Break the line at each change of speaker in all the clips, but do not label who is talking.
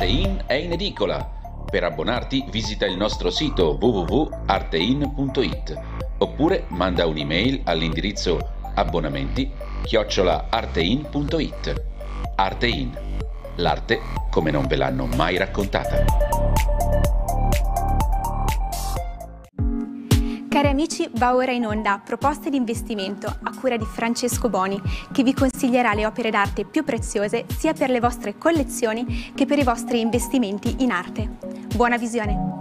Artein è in edicola. Per abbonarti visita il nostro sito www.artein.it oppure manda un'email all'indirizzo abbonamenti chiocciolaartein.it Artein, l'arte come non ve l'hanno mai raccontata.
Cari amici, va ora in onda Proposte di investimento a cura di Francesco Boni, che vi consiglierà le opere d'arte più preziose sia per le vostre collezioni che per i vostri investimenti in arte. Buona visione!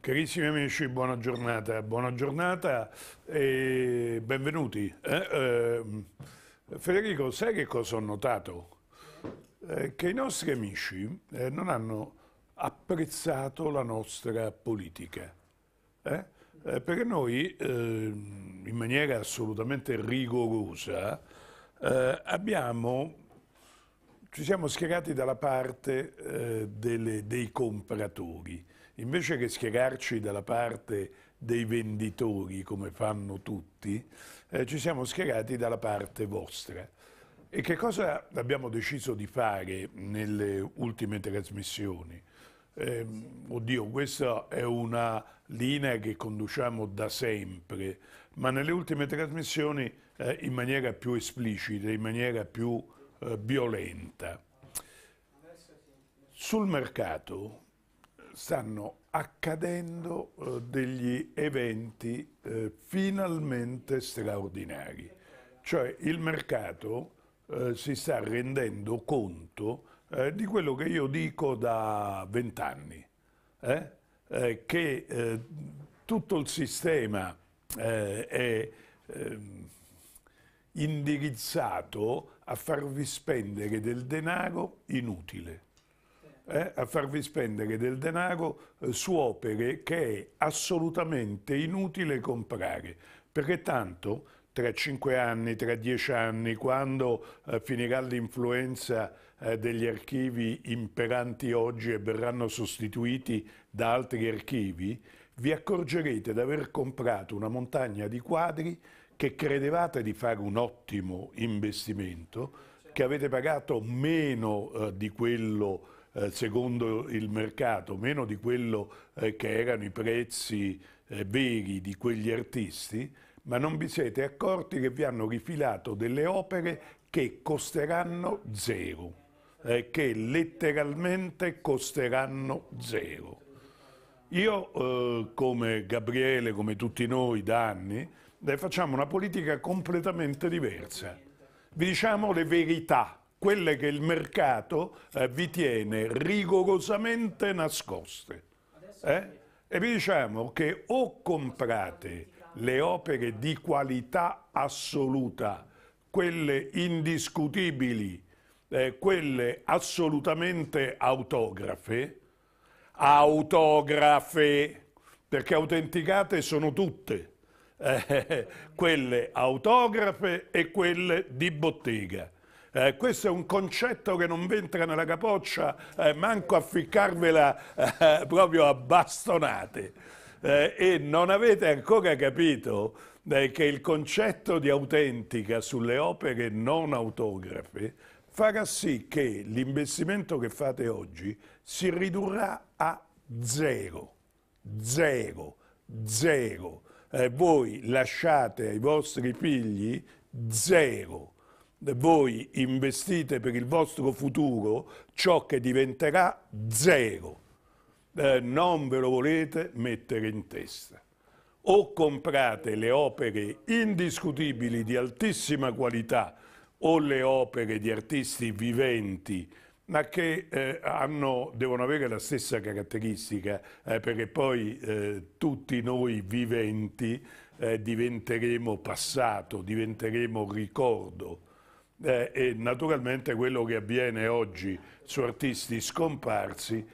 Carissimi amici, buona giornata, buona giornata e benvenuti. Eh, eh, Federico, sai che cosa ho notato? Eh, che i nostri amici eh, non hanno apprezzato la nostra politica, eh? Eh, perché noi ehm, in maniera assolutamente rigorosa abbiamo ci siamo schierati dalla parte eh, delle, dei compratori, invece che schierarci dalla parte dei venditori come fanno tutti, eh, ci siamo schierati dalla parte vostra. E che cosa abbiamo deciso di fare nelle ultime trasmissioni? Eh, oddio, questa è una linea che conduciamo da sempre, ma nelle ultime trasmissioni eh, in maniera più esplicita, in maniera più eh, violenta. Sul mercato stanno accadendo eh, degli eventi eh, finalmente straordinari, cioè il mercato si sta rendendo conto di quello che io dico da vent'anni, che tutto il sistema è ehm, indirizzato a farvi spendere del denaro inutile, eh? a farvi spendere del denaro eh, su opere che è assolutamente inutile comprare, perché tanto tra cinque anni, tra dieci anni, quando eh, finirà l'influenza eh, degli archivi imperanti oggi e verranno sostituiti da altri archivi, vi accorgerete di aver comprato una montagna di quadri che credevate di fare un ottimo investimento, che avete pagato meno eh, di quello eh, secondo il mercato, meno di quello eh, che erano i prezzi eh, veri di quegli artisti, ma non vi siete accorti che vi hanno rifilato delle opere che costeranno zero, eh, che letteralmente costeranno zero. Io, eh, come Gabriele, come tutti noi da anni, facciamo una politica completamente diversa. Vi diciamo le verità, quelle che il mercato eh, vi tiene rigorosamente nascoste. Eh? E vi diciamo che o comprate le opere di qualità assoluta, quelle indiscutibili, eh, quelle assolutamente autografe, autografe, perché autenticate sono tutte, eh, quelle autografe e quelle di bottega. Eh, questo è un concetto che non entra nella capoccia, eh, manco a ficcarvela eh, proprio a bastonate. Eh, e non avete ancora capito eh, che il concetto di autentica sulle opere non autografe farà sì che l'investimento che fate oggi si ridurrà a zero, zero, zero eh, voi lasciate ai vostri figli zero, voi investite per il vostro futuro ciò che diventerà zero. Eh, non ve lo volete mettere in testa. O comprate le opere indiscutibili di altissima qualità o le opere di artisti viventi ma che eh, hanno, devono avere la stessa caratteristica, eh, perché poi eh, tutti noi viventi eh, diventeremo passato, diventeremo ricordo. Eh, e naturalmente quello che avviene oggi su artisti scomparsi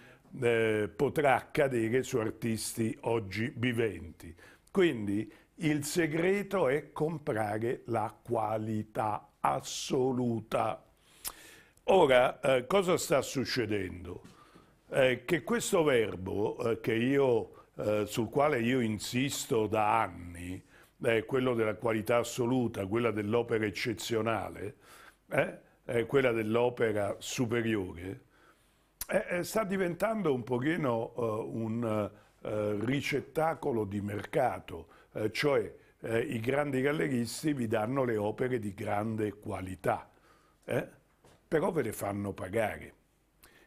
eh, potrà accadere su artisti oggi viventi. Quindi il segreto è comprare la qualità assoluta. Ora, eh, cosa sta succedendo? Eh, che questo verbo eh, che io, eh, sul quale io insisto da anni, eh, quello della qualità assoluta, quella dell'opera eccezionale, eh, quella dell'opera superiore, sta diventando un pochino un ricettacolo di mercato, cioè i grandi galleristi vi danno le opere di grande qualità. Eh? però ve le fanno pagare.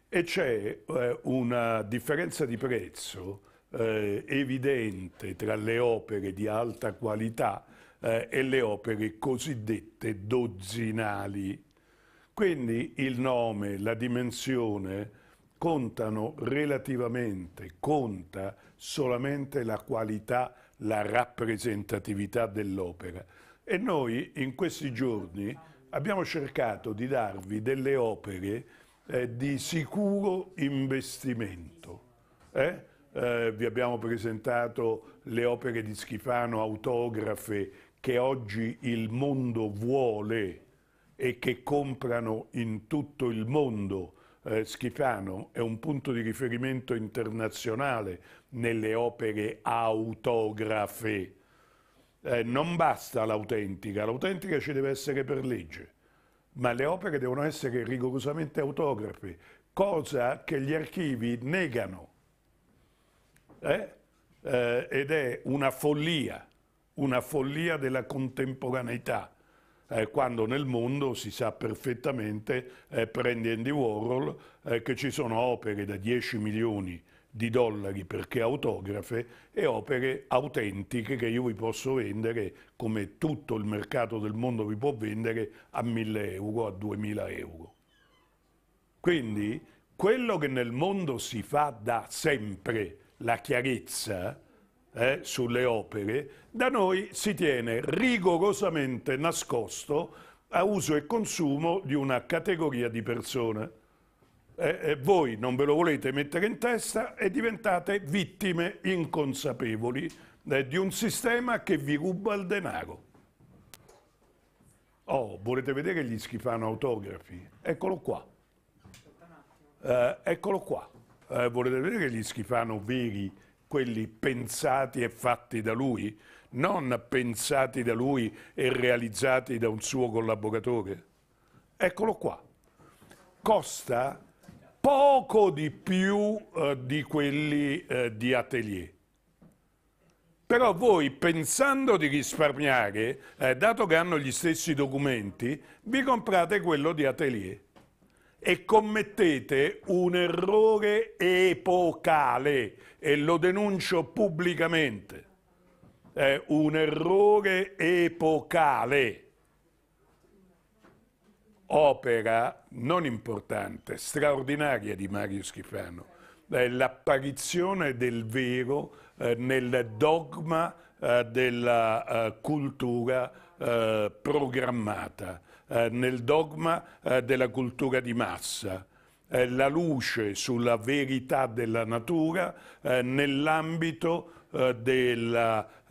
E c'è eh, una differenza di prezzo eh, evidente tra le opere di alta qualità eh, e le opere cosiddette dozzinali. Quindi il nome, la dimensione contano relativamente, conta solamente la qualità, la rappresentatività dell'opera. E noi in questi giorni abbiamo cercato di darvi delle opere eh, di sicuro investimento. Eh? Eh, vi abbiamo presentato le opere di Schifano autografe che oggi il mondo vuole e che comprano in tutto il mondo. Eh, Schifano è un punto di riferimento internazionale nelle opere autografe eh, non basta l'autentica, l'autentica ci deve essere per legge, ma le opere devono essere rigorosamente autografe, cosa che gli archivi negano. Eh? Eh, ed è una follia, una follia della contemporaneità, eh, quando nel mondo si sa perfettamente, eh, prendi Andy Warhol, eh, che ci sono opere da 10 milioni di di dollari perché autografe e opere autentiche che io vi posso vendere come tutto il mercato del mondo vi può vendere a 1000 euro, a 2000 euro. Quindi quello che nel mondo si fa da sempre, la chiarezza eh, sulle opere, da noi si tiene rigorosamente nascosto a uso e consumo di una categoria di persone. Eh, eh, voi non ve lo volete mettere in testa e diventate vittime inconsapevoli eh, di un sistema che vi ruba il denaro. Oh, volete vedere gli schifano autografi? Eccolo qua. Eh, eccolo qua. Eh, volete vedere gli schifano veri, quelli pensati e fatti da lui? Non pensati da lui e realizzati da un suo collaboratore? Eccolo qua. Costa poco di più eh, di quelli eh, di Atelier. Però voi, pensando di risparmiare, eh, dato che hanno gli stessi documenti, vi comprate quello di Atelier e commettete un errore epocale, e lo denuncio pubblicamente, eh, un errore epocale opera non importante, straordinaria di Mario Schifano, eh, l'apparizione del vero eh, nel dogma eh, della eh, cultura eh, programmata, eh, nel dogma della cultura di massa, la luce sulla verità della natura nell'ambito ehm,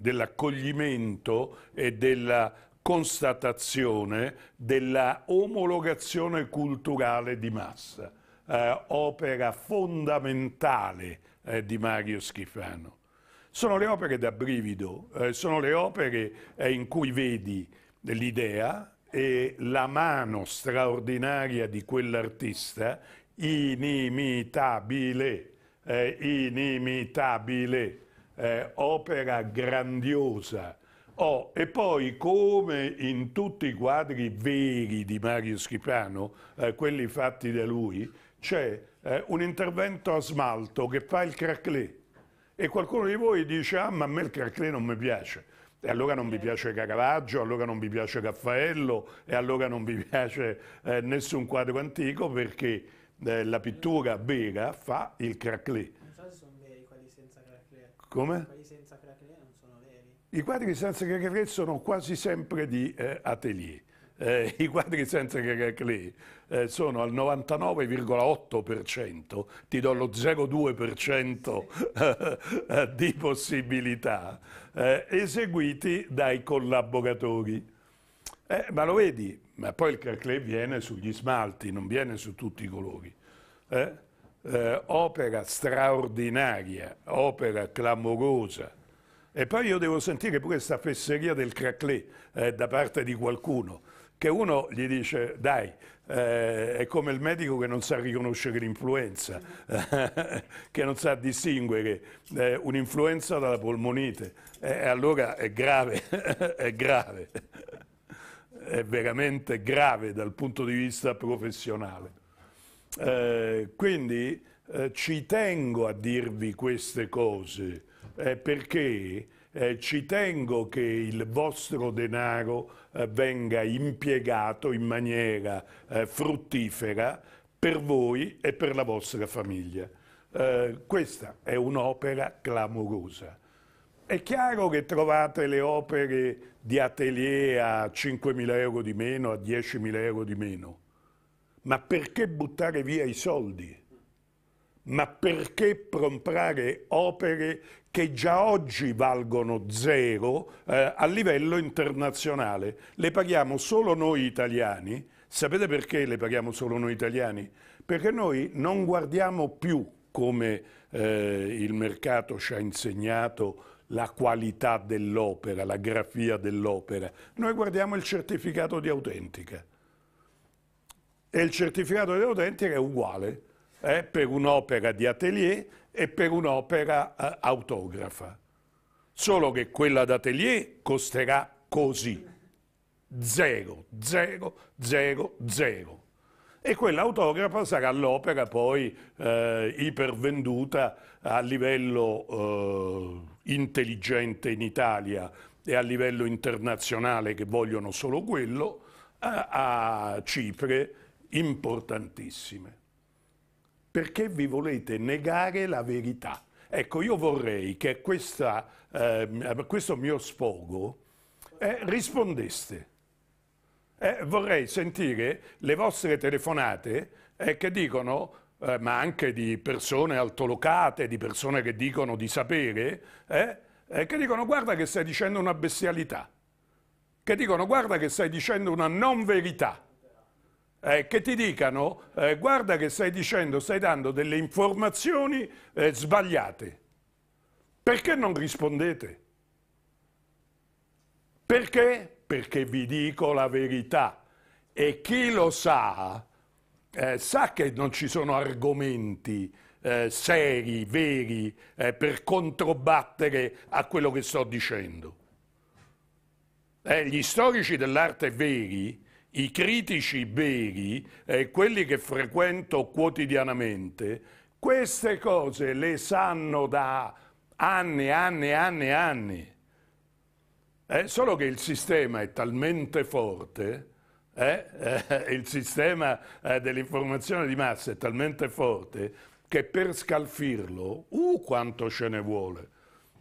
dell'accoglimento della, e della constatazione della omologazione culturale di massa, eh, opera fondamentale eh, di Mario Schifano. Sono le opere da brivido, eh, sono le opere eh, in cui vedi l'idea e la mano straordinaria di quell'artista inimitabile, eh, inimitabile, eh, opera grandiosa, Oh, e poi come in tutti i quadri veri di Mario Schipano, eh, quelli fatti da lui, c'è eh, un intervento a smalto che fa il craclé e qualcuno di voi dice ah ma a me il craclé non mi piace e allora non vi eh. piace Caravaggio, allora non vi piace Raffaello e allora non vi piace eh, nessun quadro antico perché eh, la pittura vera fa il craclé. Non so se sono veri quelli senza craclé. Come? I quadri senza Gregoret sono quasi sempre di eh, atelier. Eh, I quadri senza Gregoret eh, sono al 99,8%, ti do lo 0,2% eh, di possibilità, eh, eseguiti dai collaboratori. Eh, ma lo vedi, ma poi il Carclay viene sugli smalti, non viene su tutti i colori. opera straordinaria, opera clamorosa, e poi io devo sentire pure questa fesseria del craclé eh, da parte di qualcuno, che uno gli dice dai, eh, è come il medico che non sa riconoscere l'influenza, che non sa distinguere eh, un'influenza dalla polmonite. E allora è grave, è grave, è veramente grave dal punto di vista professionale. Eh, quindi eh, ci tengo a dirvi queste cose eh, perché eh, ci tengo che il vostro denaro eh, venga impiegato in maniera eh, fruttifera per voi e per la vostra famiglia. Eh, questa è un'opera clamorosa. È chiaro che trovate le opere di atelier a 5.000 euro di meno, a 10.000 euro di meno, ma perché buttare via i soldi? ma perché comprare opere che già oggi valgono zero eh, a livello internazionale? Le paghiamo solo noi italiani. Sapete perché le paghiamo solo noi italiani? Perché noi non guardiamo più come eh, il mercato ci ha insegnato la qualità dell'opera, la grafia dell'opera. Noi guardiamo il certificato di autentica. E il certificato di autentica è uguale eh, per un'opera di atelier e per un'opera eh, autografa. Solo che quella d'atelier costerà così, 0, 0, 0, 0. E quella autografa sarà l'opera poi eh, ipervenduta a livello eh, intelligente in Italia e a livello internazionale che vogliono solo quello, a, eh, a cifre importantissime perché vi volete negare la verità. Ecco, io vorrei che questa, eh, questo mio sfogo eh, rispondeste. Eh, vorrei sentire le vostre telefonate eh, che dicono, eh, ma anche di persone altolocate, di persone che dicono di sapere, eh, che dicono guarda che stai dicendo una bestialità, che dicono guarda che stai dicendo una non verità eh, che ti dicano eh, guarda che stai dicendo, stai dando delle informazioni eh, sbagliate. Perché non rispondete? Perché? Perché vi dico la verità e chi lo sa eh, sa che non ci sono argomenti eh, seri, veri, eh, per controbattere a quello che sto dicendo. gli storici dell'arte veri i critici veri, eh, quelli che frequento quotidianamente, queste cose le sanno da anni, anni, anni, anni. Eh, solo che il sistema è talmente forte, eh, eh il sistema eh, dell'informazione di massa è talmente forte che per scalfirlo, uh quanto ce ne vuole,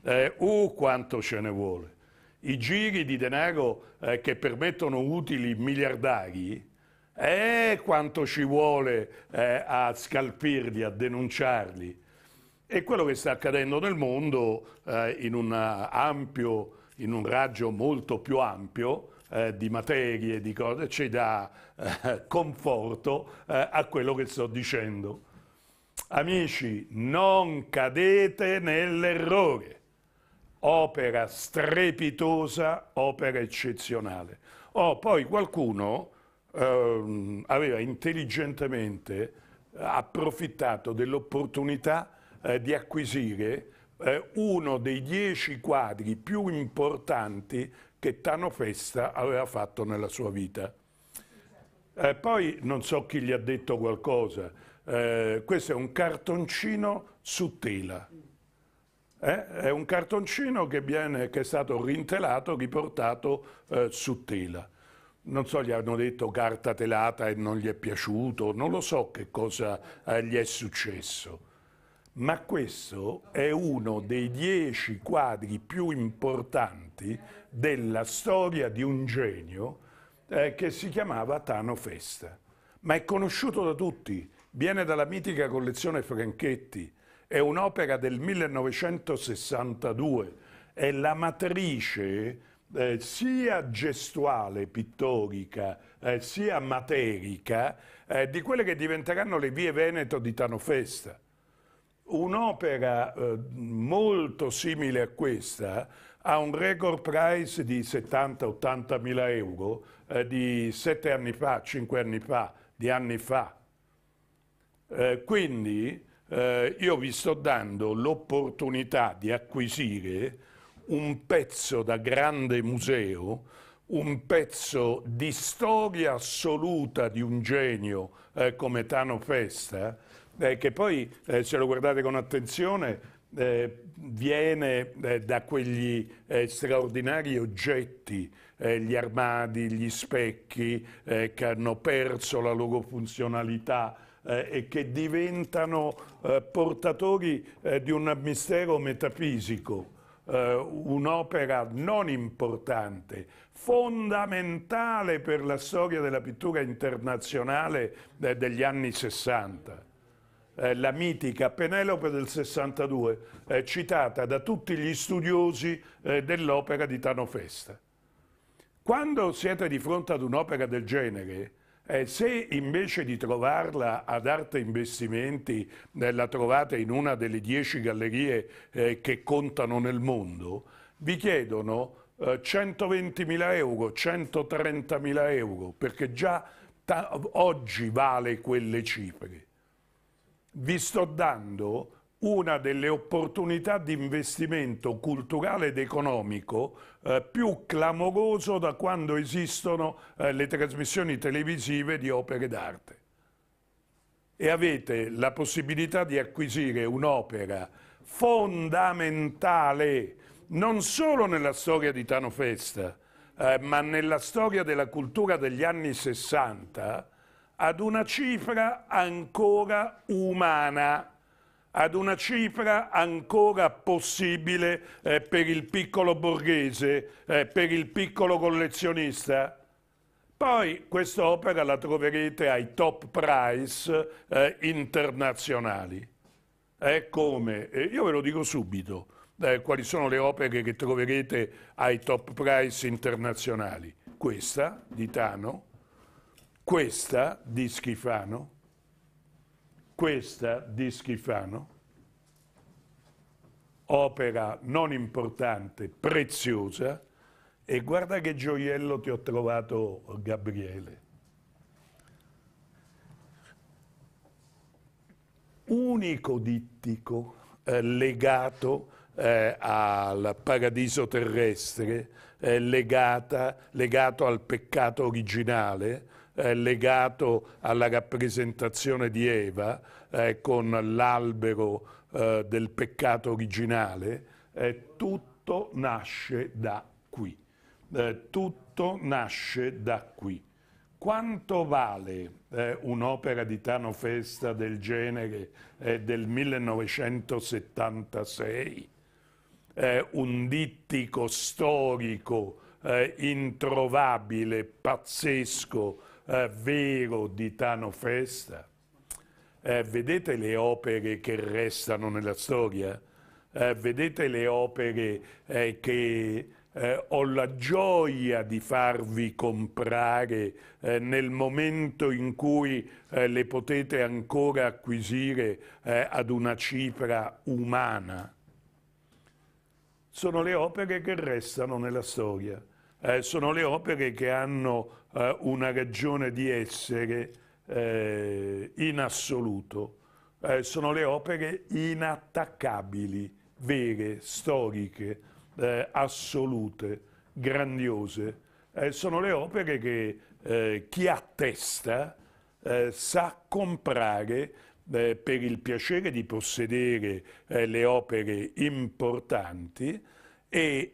eh, uh quanto ce ne vuole i giri di denaro eh, che permettono utili miliardari, è quanto ci vuole eh, a scalpirli, a denunciarli. E quello che sta accadendo nel mondo eh, in, un ampio, in un raggio molto più ampio eh, di materie, di cose, ci dà eh, conforto eh, a quello che sto dicendo. Amici, non cadete nell'errore opera strepitosa, opera eccezionale. Oh, poi qualcuno ehm, aveva intelligentemente eh, approfittato dell'opportunità eh, di acquisire eh, uno dei dieci quadri più importanti che Tano Festa aveva fatto nella sua vita. Eh, poi non so chi gli ha detto qualcosa, eh, questo è un cartoncino su tela. Eh? È un cartoncino che, viene, che, è stato rintelato, riportato eh, su tela. Non so, gli hanno detto carta telata e non gli è piaciuto, non lo so che cosa eh, gli è successo. Ma questo è uno dei dieci quadri più importanti della storia di un genio eh, che si chiamava Tano Festa. Ma è conosciuto da tutti, viene dalla mitica collezione Franchetti, è un'opera del 1962, è la matrice eh, sia gestuale, pittorica, eh, sia materica eh, di quelle che diventeranno le vie Veneto di Tano Festa. Un'opera eh, molto simile a questa ha un record price di 70-80 mila euro eh, di sette anni fa, cinque anni fa, di anni fa. Eh, quindi eh, io vi sto dando l'opportunità di acquisire un pezzo da grande museo, un pezzo di storia assoluta di un genio eh, come Tano Festa, eh, che poi, eh, se lo guardate con attenzione, eh, viene eh, da quegli straordinari oggetti gli armadi, gli specchi eh, che hanno perso la loro funzionalità eh, e che diventano eh, portatori eh, di un mistero metafisico, eh, un'opera non importante, fondamentale per la storia della pittura internazionale eh, degli anni 60. Eh, la mitica Penelope del 62, citata da tutti gli studiosi dell'opera di Tano Festa. Quando siete di fronte ad un'opera del genere, eh, se invece di trovarla ad Arte Investimenti eh, la trovate in una delle dieci gallerie eh, che contano nel mondo, vi chiedono 120.000 eh, euro, 130.000 euro, perché già oggi vale quelle cifre. Vi sto dando una delle opportunità di investimento culturale ed economico eh, più clamoroso da quando esistono eh, le trasmissioni televisive di opere d'arte. E avete la possibilità di acquisire un'opera fondamentale non solo nella storia di Tano Festa, eh, ma nella storia della cultura degli anni 60, ad una cifra ancora umana ad una cifra ancora possibile eh, per il piccolo borghese, eh, per il piccolo collezionista? Poi quest'opera la troverete ai top price eh, internazionali. È eh, come? Eh, io ve lo dico subito, eh, quali sono le opere che troverete ai top price internazionali. Questa di Tano, questa di Schifano, questa di Schifano, opera non importante, preziosa, e guarda che gioiello ti ho trovato, Gabriele. Unico dittico eh, legato eh, al paradiso terrestre, eh, legata, legato al peccato originale, eh, legato alla rappresentazione di Eva eh, con l'albero eh, del peccato originale, eh, tutto nasce da qui. Eh, tutto nasce da qui. Quanto vale un'opera di Tano Festa del genere del 1976? un dittico storico eh, introvabile, pazzesco, eh, vero di Tano Festa. Eh, vedete le opere che restano nella storia? Eh, vedete le opere eh, che eh, ho la gioia di farvi comprare eh, nel momento in cui le potete ancora acquisire ad una cifra umana? Sono le opere che restano nella storia. Eh, sono le opere che hanno eh, una ragione di essere eh, in assoluto. Eh, sono le opere inattaccabili, vere, storiche, eh, assolute, grandiose. Eh, sono le opere che eh, chi ha testa sa comprare per il piacere di possedere le opere importanti e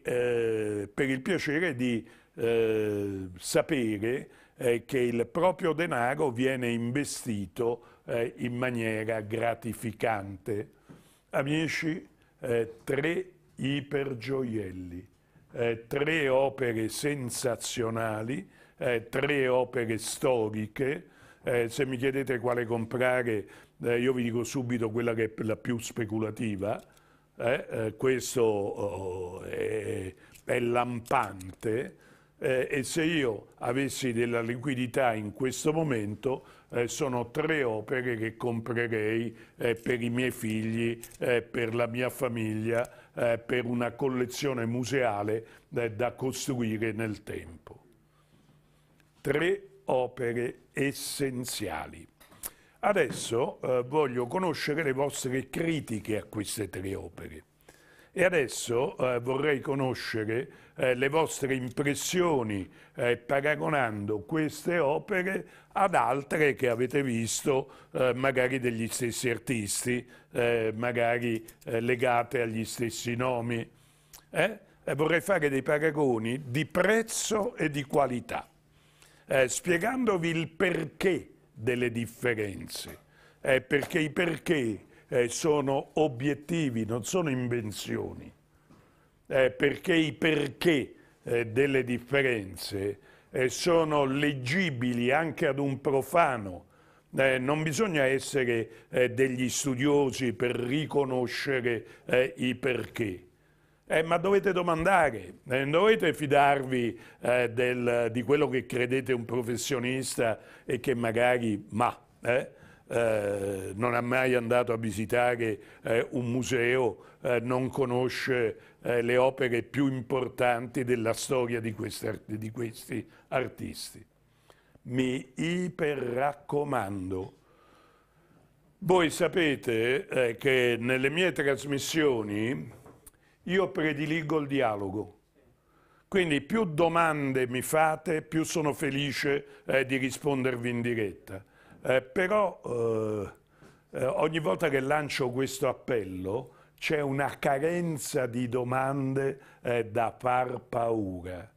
per il piacere di eh, sapere eh, che il proprio denaro viene investito eh, in maniera gratificante. Amici, eh, tre ipergioielli, eh, tre opere sensazionali, tre opere storiche. se mi chiedete quale comprare, io vi dico subito quella che è la più speculativa. questo oh, è, è lampante, eh, e se io avessi della liquidità in questo momento eh, sono tre opere che comprerei eh, per i miei figli, eh, per la mia famiglia, eh, per una collezione museale eh, da costruire nel tempo. Tre opere essenziali. Adesso voglio conoscere le vostre critiche a queste tre opere. E adesso eh, vorrei conoscere eh, le vostre impressioni eh, paragonando queste opere ad altre che avete visto eh, magari degli stessi artisti, eh, magari eh, legate agli stessi nomi. vorrei fare dei paragoni di prezzo e di qualità, spiegandovi il perché delle differenze, perché i perché eh, sono obiettivi, non sono invenzioni, eh, perché i perché eh, delle differenze eh, sono leggibili anche ad un profano. Eh, non bisogna essere eh, degli studiosi per riconoscere i perché. ma dovete domandare, non dovete fidarvi del, di quello che credete un professionista e che magari, ma, eh, non è mai andato a visitare eh, un museo, eh, non conosce eh, le opere più importanti della storia di, queste, di questi artisti. Mi iper raccomando. Voi sapete eh, che nelle mie trasmissioni io prediligo il dialogo. Quindi più domande mi fate, più sono felice eh, di rispondervi in diretta. Eh, però eh, eh, ogni volta che lancio questo appello c'è una carenza di domande eh, da far paura,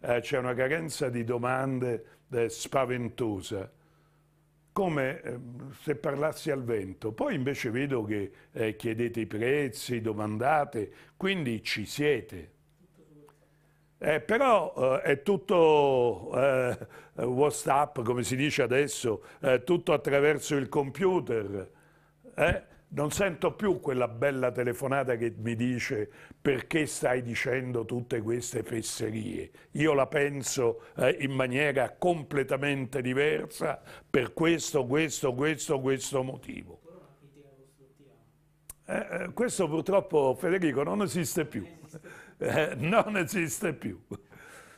eh, c'è una carenza di domande eh, spaventosa, come se parlassi al vento. Poi invece vedo che chiedete i prezzi, domandate, quindi ci siete. Eh, però eh, è tutto eh, WhatsApp, come si dice adesso, tutto attraverso il computer. Eh, non sento più quella bella telefonata che mi dice perché stai dicendo tutte queste fesserie. Io la penso eh, in maniera completamente diversa per questo, questo, questo, questo motivo. Eh, questo purtroppo, Federico, non esiste più. Eh, non esiste più.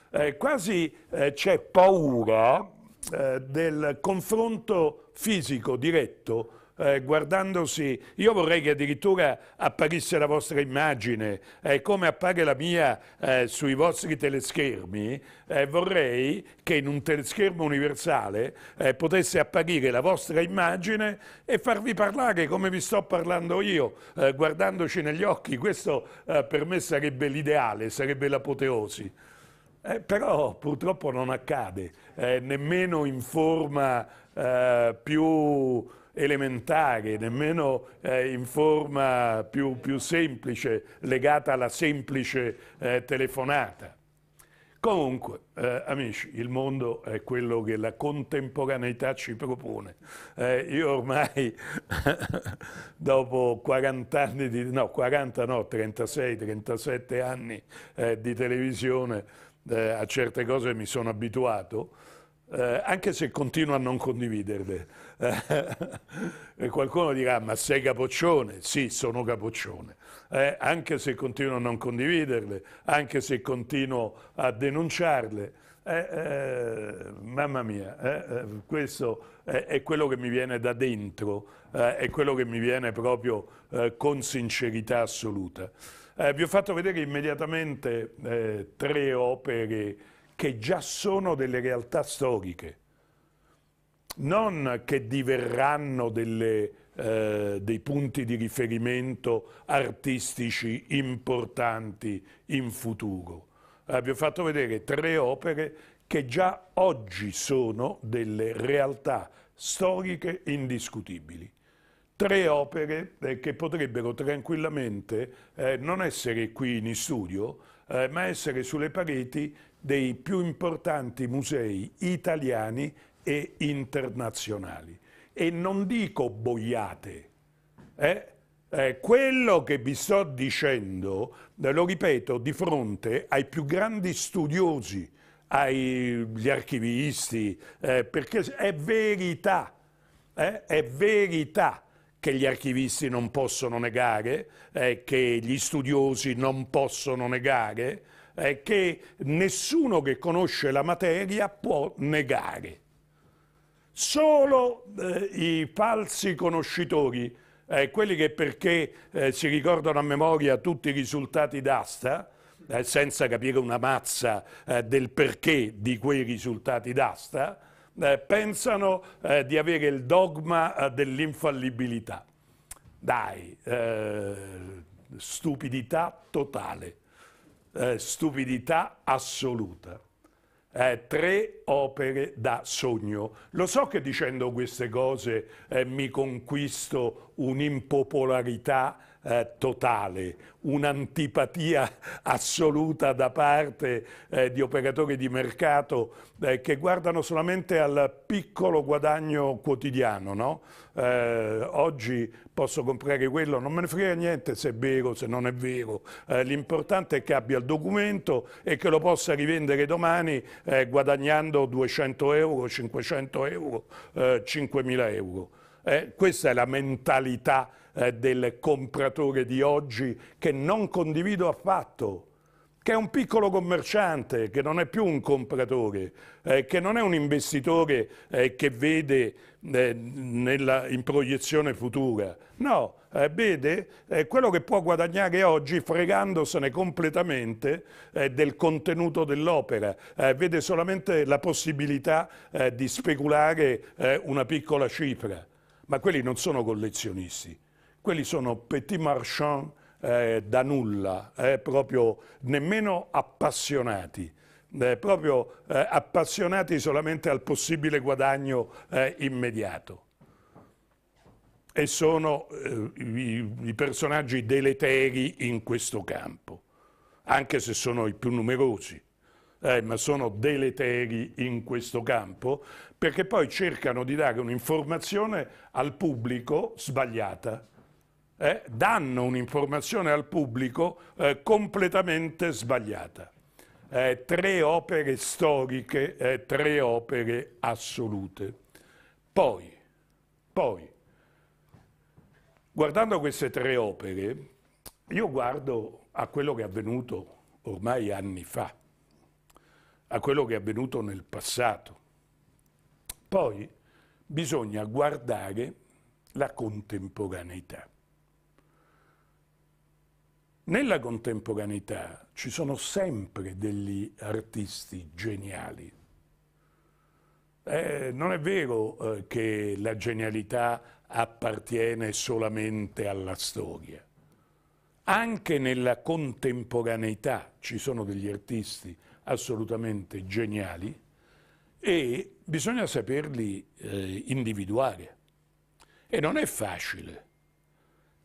Eh, quasi eh, c'è paura eh, del confronto fisico diretto eh, guardandosi, io vorrei che addirittura apparisse la vostra immagine, eh, come appare la mia eh, sui vostri teleschermi, eh, vorrei che in un teleschermo universale eh, potesse apparire la vostra immagine e farvi parlare come vi sto parlando io, guardandoci negli occhi. Questo per me sarebbe l'ideale, sarebbe l'apoteosi. Eh, però purtroppo non accade, eh, nemmeno in forma eh, più elementare, nemmeno eh, in forma più, più, semplice, legata alla semplice eh, telefonata. Comunque, eh, amici, il mondo è quello che la contemporaneità ci propone. Eh, io ormai, dopo 40 anni di... no, 40 no, 36, 37 anni eh, di televisione, eh, a certe cose mi sono abituato, anche se continuo a non condividerle. Eh, e qualcuno dirà, ma sei capoccione? Sì, sono capoccione. Eh, anche se continuo a non condividerle, anche se continuo a denunciarle. Eh, eh mamma mia, eh, questo è, è, quello che mi viene da dentro, è quello che mi viene proprio con sincerità assoluta. vi ho fatto vedere immediatamente tre opere che già sono delle realtà storiche, non che diverranno delle, eh, dei punti di riferimento artistici importanti in futuro. Vi ho fatto vedere tre opere che già oggi sono delle realtà storiche indiscutibili. Tre opere eh, che potrebbero tranquillamente eh, non essere qui in studio, eh, ma essere sulle pareti dei più importanti musei italiani e internazionali. E non dico boiate, eh? Eh, quello che vi sto dicendo, eh, lo ripeto, di fronte ai più grandi studiosi, agli archivisti, eh, perché è verità, eh? è verità che gli archivisti non possono negare, eh, che gli studiosi non possono negare, che nessuno che conosce la materia può negare. Solo eh, i falsi conoscitori, eh, quelli che perché eh, si ricordano a memoria tutti i risultati d'asta, eh, senza capire una mazza eh, del perché di quei risultati d'asta, eh, pensano di avere il dogma dell'infallibilità. Dai, stupidità totale, stupidità assoluta eh, tre opere da sogno. Lo so che dicendo queste cose eh, mi conquisto un'impopolarità eh, totale, un'antipatia assoluta da parte eh, di operatori di mercato eh, che guardano solamente al piccolo guadagno quotidiano. No? Eh, oggi posso comprare quello, non me ne frega niente se è vero, se non è vero. Eh, l'importante è che abbia il documento e che lo possa rivendere domani guadagnando 200 euro, 500 euro, 5.000 euro. questa è la mentalità eh, del compratore di oggi che non condivido affatto, che è un piccolo commerciante, che non è più un compratore, eh, che non è un investitore eh, che vede eh, nella, in proiezione futura. No, eh, vede quello che può guadagnare oggi fregandosene completamente del contenuto dell'opera, vede solamente la possibilità di speculare una piccola cifra. Ma quelli non sono collezionisti quelli sono petit marchand eh, da nulla, eh, proprio nemmeno appassionati. Eh, proprio eh, appassionati solamente al possibile guadagno eh, immediato. E sono eh, i, i, personaggi deleteri in questo campo, anche se sono i più numerosi, eh, ma sono deleteri in questo campo, perché poi cercano di dare un'informazione al pubblico sbagliata eh, danno un'informazione al pubblico eh, completamente sbagliata. Eh, tre opere storiche, eh, tre opere assolute. Poi, poi, guardando queste tre opere, io guardo a quello che è avvenuto ormai anni fa, a quello che è avvenuto nel passato. Poi bisogna guardare la contemporaneità. Nella contemporaneità ci sono sempre degli artisti geniali. Eh, non è vero eh, che la genialità appartiene solamente alla storia. Anche nella contemporaneità ci sono degli artisti assolutamente geniali e bisogna saperli eh, individuare. E non è facile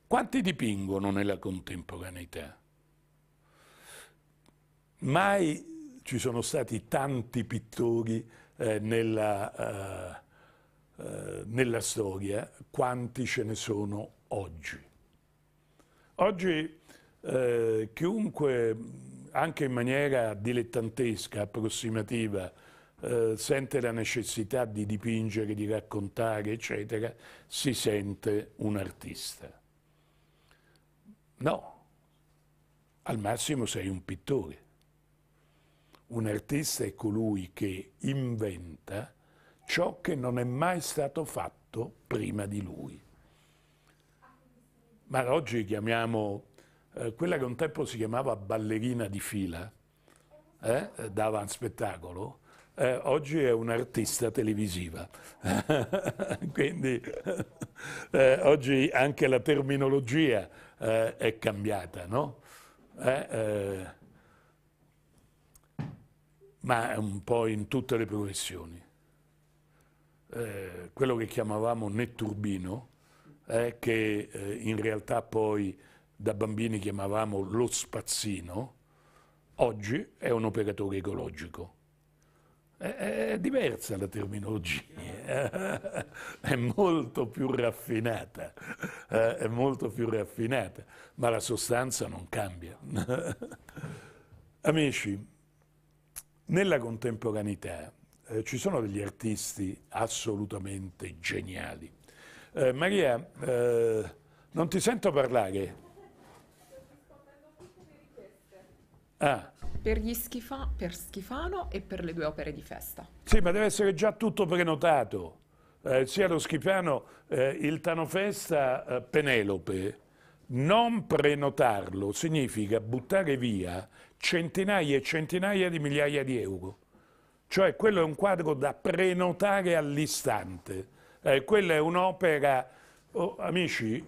quanti dipingono nella contemporaneità? Mai ci sono stati tanti pittori eh, nella, eh, eh nella storia quanti ce ne sono oggi. Oggi eh, chiunque, anche in maniera dilettantesca, approssimativa, eh, sente la necessità di dipingere, di raccontare, eccetera, si sente un artista. No, al massimo sei un pittore. Un artista è colui che inventa ciò che non è mai stato fatto prima di lui. Ma oggi chiamiamo, eh, quella che un tempo si chiamava ballerina di fila, eh, dava un spettacolo, eh, oggi è un'artista televisiva. Quindi eh, oggi anche la terminologia eh, è cambiata, no? Eh, eh, ma è un po' in tutte le professioni. Eh, quello che chiamavamo netturbino, che eh, in realtà poi da bambini chiamavamo lo spazzino, oggi è un operatore ecologico è diversa la terminologia, eh? è molto più raffinata, eh? è molto più raffinata, ma la sostanza non cambia. Amici, nella contemporaneità eh, ci sono degli artisti assolutamente geniali. Eh, Maria, eh, non ti sento parlare. Sto tutte le Ah
per, schifa, per, Schifano e per le due opere di festa.
Sì, ma deve essere già tutto prenotato. Eh, sia lo Schifano, eh, il Tanofesta, eh, Penelope. Non prenotarlo significa buttare via centinaia e centinaia di migliaia di euro. Cioè quello è un quadro da prenotare all'istante. Eh, quella è un'opera, oh, amici,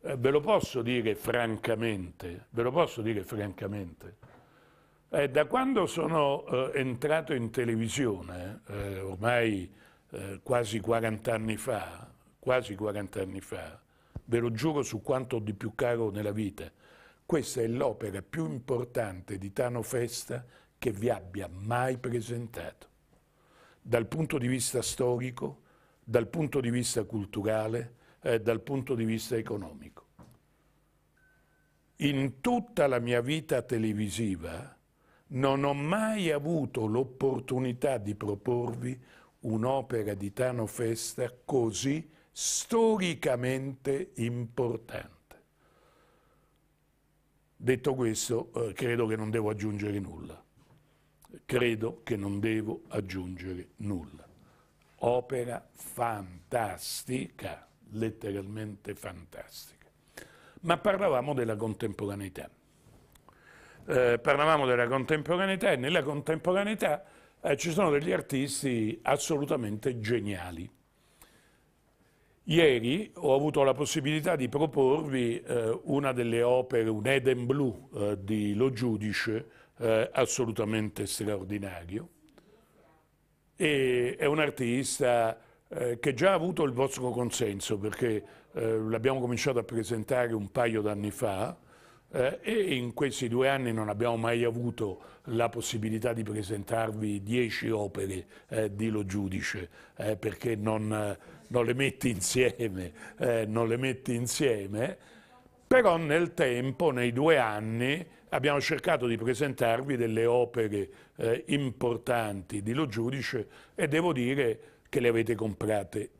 eh, ve lo posso dire francamente, ve lo posso dire francamente, eh, da quando sono eh, entrato in televisione, eh, ormai eh, quasi 40 anni fa, quasi 40 anni fa, ve lo giuro su quanto ho di più caro nella vita, questa è l'opera più importante di Tano Festa che vi abbia mai presentato, dal punto di vista storico, dal punto di vista culturale, eh, dal punto di vista economico. In tutta la mia vita televisiva, non ho mai avuto l'opportunità di proporvi un'opera di Tano Festa così storicamente importante. Detto questo, eh, credo che non devo aggiungere nulla. Credo che non devo aggiungere nulla. Opera fantastica, letteralmente fantastica. Ma parlavamo della contemporaneità eh, parlavamo della contemporaneità e nella contemporaneità eh, ci sono degli artisti assolutamente geniali. Ieri ho avuto la possibilità di proporvi eh, una delle opere, un Eden Blue eh, di Lo Giudice, eh, assolutamente straordinario. E è un artista eh, che già ha avuto il vostro consenso perché l'abbiamo cominciato a presentare un paio d'anni fa eh, e in questi due anni non abbiamo mai avuto la possibilità di presentarvi dieci opere eh, di Lo Giudice, eh, perché non, non, le metti insieme, eh, non le metti insieme, però nel tempo, nei due anni, abbiamo cercato di presentarvi delle opere eh, importanti di Lo Giudice e devo dire che le avete comprate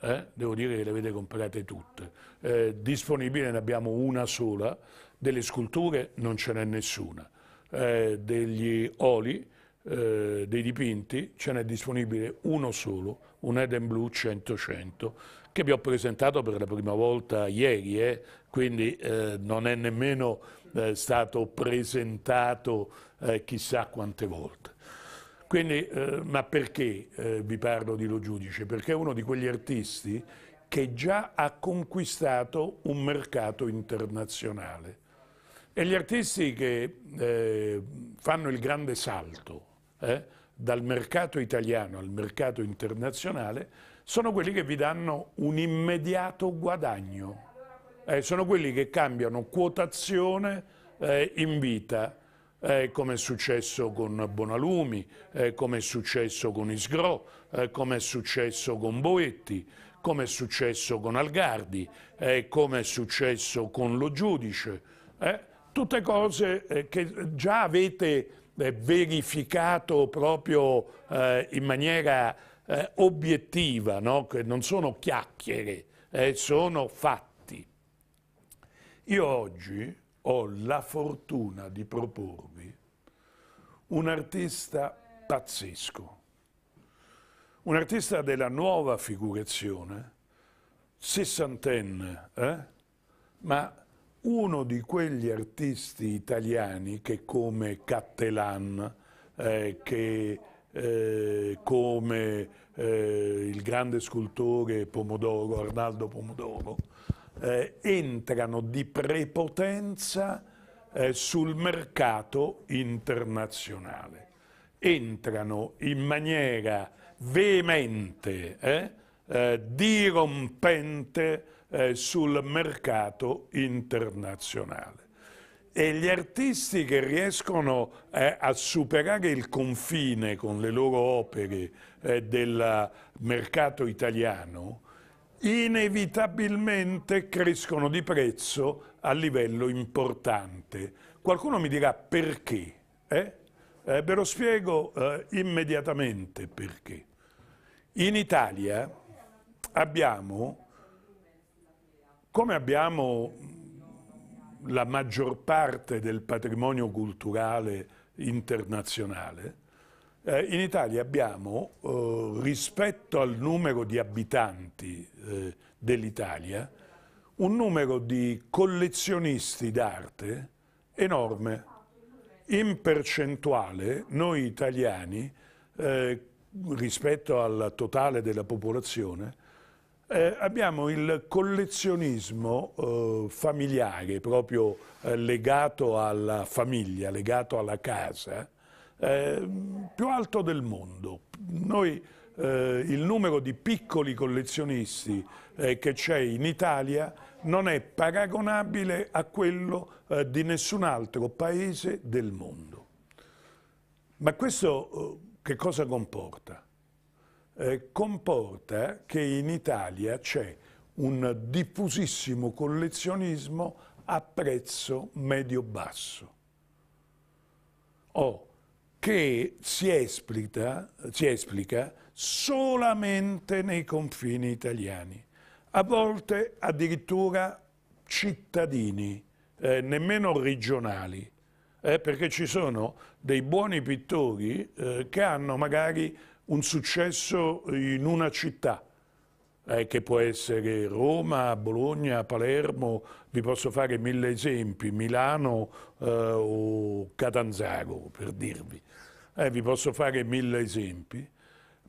eh, devo dire che le avete comprate tutte. Eh, disponibile ne abbiamo una sola, delle sculture non ce n'è nessuna, eh, degli oli, eh, dei dipinti, ce n'è disponibile uno solo, un Eden Blue 100-100, che vi ho presentato per la prima volta ieri, eh. quindi eh, non è nemmeno stato presentato chissà quante volte. Quindi, eh, ma perché eh, vi parlo di Lo Giudice? Perché è uno di quegli artisti che già ha conquistato un mercato internazionale. E gli artisti che eh, fanno il grande salto eh, dal mercato italiano al mercato internazionale sono quelli che vi danno un immediato guadagno, eh, sono quelli che cambiano quotazione eh, in vita eh, come è successo con Bonalumi, eh, come è successo con Isgro, eh, come è successo con Boetti, come è successo con Algardi, come è successo con lo giudice. Eh? tutte cose eh, che già avete eh, verificato proprio in maniera obiettiva, no? che non sono chiacchiere, sono fatti. Io oggi ho la fortuna di proporvi un artista pazzesco, un artista della nuova figurazione, sessantenne, eh? ma uno di quegli artisti italiani che come Cattelan, eh, che eh, come eh, il grande scultore Pomodoro, Arnaldo Pomodoro, eh, entrano di prepotenza eh, sul mercato internazionale. Entrano in maniera veemente, eh, eh dirompente eh, sul mercato internazionale. E gli artisti che riescono eh, a superare il confine con le loro opere del mercato italiano inevitabilmente crescono di prezzo a livello importante. Qualcuno mi dirà perché? Eh? Eh, ve lo spiego eh, immediatamente perché. In Italia abbiamo, come abbiamo la maggior parte del patrimonio culturale internazionale, eh, in Italia abbiamo, eh, rispetto al numero di abitanti eh, dell'Italia, un numero di collezionisti d'arte enorme. In percentuale noi italiani, eh, rispetto al totale della popolazione, eh, abbiamo il collezionismo eh, familiare, proprio legato alla famiglia, legato alla casa, eh, più alto del mondo. Noi, eh, il numero di piccoli collezionisti eh, che c'è in Italia non è paragonabile a quello eh, di nessun altro paese del mondo. Ma questo eh, che cosa comporta? Eh, comporta che in Italia c'è un diffusissimo collezionismo a prezzo medio-basso. Oh, che si esplica, si esplica solamente nei confini italiani, a volte addirittura cittadini, eh, nemmeno regionali, eh, perché ci sono dei buoni pittori eh, che hanno magari un successo in una città, eh, che può essere Roma, Bologna, Palermo, vi posso fare mille esempi, Milano eh, o Catanzaro per dirvi eh, vi posso fare mille esempi,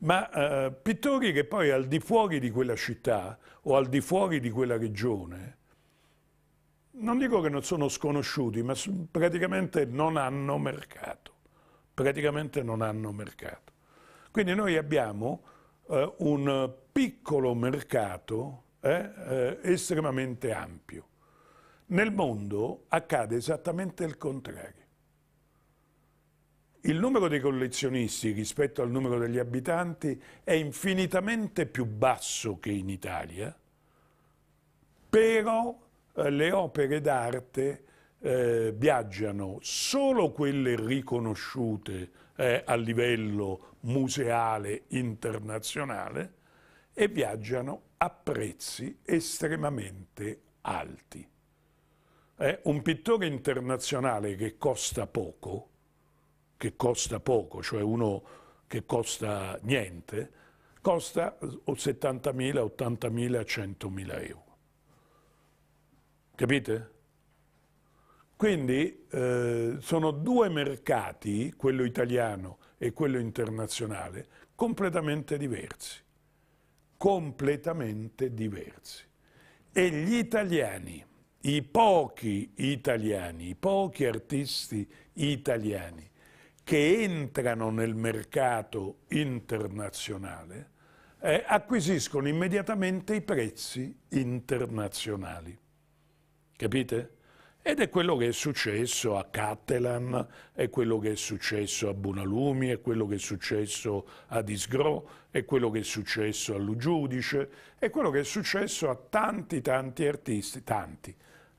ma eh, pittori che poi al di fuori di quella città o al di fuori di quella regione, non dico che non sono sconosciuti, ma praticamente non hanno mercato. Praticamente non hanno mercato. Quindi noi abbiamo eh, un piccolo mercato eh, eh estremamente ampio. Nel mondo accade esattamente il contrario. Il numero dei collezionisti rispetto al numero degli abitanti è infinitamente più basso che in Italia, però eh, le opere d'arte eh, viaggiano solo quelle riconosciute eh, a livello museale internazionale e viaggiano a prezzi estremamente alti. Eh, un pittore internazionale che costa poco che costa poco, cioè uno che costa niente, costa 70.000, 80.000, 100.000 euro. Capite? Quindi eh, sono due mercati, quello italiano e quello internazionale, completamente diversi. Completamente diversi. E gli italiani, i pochi italiani, i pochi artisti italiani che entrano nel mercato internazionale eh, acquisiscono immediatamente i prezzi internazionali. Capite? Ed è quello che è successo a Catalan, è quello che è successo a Bunalumi, è quello che è successo a Disgro, è quello che è successo a è quello che è successo a tanti, tanti artisti, tanti,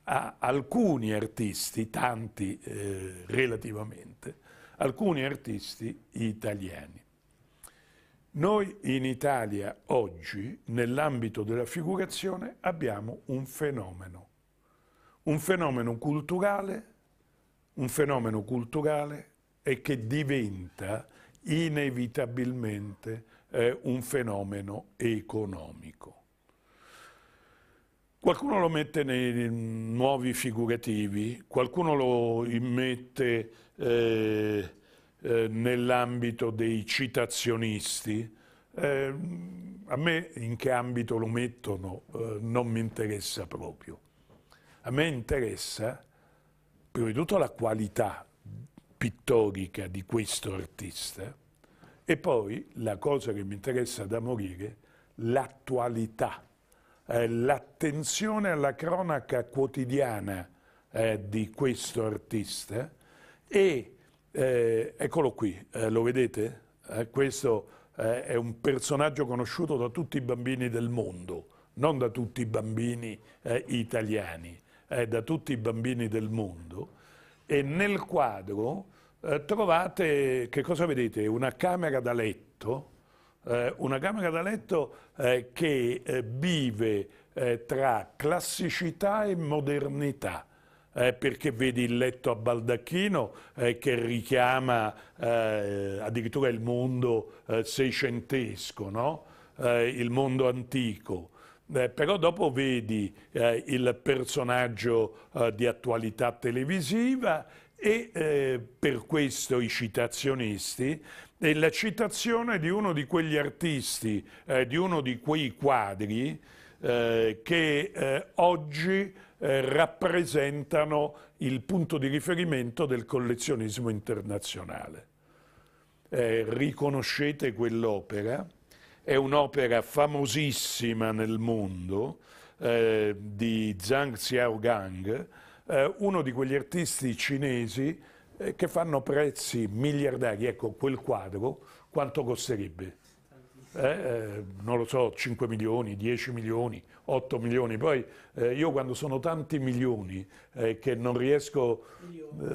a alcuni artisti, tanti eh, relativamente, alcuni artisti italiani. Noi in Italia oggi, nell'ambito della figurazione, abbiamo un fenomeno, un fenomeno culturale, un fenomeno culturale e che diventa inevitabilmente eh, un fenomeno economico. Qualcuno lo mette nei nuovi figurativi, qualcuno lo mette eh, eh, nell'ambito dei citazionisti, eh, a me in che ambito lo mettono eh, non mi interessa proprio. A me interessa prima di tutto la qualità pittorica di questo artista e poi la cosa che mi interessa da morire, l'attualità, eh, l'attenzione alla cronaca quotidiana eh, di questo artista e eh, eccolo qui, eh, lo vedete? Eh, questo eh, è un personaggio conosciuto da tutti i bambini del mondo, non da tutti i bambini eh, italiani, da tutti i bambini del mondo. E nel quadro eh, trovate, che cosa vedete? Una camera da letto, una camera da letto che vive tra classicità e modernità eh, perché vedi il letto a baldacchino eh, che richiama eh, addirittura il mondo eh, seicentesco, no? Eh, il mondo antico. Eh, però dopo vedi il personaggio di attualità televisiva e per questo i citazionisti e la citazione di uno di quegli artisti, di uno di quei quadri eh, che eh, oggi eh, rappresentano il punto di riferimento del collezionismo internazionale. Eh, riconoscete quell'opera? È un'opera famosissima nel mondo eh, di Zhang Xiaogang, uno di quegli artisti cinesi che fanno prezzi miliardari. Ecco, quel quadro quanto costerebbe? Eh, eh, non lo so, 5 milioni, 10 milioni, 8 milioni. Poi eh, io quando sono tanti milioni eh, che non riesco,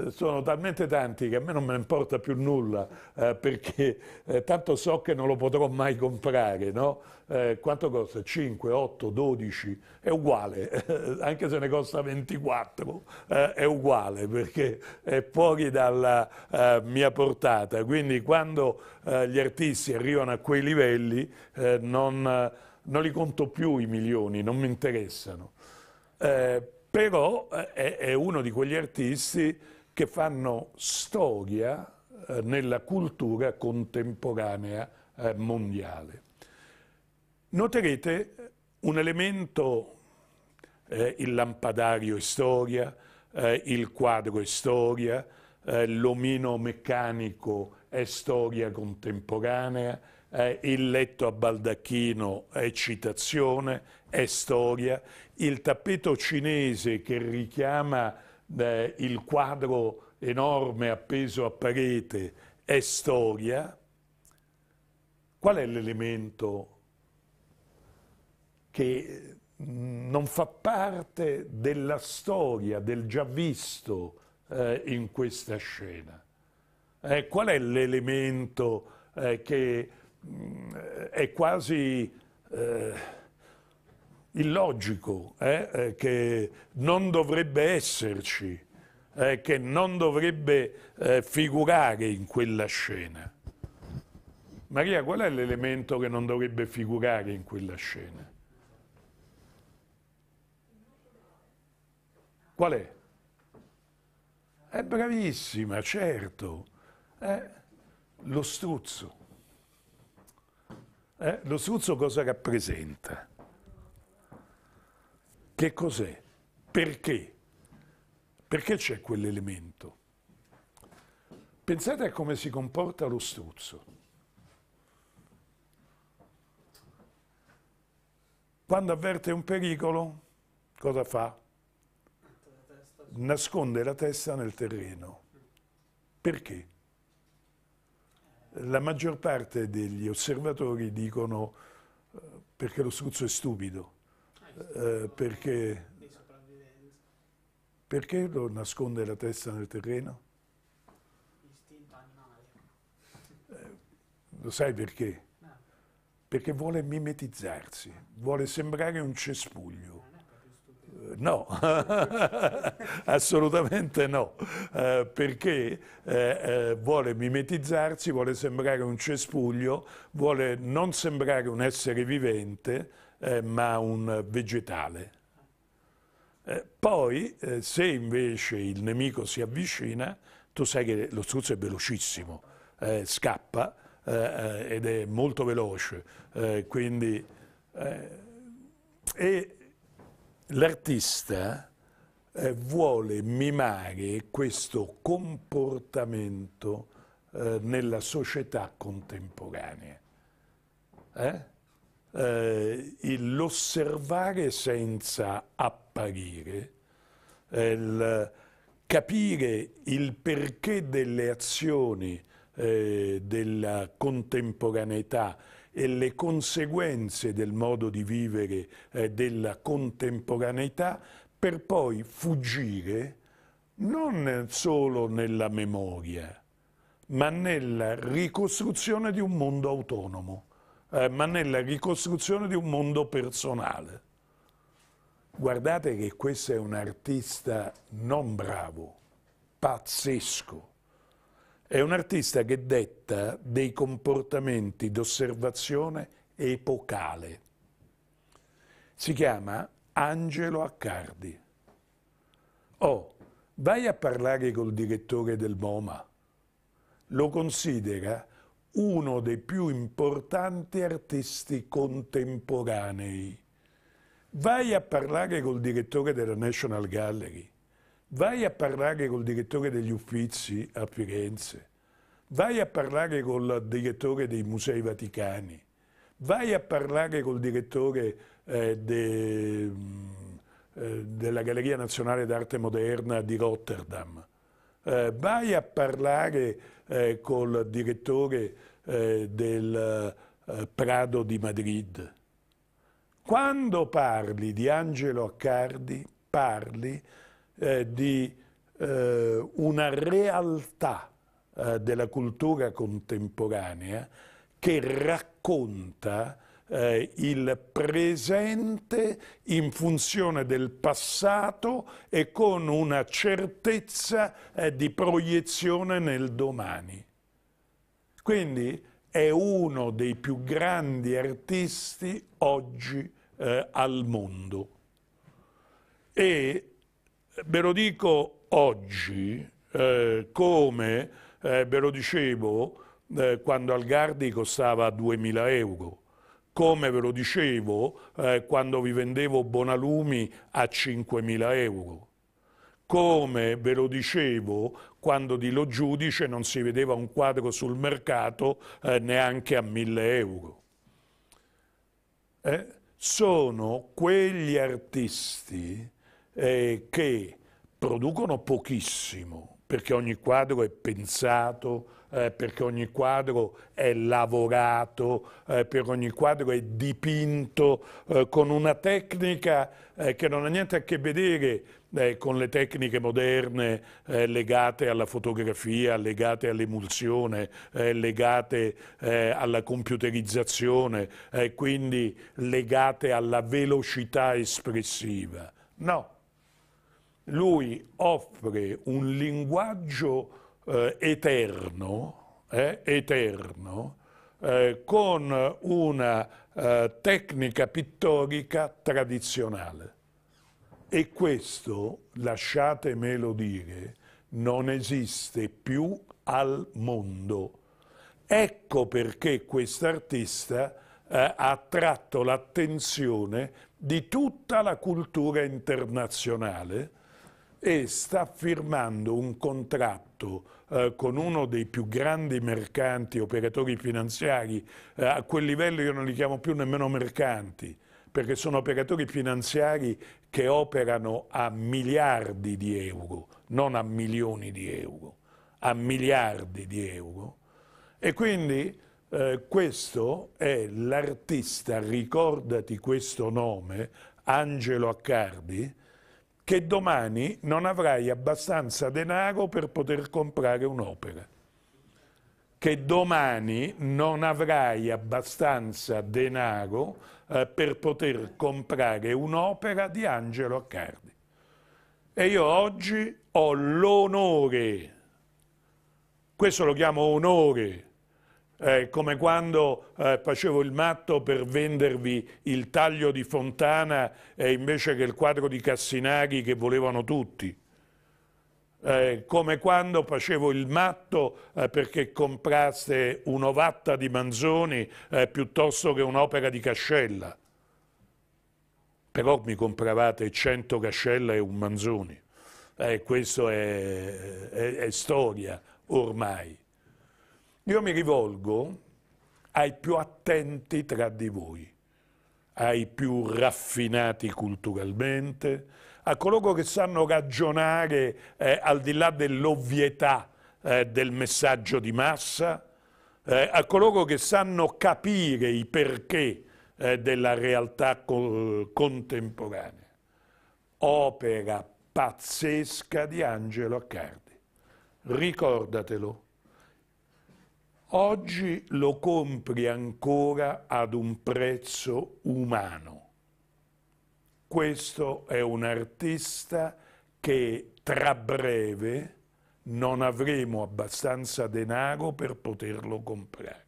eh, sono talmente tanti che a me non me ne importa più nulla eh, perché eh, tanto so che non lo potrò mai comprare, no? Eh, quanto costa? 5, 8, 12? È uguale, anche se ne costa 24, è uguale perché è fuori dalla mia portata. Quindi quando gli artisti arrivano a quei livelli non non li conto più i milioni, non mi interessano. Eh, però eh, è, è, uno di quegli artisti che fanno storia eh, nella cultura contemporanea eh, mondiale. Noterete un elemento, eh, il lampadario è storia, eh, il quadro è storia, l'omino meccanico è storia contemporanea, eh, il letto a baldacchino è citazione, è storia, il tappeto cinese che richiama eh, il quadro enorme appeso a parete è storia, qual è l'elemento che mm, non fa parte della storia, del già visto eh, in questa scena? Eh, qual è l'elemento eh, che è quasi eh, illogico eh, eh, che non dovrebbe esserci, eh, che non dovrebbe eh, figurare in quella scena. Maria, qual è l'elemento che non dovrebbe figurare in quella scena? Qual è? È bravissima, certo. Eh, lo struzzo. Eh? Lo struzzo cosa rappresenta? Che cos'è? Perché? Perché c'è quell'elemento? Pensate a come si comporta lo struzzo. Quando avverte un pericolo, cosa fa? Nasconde la testa nel terreno. Perché? la maggior parte degli osservatori dicono eh, perché lo struzzo è stupido, eh, perché, perché lo nasconde la testa nel terreno? Eh, lo sai perché? Perché vuole mimetizzarsi, vuole sembrare un cespuglio, no, assolutamente no, eh, perché eh, eh, vuole mimetizzarsi, vuole sembrare un cespuglio, vuole non sembrare un essere vivente, eh, ma un vegetale. Eh, poi, eh, se invece il nemico si avvicina, tu sai che lo struzzo è velocissimo, scappa ed è molto veloce, quindi... e, l'artista eh, vuole mimare questo comportamento eh, nella società contemporanea. Eh? eh l'osservare senza apparire, eh, il capire il perché delle azioni eh, della contemporaneità e le conseguenze del modo di vivere eh, della contemporaneità per poi fuggire non solo nella memoria, ma nella ricostruzione di un mondo autonomo, eh, ma nella ricostruzione di un mondo personale. Guardate che questo è un artista non bravo, pazzesco è un artista che detta dei comportamenti d'osservazione epocale. Si chiama Angelo Accardi. Oh, vai a parlare col direttore del MoMA. Lo considera uno dei più importanti artisti contemporanei. Vai a parlare col direttore della National Gallery vai a parlare col direttore degli uffizi a Firenze, vai a parlare col direttore dei Musei Vaticani, vai a parlare col direttore eh, de, mm, eh, della Galleria Nazionale d'Arte Moderna di Rotterdam, eh, vai a parlare eh, col direttore eh, del eh, Prado di Madrid. Quando parli di Angelo Accardi, parli eh, di eh, una realtà eh, della cultura contemporanea che racconta eh, il presente in funzione del passato e con una certezza eh, di proiezione nel domani. Quindi è uno dei più grandi artisti oggi eh, al mondo e ve lo dico oggi eh, come eh, ve lo dicevo eh, quando Algardi costava 2.000 euro, come ve lo dicevo eh, quando vi vendevo Bonalumi a 5.000 euro, come ve lo dicevo quando di Lo Giudice non si vedeva un quadro sul mercato eh, neanche a 1.000 euro. Eh, sono quegli artisti eh, che producono pochissimo, perché ogni quadro è pensato, eh, perché ogni quadro è lavorato, eh, perché ogni quadro è dipinto eh, con una tecnica eh, che non ha niente a che vedere eh, con le tecniche moderne eh, legate alla fotografia, legate all'emulsione, eh, legate eh, alla computerizzazione, quindi legate alla velocità espressiva. No, lui offre un linguaggio eh, eterno, eh, eterno eh, con una eh, tecnica pittorica tradizionale. E questo, lasciatemelo dire, non esiste più al mondo. Ecco perché quest'artista eh, ha attratto l'attenzione di tutta la cultura internazionale e sta firmando un contratto eh, con uno dei più grandi mercanti, operatori finanziari, eh, a quel livello io non li chiamo più nemmeno mercanti, perché sono operatori finanziari che operano a miliardi di euro, non a milioni di euro, a miliardi di euro. E quindi eh, questo è l'artista, ricordati questo nome, Angelo Accardi, che domani non avrai abbastanza denaro per poter comprare un'opera. Che domani non avrai abbastanza denaro eh, per poter comprare un'opera di Angelo Accardi. E io oggi ho l'onore, questo lo chiamo onore, eh, come quando eh, facevo il matto per vendervi il taglio di Fontana eh, invece che il quadro di Cassinaghi che volevano tutti. Eh, come quando facevo il matto eh, perché compraste un'ovatta di Manzoni eh, piuttosto che un'opera di Cascella. Però mi compravate 100 Cascella e un Manzoni. Eh, questo è, è, è storia ormai. Io mi rivolgo ai più attenti tra di voi, ai più raffinati culturalmente, a coloro che sanno ragionare eh, al di là dell'ovvietà eh, del messaggio di massa, eh, a coloro che sanno capire i perché eh, della realtà co contemporanea. Opera pazzesca di Angelo Accardi. Ricordatelo. Oggi lo compri ancora ad un prezzo umano. Questo è un artista che tra breve non avremo abbastanza denaro per poterlo comprare.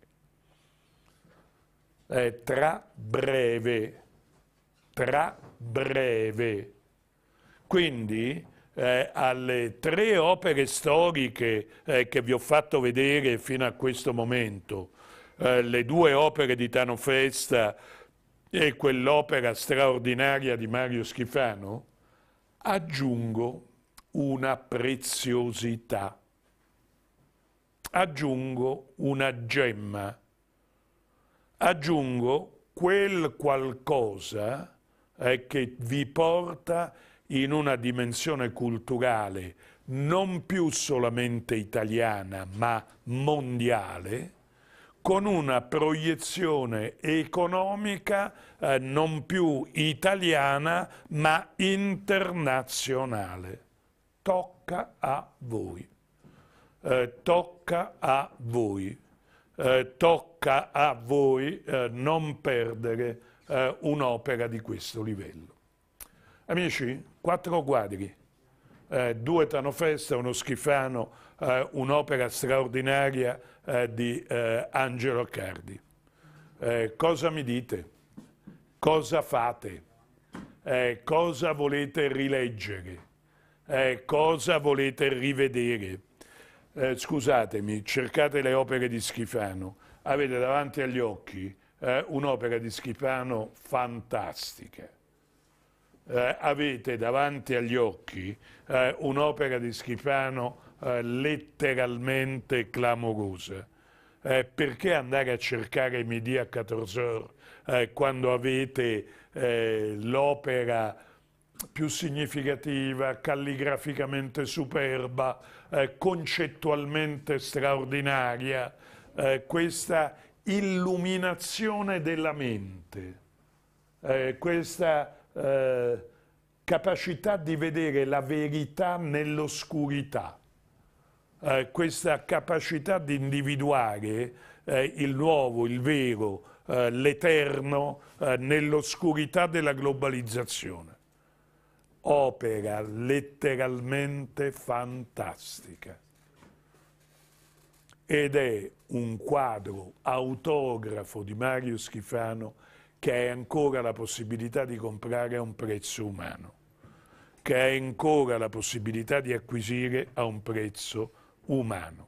È tra breve, tra breve. Quindi eh, alle tre opere storiche eh, che vi ho fatto vedere fino a questo momento, eh, le due opere di Tano Festa e quell'opera straordinaria di Mario Schifano, aggiungo una preziosità, aggiungo una gemma, aggiungo quel qualcosa eh, che vi porta a in una dimensione culturale non più solamente italiana ma mondiale, con una proiezione economica eh, non più italiana ma internazionale. Tocca a voi. Eh, tocca a voi. Eh, tocca a voi eh, non perdere eh, un'opera di questo livello. Amici, quattro quadri, eh, due Tanofesta, uno Schifano, eh, un'opera straordinaria eh, di eh, Angelo Accardi. Eh, cosa mi dite? Cosa fate? Eh, cosa volete rileggere? cosa volete rivedere? scusatemi, cercate le opere di Schifano. Avete davanti agli occhi un'opera di Schifano fantastica eh, avete davanti agli occhi eh, un'opera di Schifano eh, letteralmente clamorosa. Eh, perché andare a cercare Midi a 14 ore eh, quando avete l'opera più significativa, calligraficamente superba, eh, concettualmente straordinaria, eh, questa illuminazione della mente, eh, questa eh, capacità di vedere la verità nell'oscurità, eh, questa capacità di individuare eh, il nuovo, il vero, eh, l'eterno eh, nell'oscurità della globalizzazione. Opera letteralmente fantastica ed è un quadro autografo di Mario Schifano che hai ancora la possibilità di comprare a un prezzo umano, che hai ancora la possibilità di acquisire a un prezzo umano.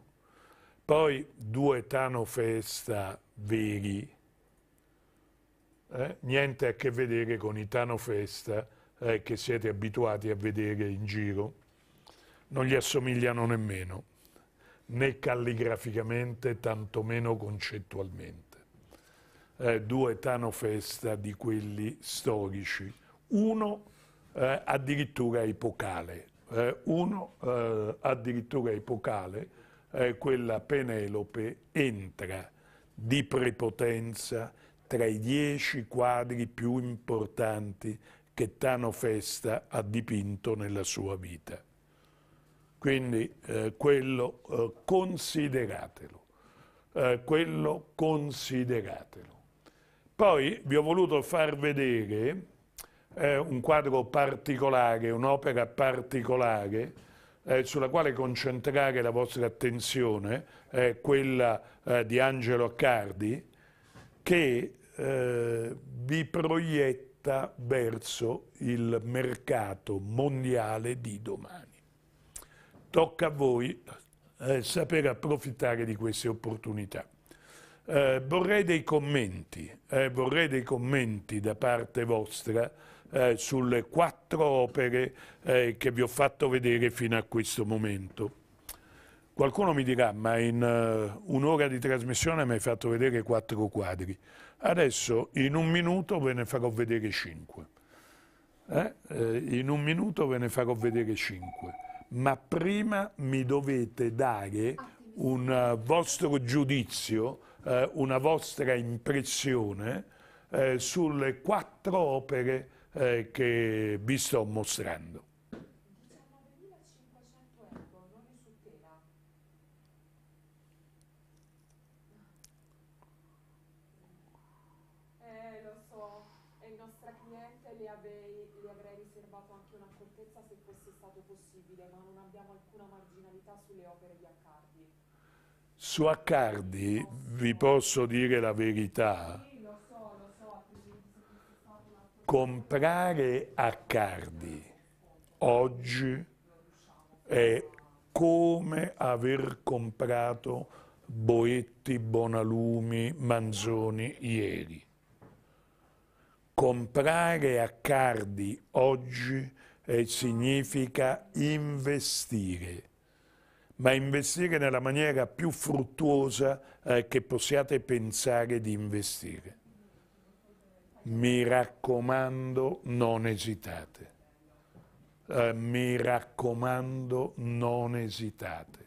Poi due Tano Festa veri, eh? niente a che vedere con i Tano Festa eh, che siete abituati a vedere in giro, non gli assomigliano nemmeno, né calligraficamente, tantomeno concettualmente eh, due tanofesta di quelli storici, uno eh, addirittura epocale, eh, uno eh, addirittura epocale, eh, quella Penelope entra di prepotenza tra i dieci quadri più importanti che Tanofesta ha dipinto nella sua vita. Quindi eh, quello eh, consideratelo, eh, quello consideratelo. Poi vi ho voluto far vedere eh, un quadro particolare, un'opera particolare, eh, sulla quale concentrare la vostra attenzione, eh, quella di Angelo Accardi, che eh, vi proietta verso il mercato mondiale di domani. Tocca a voi eh, sapere approfittare di queste opportunità. Eh, vorrei, dei commenti, eh, vorrei dei commenti da parte vostra eh, sulle quattro opere eh, che vi ho fatto vedere fino a questo momento. Qualcuno mi dirà, ma in uh, un'ora di trasmissione mi hai fatto vedere quattro quadri. Adesso in un minuto ve ne farò vedere cinque. Eh, in un minuto ve ne farò vedere cinque. Ma prima mi dovete dare un uh, vostro giudizio eh, una vostra impressione eh, sulle quattro opere eh, che vi sto mostrando. Su Accardi vi posso dire la verità. Comprare Accardi oggi è come aver comprato Boetti, Bonalumi, Manzoni ieri. Comprare Accardi oggi eh, significa investire ma investire nella maniera più fruttuosa eh, che possiate pensare di investire. Mi raccomando, non esitate. Eh, mi raccomando, non esitate.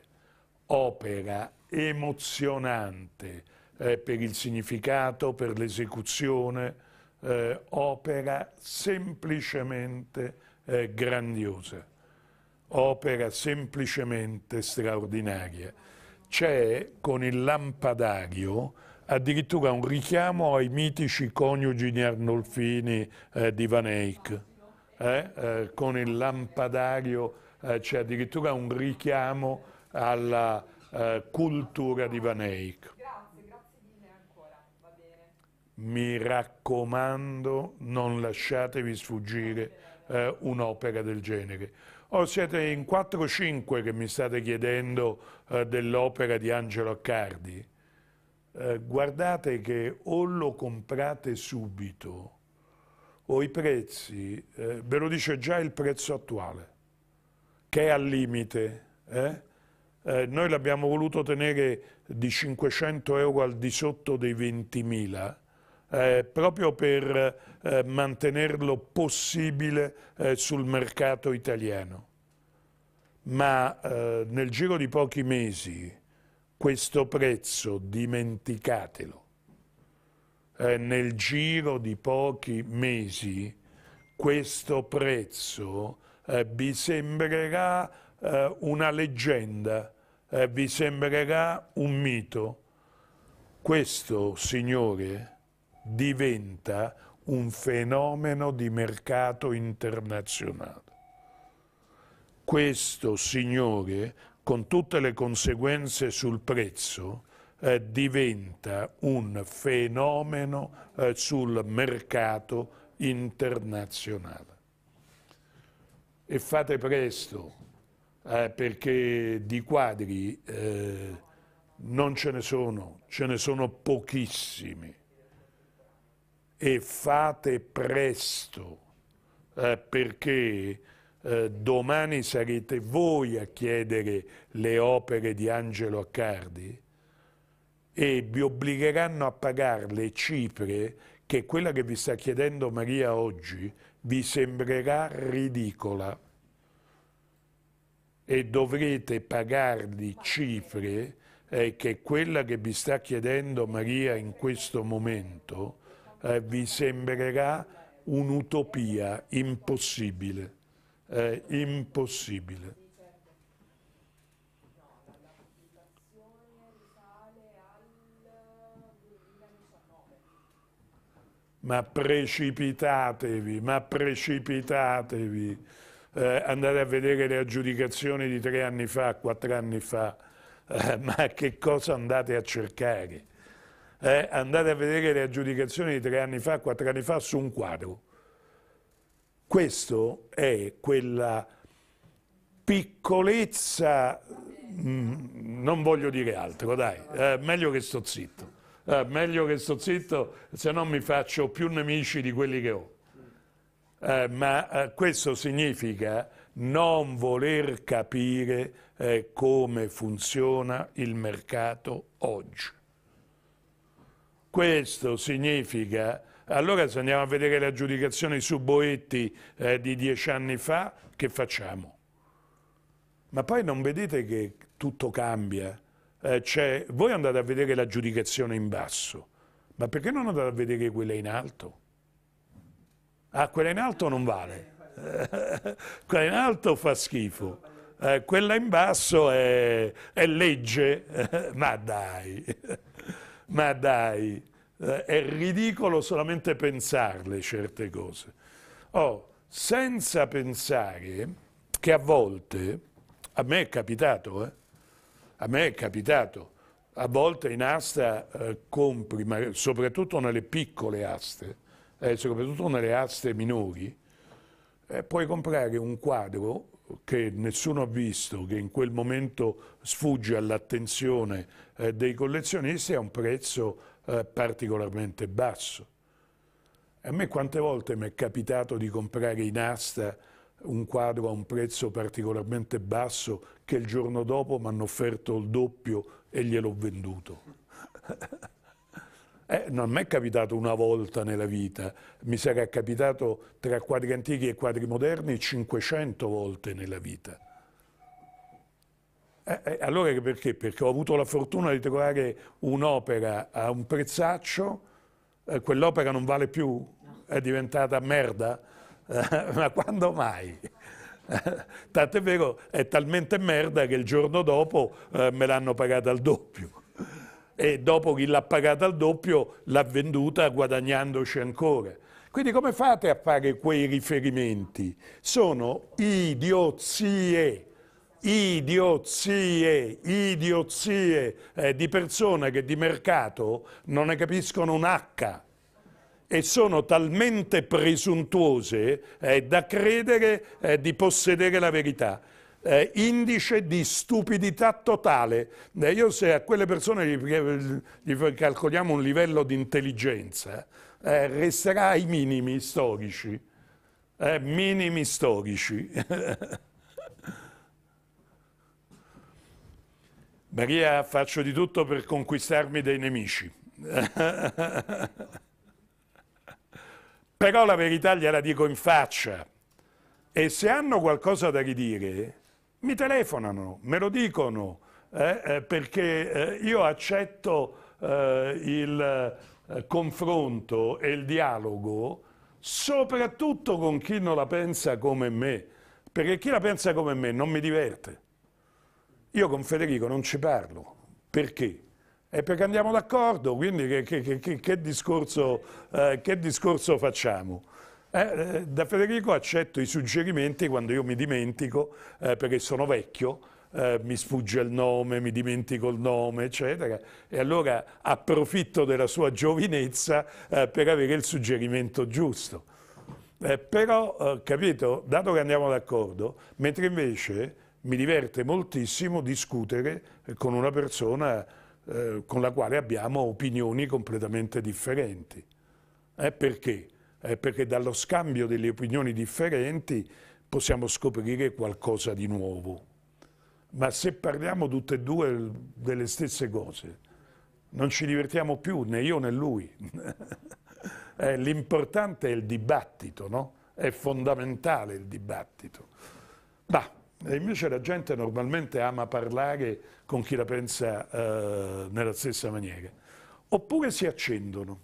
Opera emozionante eh, per il significato, per l'esecuzione, eh, opera semplicemente eh, grandiosa opera semplicemente straordinaria. C'è con il lampadario addirittura un richiamo ai mitici coniugi di Arnolfini eh, di Van Eyck. Eh? Eh, con il lampadario eh, c'è addirittura un richiamo alla eh, cultura di Van Eyck. Grazie, grazie mille ancora, Mi raccomando, non lasciatevi sfuggire eh, un'opera del genere o oh, siete in 4 o 5 che mi state chiedendo eh, dell'opera di Angelo Accardi? Eh, guardate che o lo comprate subito o i prezzi, eh, ve lo dice già il prezzo attuale, che è al limite. Eh? Eh, noi l'abbiamo voluto tenere di 500 euro al di sotto dei 20.000 eh, proprio per eh, mantenerlo possibile eh, sul mercato italiano. Ma eh, nel giro di pochi mesi questo prezzo, dimenticatelo, eh, nel giro di pochi mesi questo prezzo eh, vi sembrerà una leggenda, vi sembrerà un mito. Questo, signore, diventa un fenomeno di mercato internazionale. Questo, signore, con tutte le conseguenze sul prezzo, eh, diventa un fenomeno eh, sul mercato internazionale. E fate presto, eh, perché di quadri eh, non ce ne sono, ce ne sono pochissimi e fate presto, eh, perché eh, domani sarete voi a chiedere le opere di Angelo Accardi e vi obbligheranno a pagare le cifre che quella che vi sta chiedendo Maria oggi vi sembrerà ridicola e dovrete pagargli cifre eh, che quella che vi sta chiedendo Maria in questo momento eh, vi sembrerà un'utopia impossibile, eh, impossibile. Ma precipitatevi, ma precipitatevi. Eh, andate a vedere le aggiudicazioni di tre anni fa, quattro anni fa, eh, ma che cosa andate a cercare? eh, andate a vedere le aggiudicazioni di tre anni fa, quattro anni fa su un quadro. Questo è quella piccolezza, mh, mm, non voglio dire altro, dai, eh, meglio che sto zitto, eh, meglio che sto zitto, se no mi faccio più nemici di quelli che ho. Eh, ma eh, questo significa non voler capire eh, come funziona il mercato oggi. Questo significa, allora se andiamo a vedere le aggiudicazioni su Boetti eh, di dieci anni fa, che facciamo? Ma poi non vedete che tutto cambia? Eh, cioè, voi andate a vedere l'aggiudicazione in basso, ma perché non andate a vedere quella in alto? Ah, quella in alto non vale, quella in alto fa schifo, eh, quella in basso è, è legge, ma dai... ma dai, eh, è ridicolo solamente pensarle certe cose. Oh, senza pensare che a volte, a me è capitato, eh, a me è capitato, a volte in asta eh, compri, ma soprattutto nelle piccole aste, eh, soprattutto nelle aste minori, eh, puoi comprare un quadro che nessuno ha visto, che in quel momento sfugge all'attenzione eh, dei collezionisti a un prezzo eh, particolarmente basso. A me quante volte mi è capitato di comprare in asta un quadro a un prezzo particolarmente basso che il giorno dopo mi hanno offerto il doppio e gliel'ho venduto. eh, non mi è capitato una volta nella vita, mi sarà capitato tra quadri antichi e quadri moderni 500 volte nella vita. Eh, eh, allora perché? Perché ho avuto la fortuna di trovare un'opera a un prezzaccio, eh, quell'opera non vale più, è diventata merda, eh, ma quando mai? Tanto è vero, è talmente merda che il giorno dopo eh, me l'hanno pagata al doppio e dopo chi l'ha pagata al doppio l'ha venduta guadagnandoci ancora. Quindi come fate a fare quei riferimenti? Sono idiozie idiozie, idiozie eh, di persone che di mercato non ne capiscono un H e sono talmente presuntuose eh, da credere eh, di possedere la verità. Eh, indice di stupidità totale. Eh, io se a quelle persone gli, gli calcoliamo un livello di intelligenza, eh, resterà ai minimi storici. Eh, minimi storici. Maria, faccio di tutto per conquistarmi dei nemici. Però la verità gliela dico in faccia. E se hanno qualcosa da ridire, mi telefonano, me lo dicono, eh, eh perché eh, io accetto eh, il confronto e il dialogo soprattutto con chi non la pensa come me, perché chi la pensa come me non mi diverte. Io con Federico non ci parlo. Perché? È perché andiamo d'accordo, quindi che, che, che, che discorso, eh, discorso, facciamo? Eh, eh, da Federico accetto i suggerimenti quando io mi dimentico, eh, perché sono vecchio, eh, mi sfugge il nome, mi dimentico il nome, eccetera. E allora approfitto della sua giovinezza eh, per avere il suggerimento giusto. però, capito, dato che andiamo d'accordo, mentre invece mi diverte moltissimo discutere con una persona eh, con la quale abbiamo opinioni completamente differenti. Eh, perché? Eh, perché dallo scambio delle opinioni differenti possiamo scoprire qualcosa di nuovo. Ma se parliamo tutte e due delle stesse cose, non ci divertiamo più, né io né lui. eh, l'importante è il dibattito, no? È fondamentale il dibattito. Bah, e invece la gente normalmente ama parlare con chi la pensa eh, nella stessa maniera. Oppure si accendono.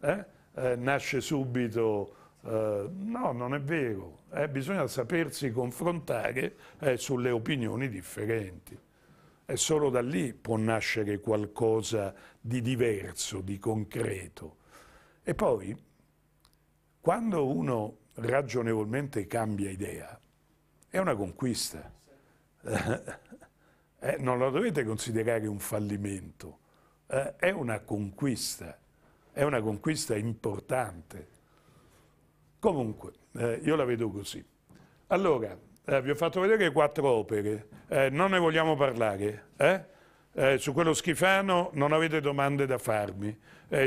Eh? Eh, nasce subito, eh, no, non è vero. Eh, bisogna sapersi confrontare eh, sulle opinioni differenti. E solo da lì può nascere qualcosa di diverso, di concreto. E poi, quando uno ragionevolmente cambia idea, è una conquista. Eh, non lo dovete considerare un fallimento, eh, è una conquista, è una conquista importante. Comunque, eh, io la vedo così. Allora, eh, vi ho fatto vedere quattro opere, eh, non ne vogliamo parlare. Eh? su quello schifano non avete domande da farmi,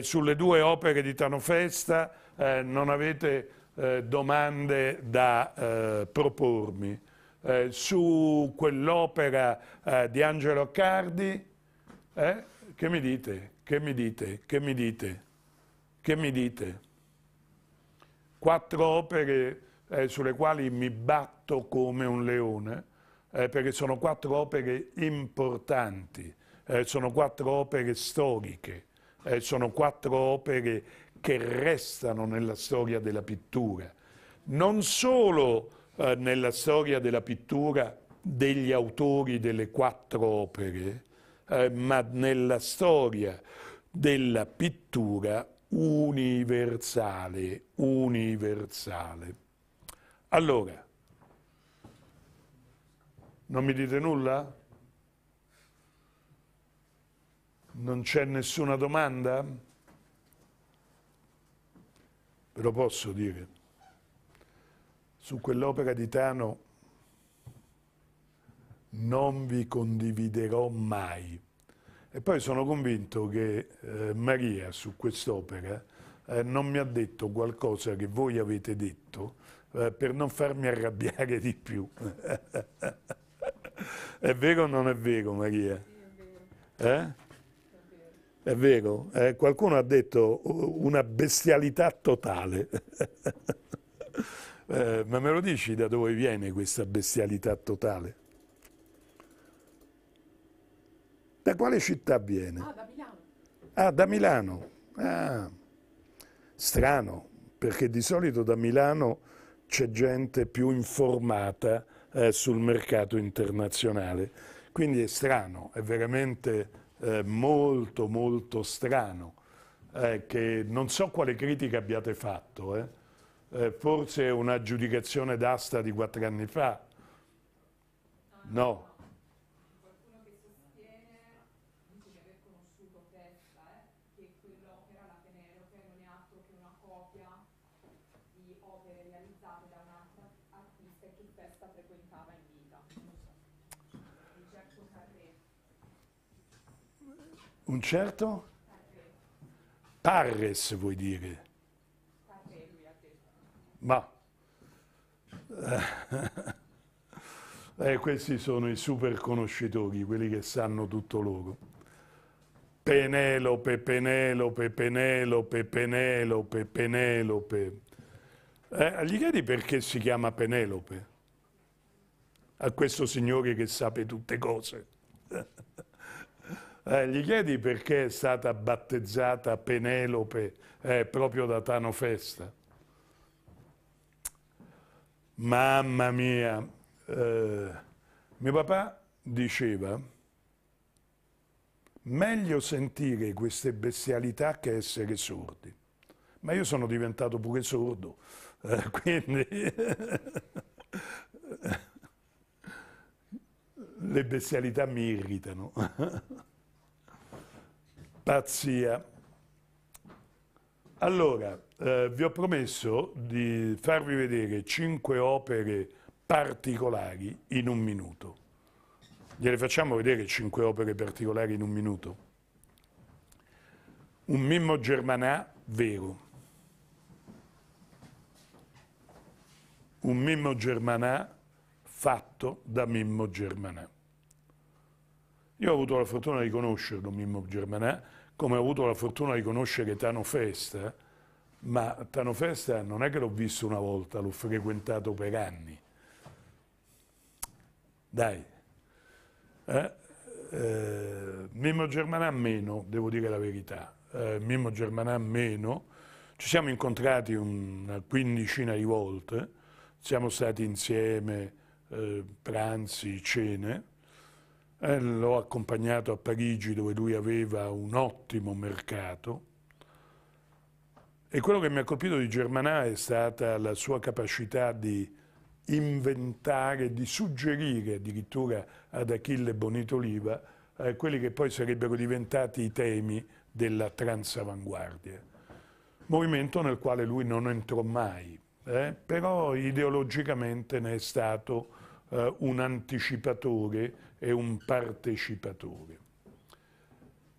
sulle due opere di Tano Festa non avete eh, domande da eh, propormi. Eh, su quell'opera eh, di Angelo Cardi, eh, che mi dite? Che mi dite? Che mi dite? Che mi dite? Quattro opere sulle quali mi batto come un leone, perché sono quattro opere importanti, sono quattro opere storiche, sono quattro opere che restano nella storia della pittura, non solo eh, nella storia della pittura degli autori delle quattro opere, eh, ma nella storia della pittura universale, universale. Allora, non mi dite nulla? Non c'è nessuna domanda? ve lo posso dire, su quell'opera di Tano non vi condividerò mai. E poi sono convinto che eh, Maria su quest'opera eh, non mi ha detto qualcosa che voi avete detto eh, per non farmi arrabbiare di più. è vero o non è vero Maria? Sì, è Eh? È vero, eh, qualcuno ha detto uh, una bestialità totale. eh, ma me lo dici da dove viene questa bestialità totale? Da quale città viene? Ah, da Milano. Ah, da Milano. Ah, strano, perché di solito da Milano c'è gente più informata eh, sul mercato internazionale. Quindi è strano, è veramente eh, molto molto strano, eh, che non so quale critica abbiate fatto, eh. Eh, forse una giudicazione d'asta di quattro anni fa. No, Un certo? Parres vuoi dire? Ma eh, questi sono i super conoscitori, quelli che sanno tutto loro. Penelope, Penelope, Penelope, Penelope, Penelope. Eh, gli chiedi perché si chiama Penelope? A questo signore che sape tutte cose. Eh, gli chiedi perché è stata battezzata Penelope eh, proprio da Tano Festa. Mamma mia, eh, mio papà diceva, meglio sentire queste bestialità che essere sordi. Ma io sono diventato pure sordo, eh, quindi... le bestialità mi irritano. pazzia. Allora, eh, vi ho promesso di farvi vedere cinque opere particolari in un minuto. Gliele facciamo vedere cinque opere particolari in un minuto? Un Mimmo Germanà vero. Un Mimmo Germanà fatto da Mimmo Germanà. Io ho avuto la fortuna di conoscerlo, Mimmo Germanà, come ho avuto la fortuna di conoscere Tano Festa, ma Tano Festa non è che l'ho visto una volta, l'ho frequentato per anni. Dai. Eh? Eh, Mimmo Germanà meno, devo dire la verità. Eh, Mimmo Germanà meno. Ci siamo incontrati una quindicina di volte, siamo stati insieme, eh, pranzi, cene. Eh, l'ho accompagnato a Parigi dove lui aveva un ottimo mercato e quello che mi ha colpito di Germanà è stata la sua capacità di inventare, di suggerire addirittura ad Achille Bonitoliva eh, quelli che poi sarebbero diventati i temi della transavanguardia. Movimento nel quale lui non entrò mai, eh, però ideologicamente ne è stato eh, un anticipatore è un partecipatore.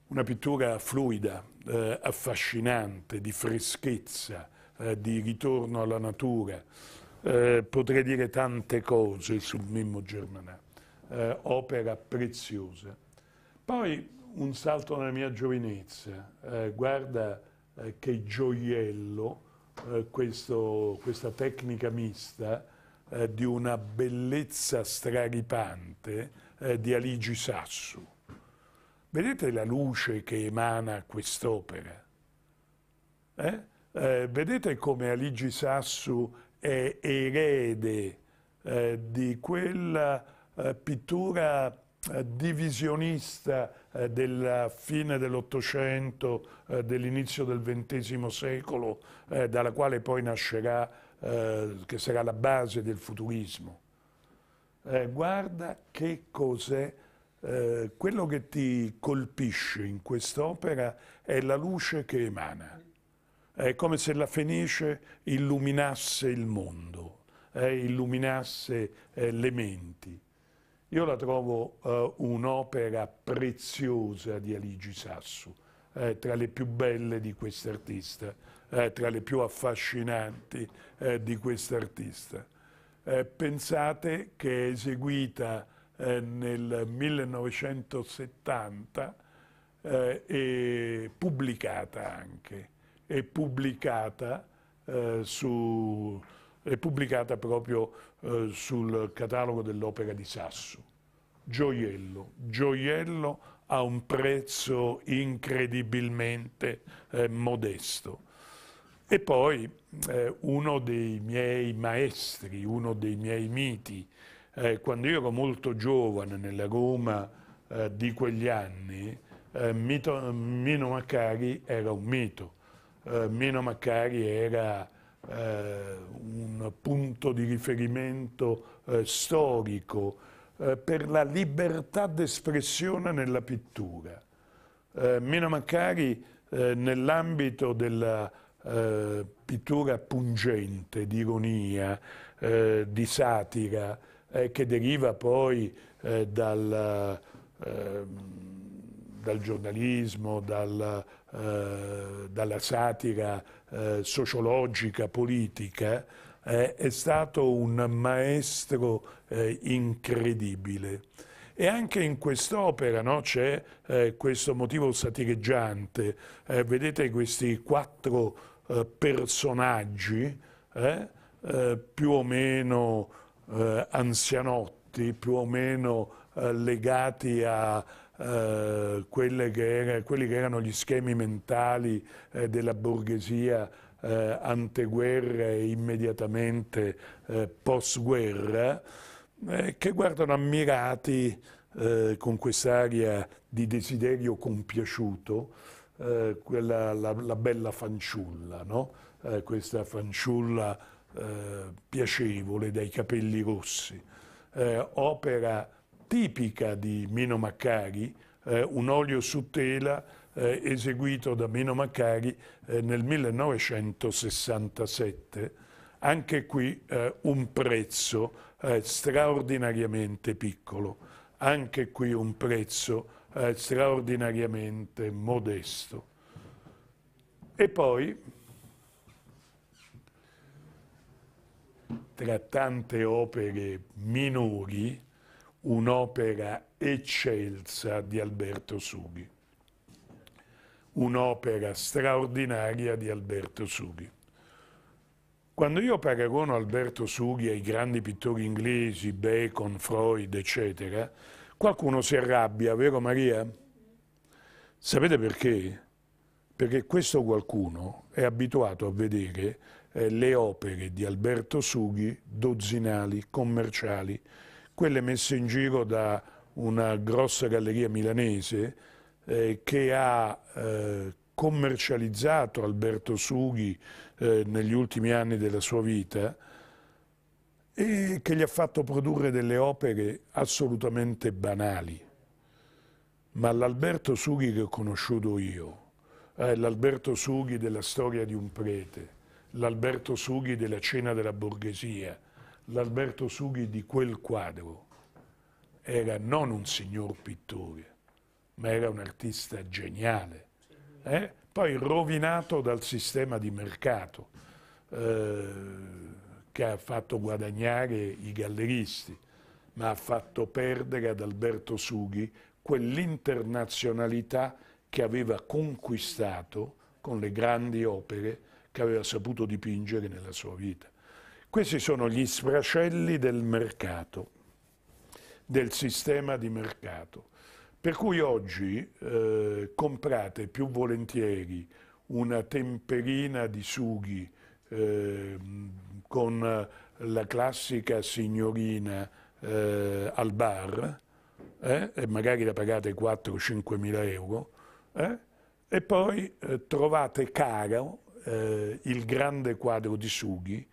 Una pittura fluida, eh, affascinante, di freschezza, eh, di ritorno alla natura. Eh, potrei dire tante cose su Mimmo Germanà, eh, opera preziosa. Poi un salto nella mia giovinezza, eh, guarda eh, che gioiello questo, questa tecnica mista di una bellezza straripante eh, di Aligi Sassu. Vedete la luce che emana quest'opera? Eh? Eh, vedete come Aligi Sassu è erede eh, di quella eh, pittura eh, divisionista della fine dell'Ottocento, dell'inizio del XX secolo, dalla quale poi nascerà, che sarà la base del futurismo eh, guarda che cos'è, eh, quello che ti colpisce in quest'opera è la luce che emana, è come se la Fenice illuminasse il mondo, eh, illuminasse eh, le menti. Io la trovo eh, un'opera preziosa di Aligi Sassu, eh, tra le più belle di quest'artista, tra le più affascinanti di quest'artista. Eh, pensate che è eseguita eh, nel 1970 eh, e pubblicata anche, è pubblicata, eh, su, è pubblicata proprio eh, sul catalogo dell'opera di Sasso. Gioiello, gioiello a un prezzo incredibilmente modesto. E poi eh, uno dei miei maestri, uno dei miei miti, eh, quando io ero molto giovane nella Roma eh, di quegli anni, eh, Mito, Mino Maccari era un mito. Eh, Mino Maccari era eh, un punto di riferimento storico per la libertà d'espressione nella pittura. Mino Maccari nell'ambito della eh, pittura pungente di ironia, eh, di satira, eh, che deriva poi eh, dal, ehm, dal, giornalismo, dal, eh, dalla satira sociologica, politica, è stato un maestro incredibile. E anche in quest'opera no, c'è eh, questo motivo satireggiante. Eh, vedete questi quattro eh, personaggi eh, eh, più o meno eh, anzianotti, più o meno eh, legati a che era, quelli che erano gli schemi mentali della borghesia anteguerra e immediatamente postguerra, guerra che guardano ammirati con quest'aria di desiderio compiaciuto eh, quella, la, la, bella fanciulla, no? eh, questa fanciulla eh, piacevole dai capelli rossi, eh, opera tipica di Mino Maccari, eh, un olio su tela eseguito da Mino Maccari nel 1967, anche qui un prezzo straordinariamente piccolo, anche qui un prezzo eh, straordinariamente modesto. E poi, tra tante opere minori, un'opera eccelsa di Alberto Sughi, un'opera straordinaria di Alberto Sughi. Quando io paragono Alberto Sughi ai grandi pittori inglesi, Bacon, Freud, eccetera, Qualcuno si arrabbia, vero Maria? Sapete perché? Perché questo qualcuno è abituato a vedere eh, le opere di Alberto Sughi dozzinali, commerciali, quelle messe in giro da una grossa galleria milanese eh, che ha eh, commercializzato Alberto Sughi eh, negli ultimi anni della sua vita e che gli ha fatto produrre delle opere assolutamente banali. Ma l'Alberto Sughi che ho conosciuto io è eh, l'Alberto Sughi della storia di un prete, l'Alberto Sughi della cena della borghesia, l'Alberto Sughi di quel quadro. Era non un signor pittore, ma era un artista geniale. Eh? Poi rovinato dal sistema di mercato. Eh, che ha fatto guadagnare i galleristi, ma ha fatto perdere ad Alberto Sughi quell'internazionalità che aveva conquistato con le grandi opere che aveva saputo dipingere nella sua vita. Questi sono gli sfracelli del mercato, del sistema di mercato. Per cui oggi eh, comprate più volentieri una temperina di sughi eh, con eh, la classica signorina eh, al bar, eh, e magari la pagate 4-5 mila euro, eh, e poi eh, trovate caro eh, il grande quadro di Sughi,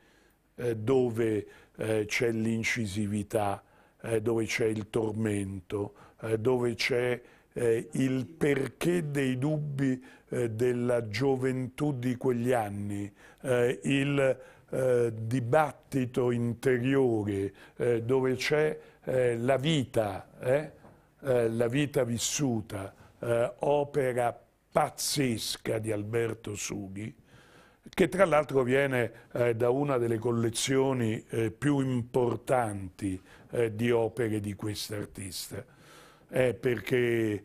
dove c'è l'incisività, dove c'è il tormento, dove c'è il perché dei dubbi della gioventù di quegli anni, il eh, dibattito interiore eh, dove c'è eh, la vita, eh, eh, la vita vissuta, opera pazzesca di Alberto Sughi, che tra l'altro viene da una delle collezioni più importanti di opere di quest'artista. Eh, perché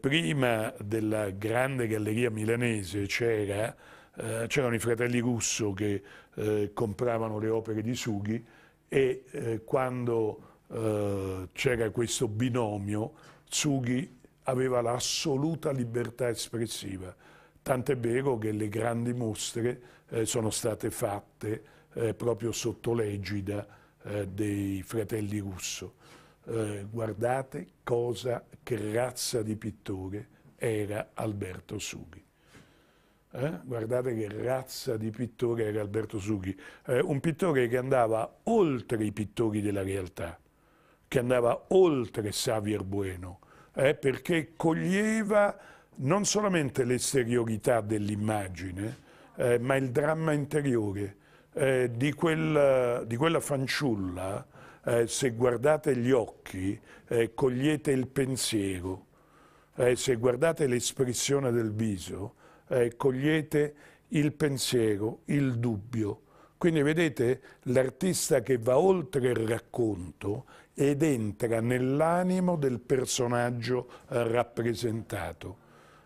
prima della grande galleria milanese c'era eh, c'erano i fratelli Russo che eh, compravano le opere di Sughi e eh, quando eh, c'era questo binomio Sughi aveva l'assoluta libertà espressiva, tant'è vero che le grandi mostre eh, sono state fatte proprio sotto l'egida dei fratelli Russo. guardate cosa, che razza di pittore era Alberto Sughi. Eh? Guardate che razza di pittore era Alberto Sughi, eh, un pittore che andava oltre i pittori della realtà, che andava oltre Xavier Bueno, eh, perché coglieva non solamente l'esteriorità dell'immagine, eh, ma il dramma interiore eh, di, quel, di, quella fanciulla, eh, se guardate gli occhi, cogliete il pensiero, se guardate l'espressione del viso, eh, cogliete il pensiero, il dubbio. Quindi vedete l'artista che va oltre il racconto ed entra nell'animo del personaggio eh, rappresentato.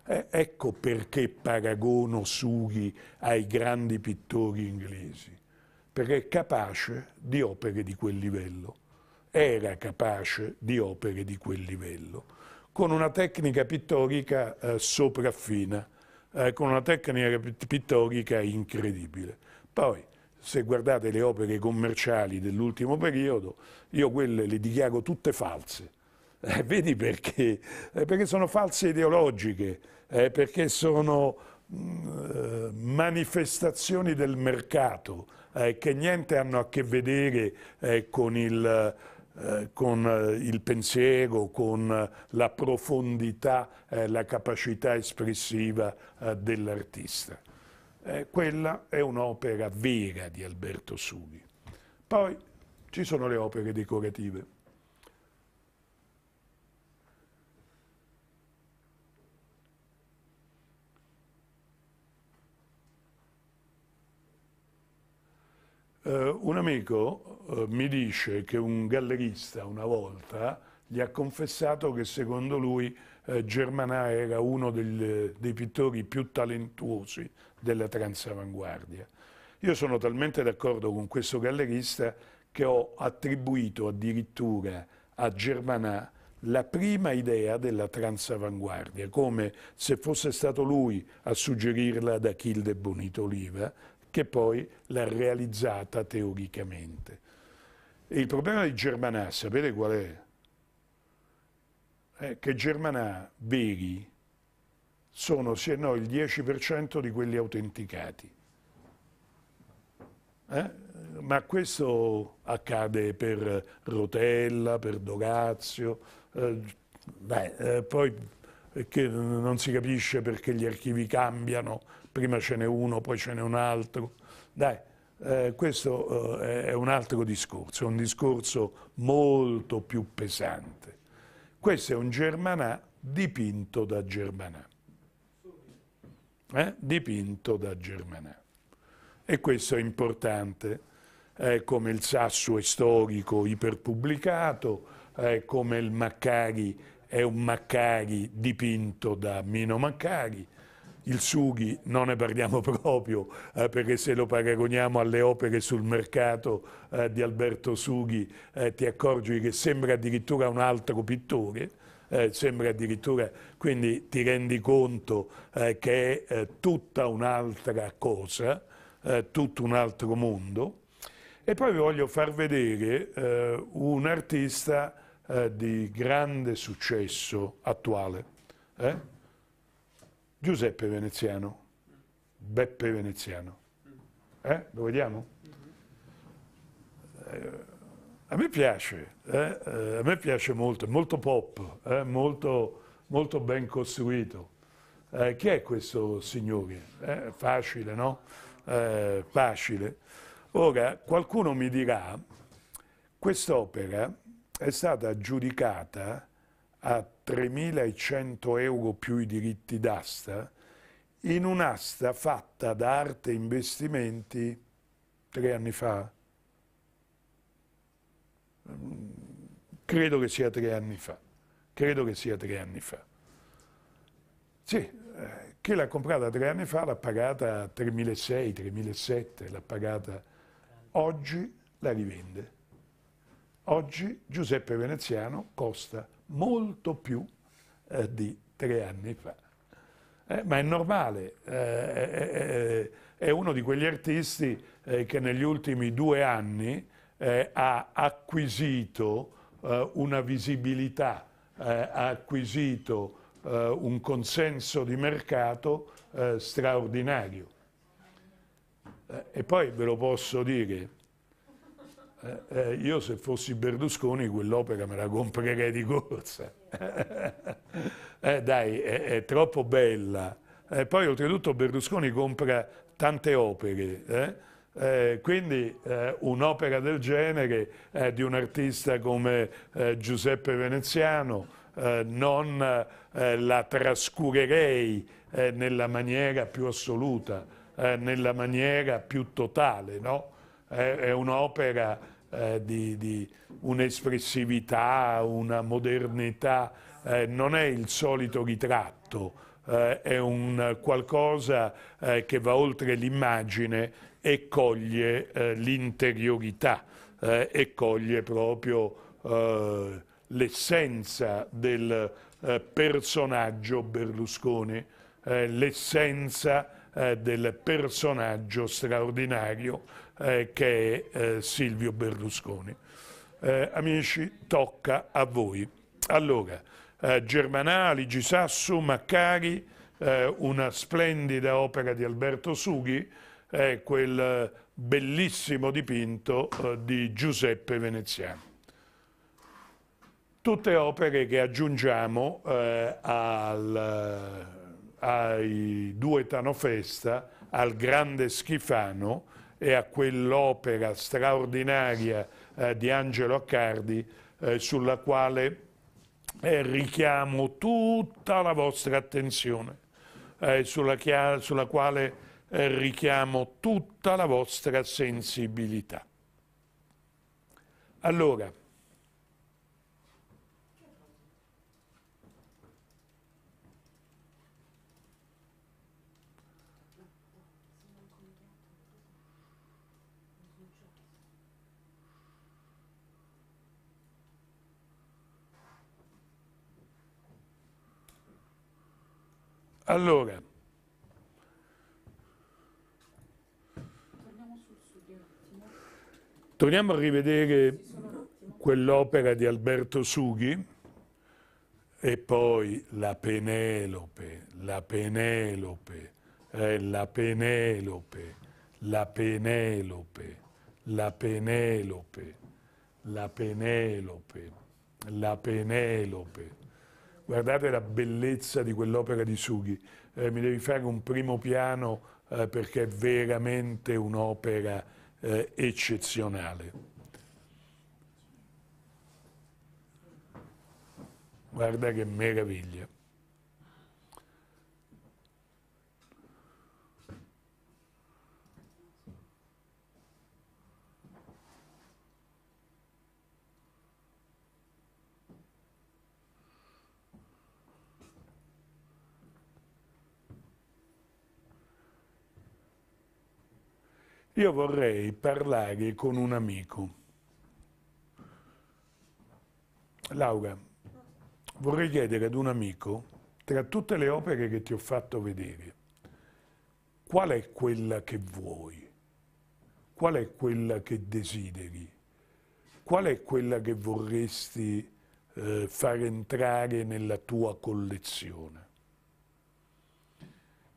Eh, ecco perché paragono Sughi ai grandi pittori inglesi, perché è capace di opere di quel livello, era capace di opere di quel livello, con una tecnica pittorica eh, sopraffina eh, con una tecnica pittorica incredibile. Poi, se guardate le opere commerciali dell'ultimo periodo, io quelle le dichiaro tutte false. Eh, vedi perché? Eh, perché sono false ideologiche, eh, perché sono mm, eh, manifestazioni del mercato eh, che niente hanno a che vedere con il eh, con eh, il pensiero, con eh, la profondità, eh, la capacità espressiva eh, dell'artista. quella è un'opera vera di Alberto Sughi. Poi ci sono le opere decorative. Uh, un amico uh, mi dice che un gallerista una volta gli ha confessato che secondo lui uh, Germanà era uno del, dei pittori più talentuosi della transavanguardia. Io sono talmente d'accordo con questo gallerista che ho attribuito addirittura a Germanà la prima idea della transavanguardia, come se fosse stato lui a suggerirla ad Achille Bonitoliva, che poi l'ha realizzata teoricamente. E il problema di Germanà, sapete qual è? È che Germanà veri sono se no il 10% di quelli autenticati. Eh? Ma questo accade per Rotella, per Dogazio, eh, beh, eh, poi eh, che non si capisce perché gli archivi cambiano, prima ce n'è uno, poi ce n'è un altro. Dai, eh, questo eh, è un altro discorso, è un discorso molto più pesante. Questo è un Germanà dipinto da Germanà. Eh? Dipinto da Germanà. E questo è importante, eh, come il Sasso è storico iperpubblicato, eh, come il Maccari è un Maccari dipinto da Mino Maccari, il Sughi non ne parliamo proprio, eh, perché se lo paragoniamo alle opere sul mercato eh, di Alberto Sughi eh, ti accorgi che sembra addirittura un altro pittore, eh, sembra addirittura, quindi ti rendi conto eh, che è eh, tutta un'altra cosa, tutto un altro mondo. E poi vi voglio far vedere un artista di grande successo attuale. Giuseppe Veneziano, Beppe Veneziano. Eh? Lo vediamo? Eh, a me piace, eh? eh a me piace molto, è molto pop, eh, molto, molto, ben costruito. Eh, chi è questo signore? facile, no? facile. Ora, qualcuno mi dirà, quest'opera è stata giudicata a 3.100 euro più i diritti d'asta, in un'asta fatta da Arte Investimenti tre anni fa, credo che sia tre anni fa, credo che sia tre anni fa. Sì, eh, chi l'ha comprata tre anni fa l'ha pagata 3.600, 3.700, l'ha pagata oggi la rivende. Oggi Giuseppe Veneziano costa molto più eh, di tre anni fa. Eh, ma è normale, eh, è uno di quegli artisti eh, che negli ultimi due anni eh, ha acquisito eh, una visibilità, ha acquisito un consenso di mercato straordinario. e poi ve lo posso dire, eh, eh, io se fossi Berlusconi quell'opera me la comprerei di corsa. eh, dai, è, è, troppo bella. Eh, poi oltretutto Berlusconi compra tante opere, eh? Eh, quindi un'opera del genere di un artista come Giuseppe Veneziano non la trascurerei nella maniera più assoluta, nella maniera più totale, no? è, è un'opera eh, di, di un'espressività, una modernità, eh, non è il solito ritratto, eh, è un qualcosa eh, che va oltre l'immagine e coglie eh, l'interiorità eh, e coglie proprio l'essenza del personaggio Berlusconi, l'essenza del personaggio straordinario eh, che è eh, Silvio Berlusconi. Eh, amici, tocca a voi. Allora, eh, Germanali, Gisassu, Maccari, eh, una splendida opera di Alberto Sughi, quel eh, bellissimo dipinto di Giuseppe Veneziano. Tutte opere che aggiungiamo al, ai due Tanofesta, al grande Schifano, e a quell'opera straordinaria eh, di Angelo Accardi eh, sulla quale eh, richiamo tutta la vostra attenzione, eh, sulla, sulla, quale eh, richiamo tutta la vostra sensibilità. Allora, Allora, torniamo a rivedere quell'opera di Alberto Sughi e poi la Penelope, la Penelope, eh, la Penelope, la Penelope, la Penelope, la Penelope, la Penelope, guardate la bellezza di quell'opera di Sughi, eh, mi devi fare un primo piano eh, perché è veramente un'opera eh, eccezionale. Guarda che meraviglia. Io vorrei parlare con un amico. Laura, vorrei chiedere ad un amico, tra tutte le opere che ti ho fatto vedere, qual è quella che vuoi? Qual è quella che desideri? Qual è quella che vorresti eh, far entrare nella tua collezione?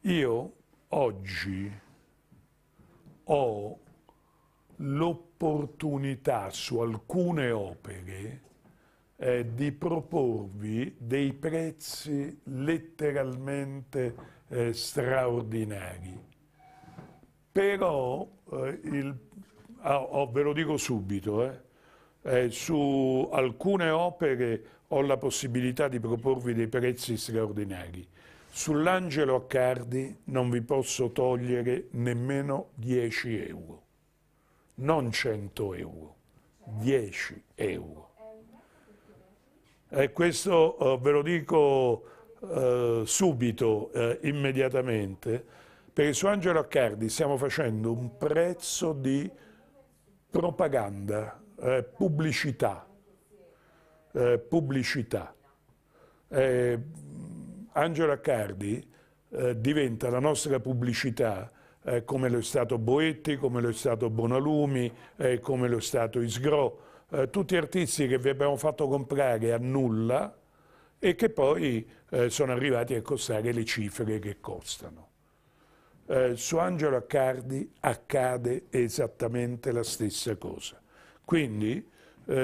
Io oggi ho l'opportunità su alcune opere eh, di proporvi dei prezzi letteralmente eh, straordinari. Però, eh, il, ah, oh, ve lo dico subito, eh, eh, su alcune opere ho la possibilità di proporvi dei prezzi straordinari Sull'Angelo Accardi non vi posso togliere nemmeno 10 euro, non 100 euro, 10 euro. E questo eh, ve lo dico eh, subito, eh, immediatamente, perché su Angelo Accardi stiamo facendo un prezzo di propaganda, eh, pubblicità, eh, pubblicità eh, Angela Cardi eh, diventa la nostra pubblicità eh, come lo è stato Boetti, come lo è stato Bonalumi, eh, come lo è stato Isgro, eh, tutti artisti che vi abbiamo fatto comprare a nulla e che poi eh, sono arrivati a costare le cifre che costano. Eh, su Angelo Accardi accade esattamente la stessa cosa. Quindi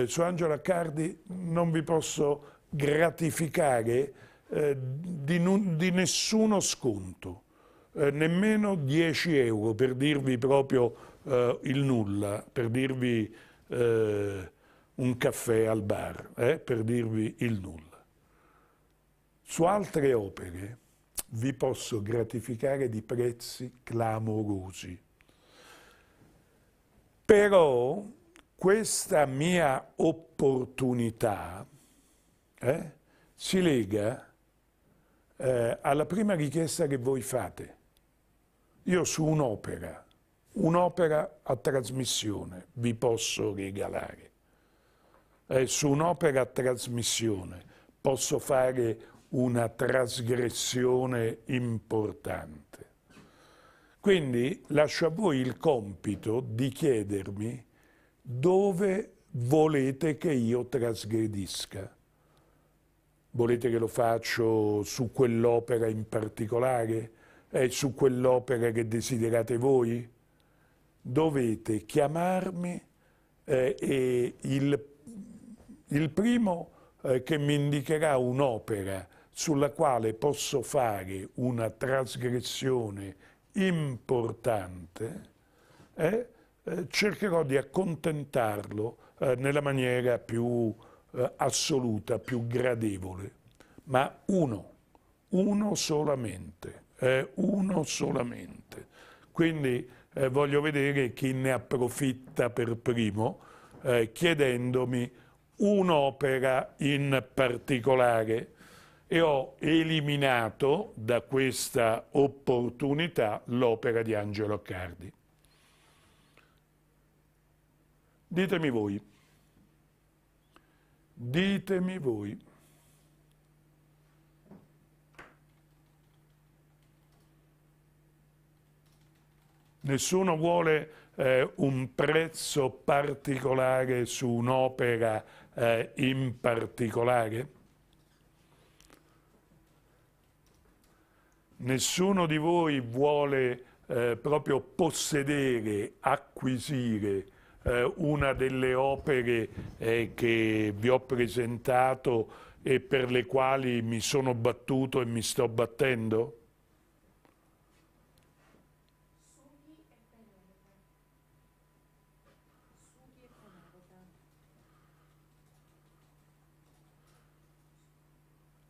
su Angelo Accardi non vi posso gratificare eh, di, di, nessuno sconto, eh, nemmeno 10 euro per dirvi proprio eh, il nulla, per dirvi eh, un caffè al bar, per dirvi il nulla. Su altre opere vi posso gratificare di prezzi clamorosi. Però questa mia opportunità eh, si lega eh, alla prima richiesta che voi fate, io su un'opera, un'opera a trasmissione vi posso regalare, eh, su un'opera a trasmissione posso fare una trasgressione importante. Quindi lascio a voi il compito di chiedermi dove volete che io trasgredisca volete che lo faccio su quell'opera in particolare? È su quell'opera che desiderate voi? Dovete chiamarmi eh, e il, il primo eh, che mi indicherà un'opera sulla quale posso fare una trasgressione importante, eh, eh cercherò di accontentarlo eh, nella maniera più eh, assoluta, più gradevole, ma uno, uno solamente, eh, uno solamente. Quindi eh, voglio vedere chi ne approfitta per primo, eh, chiedendomi un'opera in particolare e ho eliminato da questa opportunità l'opera di Angelo Cardi. Ditemi voi. Ditemi voi. Nessuno vuole eh, un prezzo particolare su un'opera eh, in particolare? Nessuno di voi vuole eh, proprio possedere, acquisire eh, una delle opere eh, che vi ho presentato e per le quali mi sono battuto e mi sto battendo?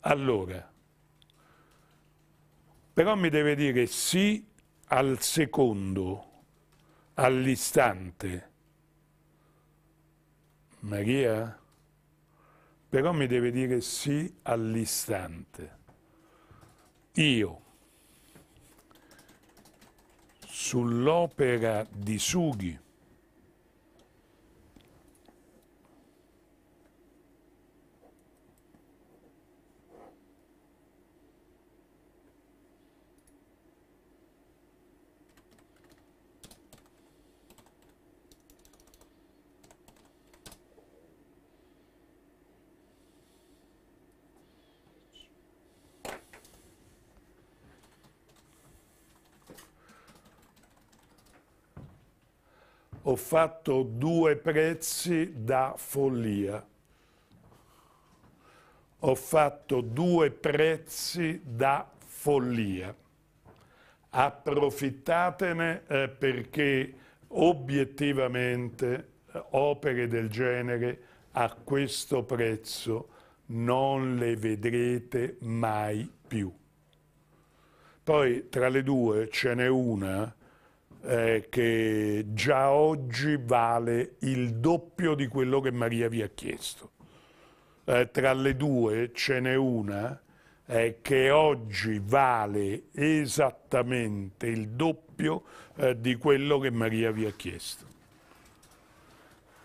Allora, però mi deve dire sì al secondo, all'istante, Maria, però mi deve dire sì all'istante. Io, sull'opera di Sughi, fatto due prezzi da follia. Ho fatto due prezzi da follia. Approfittatene eh, perché obiettivamente eh, opere del genere a questo prezzo non le vedrete mai più. Poi tra le due ce n'è una eh, che già oggi vale il doppio di quello che Maria vi ha chiesto. Eh, tra le due ce n'è una eh, che oggi vale esattamente il doppio eh, di quello che Maria vi ha chiesto.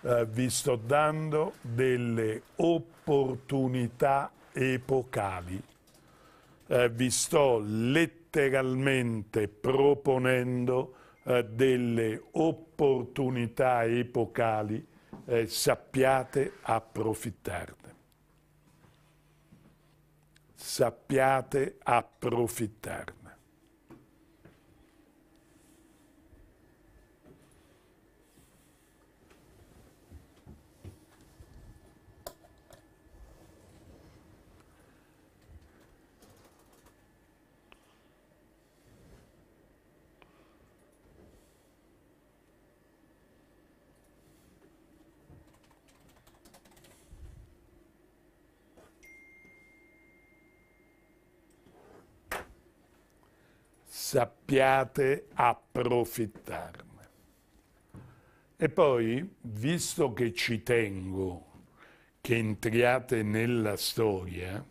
Eh, vi sto dando delle opportunità epocali, eh, vi sto letteralmente proponendo eh, delle opportunità epocali, eh, sappiate approfittarne. Sappiate approfittarne. sappiate approfittarne. E poi, visto che ci tengo che entriate nella storia,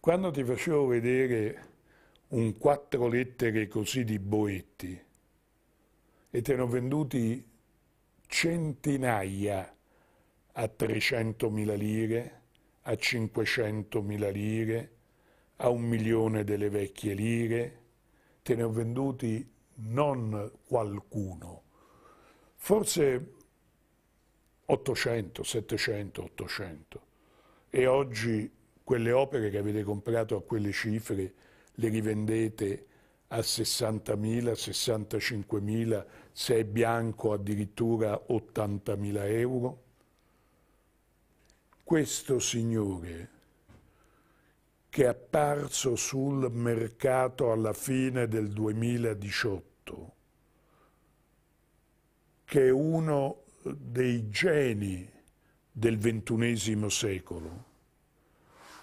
Quando ti facevo vedere un quattro lettere così di Boetti, e te ne ho venduti centinaia a 300.000 lire, a 500.000 lire, a un milione delle vecchie lire, te ne ho venduti non qualcuno, forse 800, 700, 800. E oggi quelle opere che avete comprato a quelle cifre le rivendete a 60.000, 65.000, se è bianco addirittura 80.000 euro? Questo signore che è apparso sul mercato alla fine del 2018, che è uno dei geni del XXI secolo,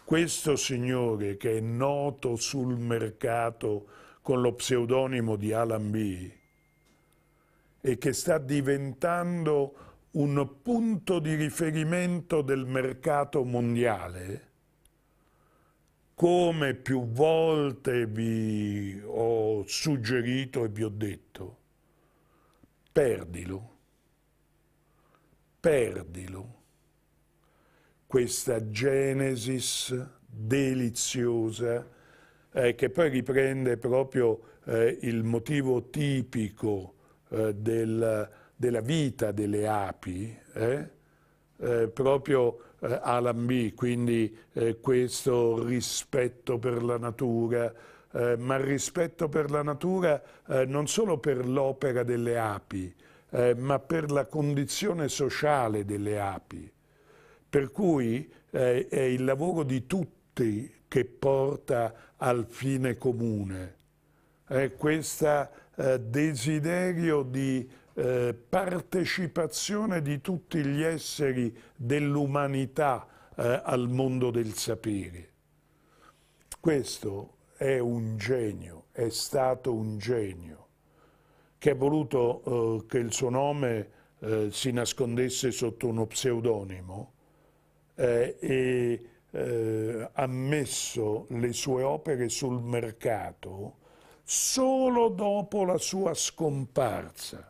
questo signore che è noto sul mercato con lo pseudonimo di Alan B e che sta diventando un punto di riferimento del mercato mondiale, come più volte vi ho suggerito e vi ho detto, perdilo, perdilo, questa genesis deliziosa eh, che poi riprende proprio eh, il motivo tipico eh, del, della vita delle api, eh, eh, proprio eh, quindi eh, questo rispetto per la natura, ma rispetto per la natura non solo per l'opera delle api, ma per la condizione sociale delle api. Per cui è il lavoro di tutti, che porta al fine comune. È questo eh, desiderio di eh, partecipazione di tutti gli esseri dell'umanità eh, al mondo del sapere. Questo è un genio, è stato un genio, che ha voluto eh, che il suo nome eh, si nascondesse sotto uno pseudonimo eh, e eh, ha messo le sue opere sul mercato solo dopo la sua scomparsa.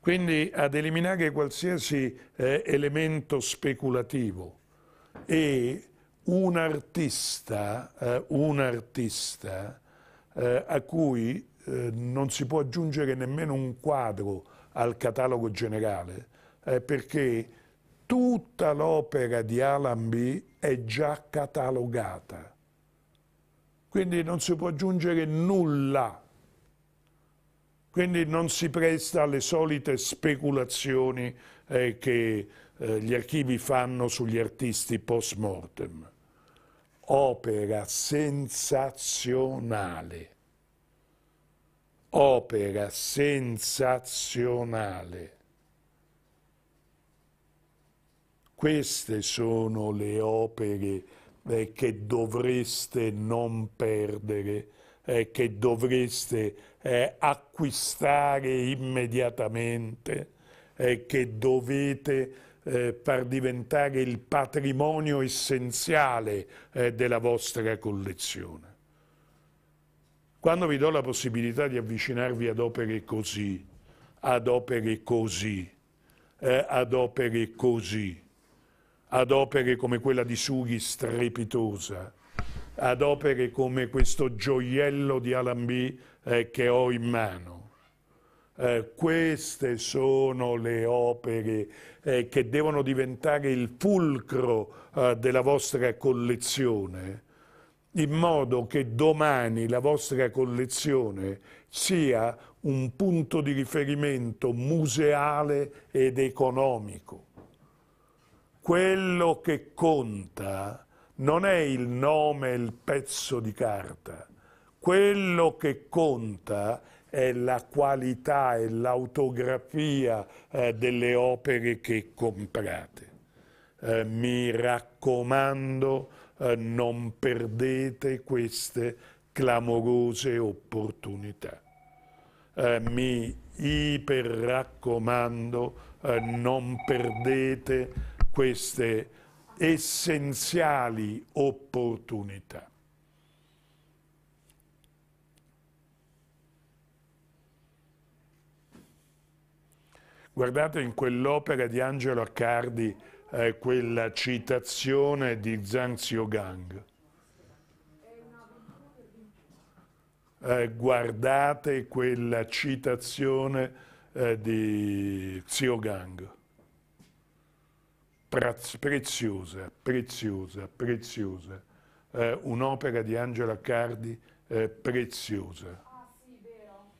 Quindi ad eliminare qualsiasi eh, elemento speculativo e un artista, eh, un artista eh, a cui eh, non si può aggiungere nemmeno un quadro al catalogo generale, eh, perché tutta l'opera di Alan B è già catalogata. Quindi non si può aggiungere nulla. Quindi non si presta alle solite speculazioni eh, che eh, gli archivi fanno sugli artisti post mortem. Opera sensazionale. Opera sensazionale. Queste sono le opere eh, che dovreste non perdere, eh, che dovreste eh, acquistare immediatamente, eh, che dovete eh, far diventare il patrimonio essenziale eh, della vostra collezione. Quando vi do la possibilità di avvicinarvi ad opere così, ad opere così, ad opere così, ad opere come quella di Sughi strepitosa, ad opere come questo gioiello di Alambì eh, che ho in mano. Eh, queste sono le opere eh, che devono diventare il fulcro eh, della vostra collezione, in modo che domani la vostra collezione sia un punto di riferimento museale ed economico quello che conta non è il nome, il pezzo di carta, quello che conta è la qualità e l'autografia eh, delle opere che comprate. Eh, mi raccomando, eh, non perdete queste clamorose opportunità. Eh, mi iper raccomando, eh, non perdete queste essenziali opportunità. Guardate in quell'opera di Angelo Accardi eh, quella citazione di Zanzio Gang. Eh, guardate quella citazione eh, di Zio Gang preziosa, preziosa, preziosa, eh, un'opera di Angela Cardi eh, preziosa. Ah,
sì, vero.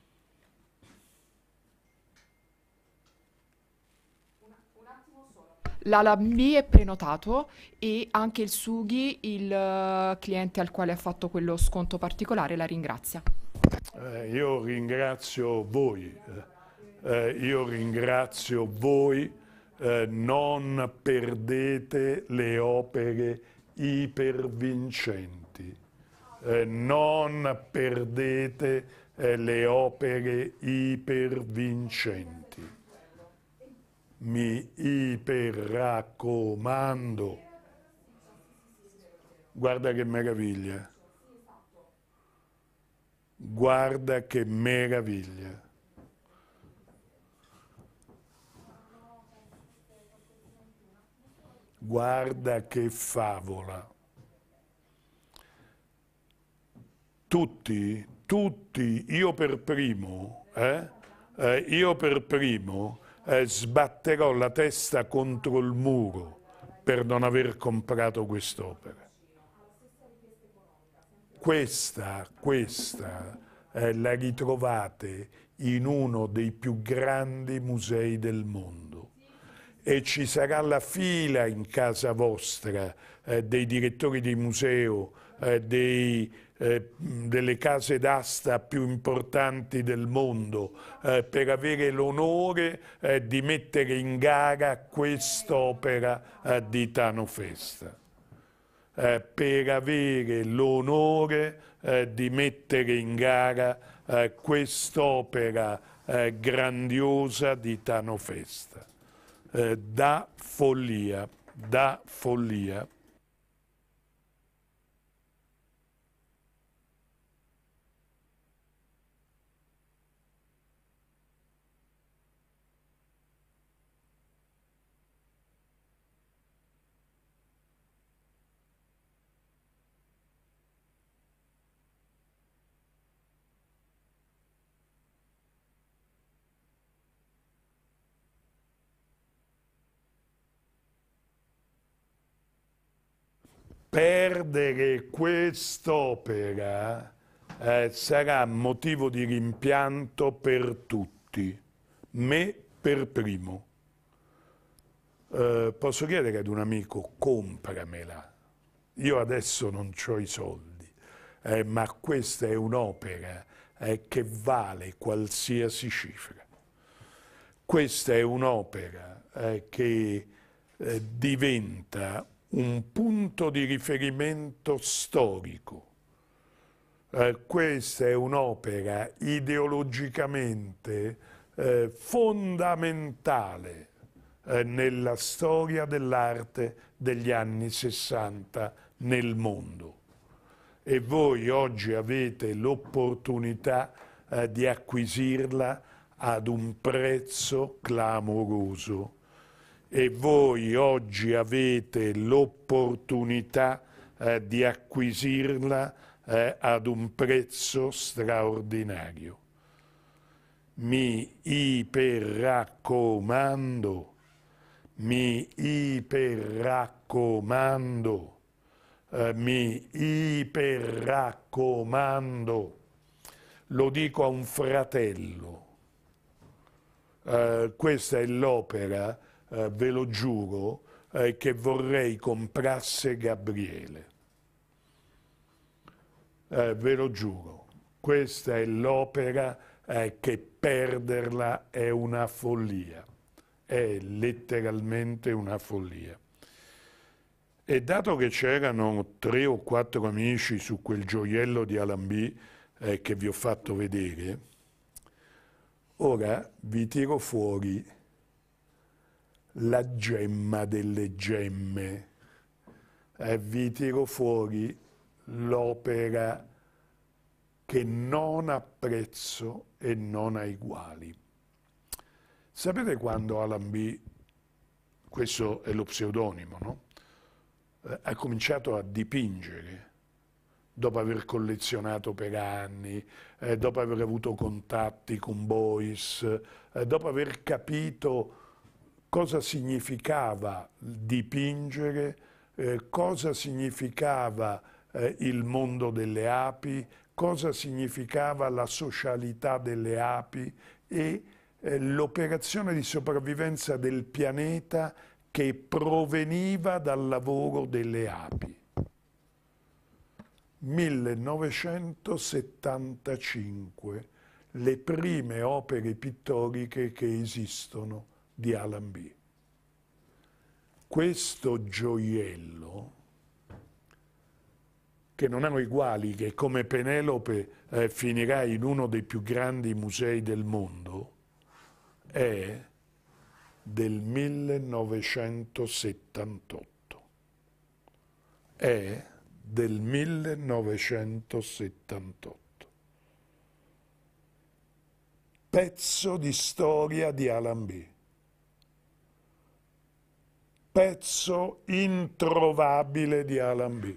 Un, attimo solo. L'Alambi è prenotato e anche il Sughi, il eh, cliente al quale ha fatto quello sconto particolare, la ringrazia.
Eh, io ringrazio voi, eh, eh, io ringrazio voi eh, non perdete le opere ipervincenti, eh, non perdete eh, le opere ipervincenti. Mi iperraccomando. Guarda che meraviglia. Guarda che meraviglia. Guarda che favola. Tutti, tutti, io per primo, eh, eh, io per primo eh, sbatterò la testa contro il muro per non aver comprato quest'opera. Questa, questa eh, la ritrovate in uno dei più grandi musei del mondo e ci sarà la fila in casa vostra eh, dei direttori di museo, eh, dei, eh, delle case d'asta più importanti del mondo eh, per avere l'onore eh, di mettere in gara quest'opera eh, di Tano Festa. per avere l'onore di mettere in gara quest'opera grandiosa di Tano Festa. Eh, da follia, da follia. perdere quest'opera eh, sarà motivo di rimpianto per tutti, me per primo. Eh, posso chiedere ad un amico, compramela. Io adesso non ho i soldi, eh, ma questa è un'opera eh, che vale qualsiasi cifra. Questa è un'opera eh, che eh, diventa un punto di riferimento storico. Eh, questa è un'opera ideologicamente eh, fondamentale eh, nella storia dell'arte degli anni 60 nel mondo. E voi oggi avete l'opportunità eh, di acquisirla ad un prezzo clamoroso e voi oggi avete l'opportunità eh, di acquisirla eh, ad un prezzo straordinario. Mi iperraccomando, mi iperraccomando, eh, mi iperraccomando, lo dico a un fratello. Eh, questa è l'opera eh, ve lo giuro, eh, che vorrei comprasse Gabriele. Eh, ve lo giuro, questa è l'opera eh, che perderla è una follia, è letteralmente una follia. E dato che c'erano tre o quattro amici su quel gioiello di Alambì eh, che vi ho fatto vedere, ora vi tiro fuori la gemma delle gemme e vi tiro fuori l'opera che non apprezzo e non ha uguali. Sapete quando Alan B., questo è lo pseudonimo, no? Eh, ha cominciato a dipingere dopo aver collezionato per anni, eh, dopo aver avuto contatti con Boyce, eh, dopo aver capito cosa significava dipingere, eh, cosa significava eh, il mondo delle api, cosa significava la socialità delle api e eh, l'operazione di sopravvivenza del pianeta che proveniva dal lavoro delle api. 1975, le prime opere pittoriche che esistono di Alan B. Questo gioiello, che non hanno uguali, che come Penelope eh, finirà in uno dei più grandi musei del mondo, è del 1978. È del 1978. Pezzo di storia di Alan B pezzo introvabile di Alan B.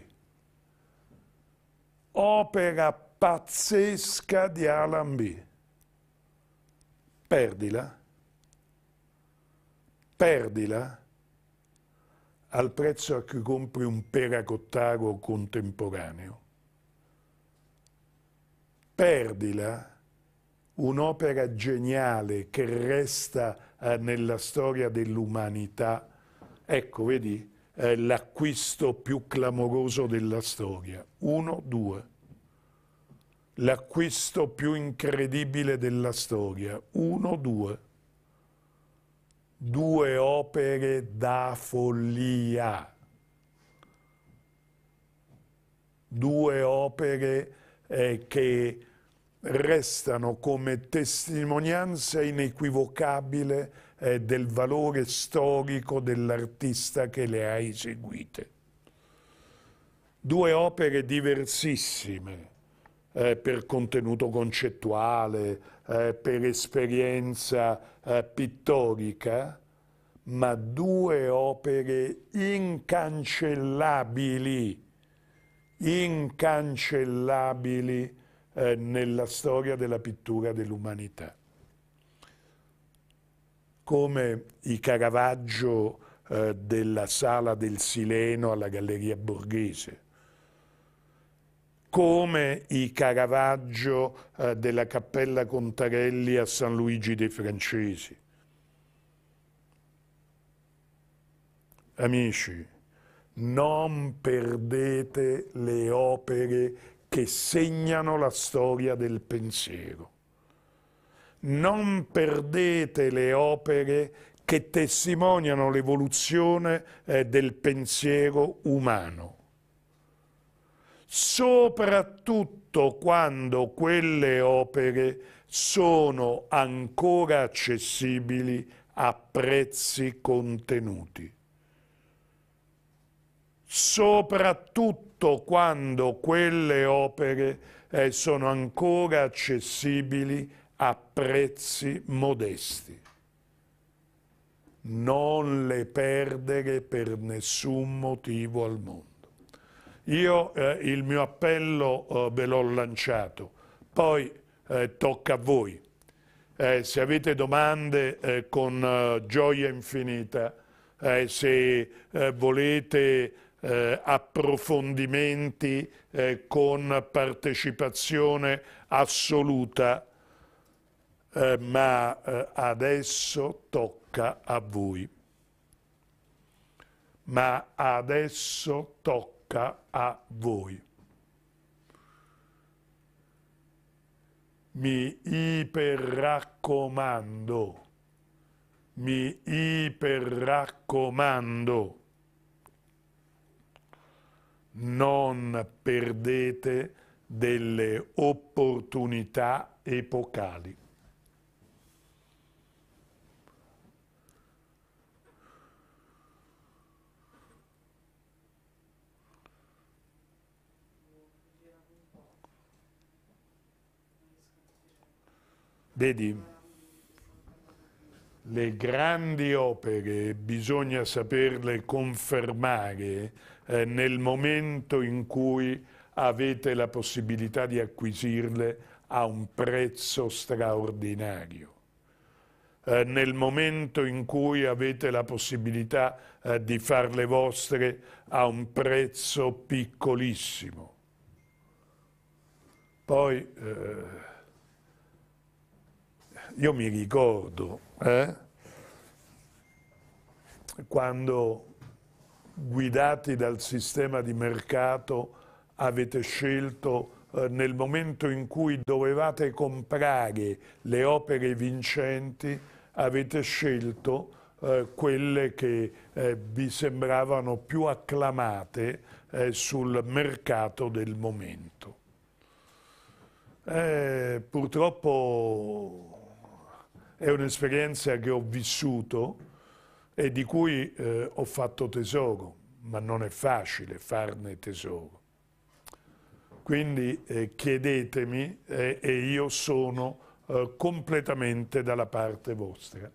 Opera pazzesca di Alan B. Perdila, perdila al prezzo a cui compri un peracottago contemporaneo. Perdila un'opera geniale che resta eh, nella storia dell'umanità Ecco, vedi, è l'acquisto più clamoroso della storia. 1-2. L'acquisto più incredibile della storia. 1-2. Due opere da follia. Due opere eh, che restano come testimonianza inequivocabile eh, del valore storico dell'artista che le ha eseguite. Due opere diversissime eh, per contenuto concettuale, eh, per esperienza eh, pittorica, ma due opere incancellabili, incancellabili eh, nella storia della pittura dell'umanità come i Caravaggio eh, della Sala del Sileno alla Galleria Borghese, come i Caravaggio eh, della Cappella Contarelli a San Luigi dei Francesi. Amici, non perdete le opere che segnano la storia del pensiero non perdete le opere che testimoniano l'evoluzione eh, del pensiero umano, soprattutto quando quelle opere sono ancora accessibili a prezzi contenuti, soprattutto quando quelle opere eh, sono ancora accessibili a prezzi modesti. Non le perdere per nessun motivo al mondo. Io eh, il mio appello eh, ve l'ho lanciato, poi eh, tocca a voi. Eh, se avete domande eh, con eh, gioia infinita, se volete approfondimenti con partecipazione assoluta, eh, ma eh, adesso tocca a voi. Ma adesso tocca a voi. Mi iperraccomando, mi iperraccomando, non perdete delle opportunità epocali. Vedi, le grandi opere bisogna saperle confermare eh, nel momento in cui avete la possibilità di acquisirle a un prezzo straordinario. Eh, nel momento in cui avete la possibilità eh, di farle vostre a un prezzo piccolissimo. Poi eh, io mi ricordo eh, quando guidati dal sistema di mercato avete scelto eh, nel momento in cui dovevate comprare le opere vincenti avete scelto eh, quelle che eh, vi sembravano più acclamate eh, sul mercato del momento. Eh, purtroppo è un'esperienza che ho vissuto e di cui eh, ho fatto tesoro, ma non è facile farne tesoro. Quindi eh, chiedetemi eh, e io sono eh, completamente dalla parte vostra.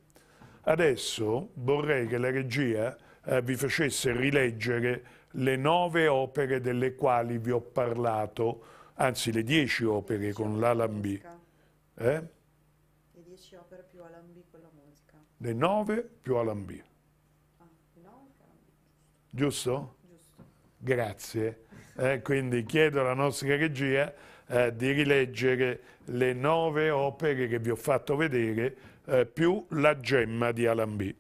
Adesso vorrei che la regia eh, vi facesse rileggere le nove opere delle quali vi ho parlato, anzi le dieci opere con l'Alambì. Eh? le 9 più Alambì. Ah, Giusto? Giusto. Grazie. Eh, quindi chiedo alla nostra regia eh, di rileggere le nove opere che vi ho fatto vedere eh, più la gemma di Alan B.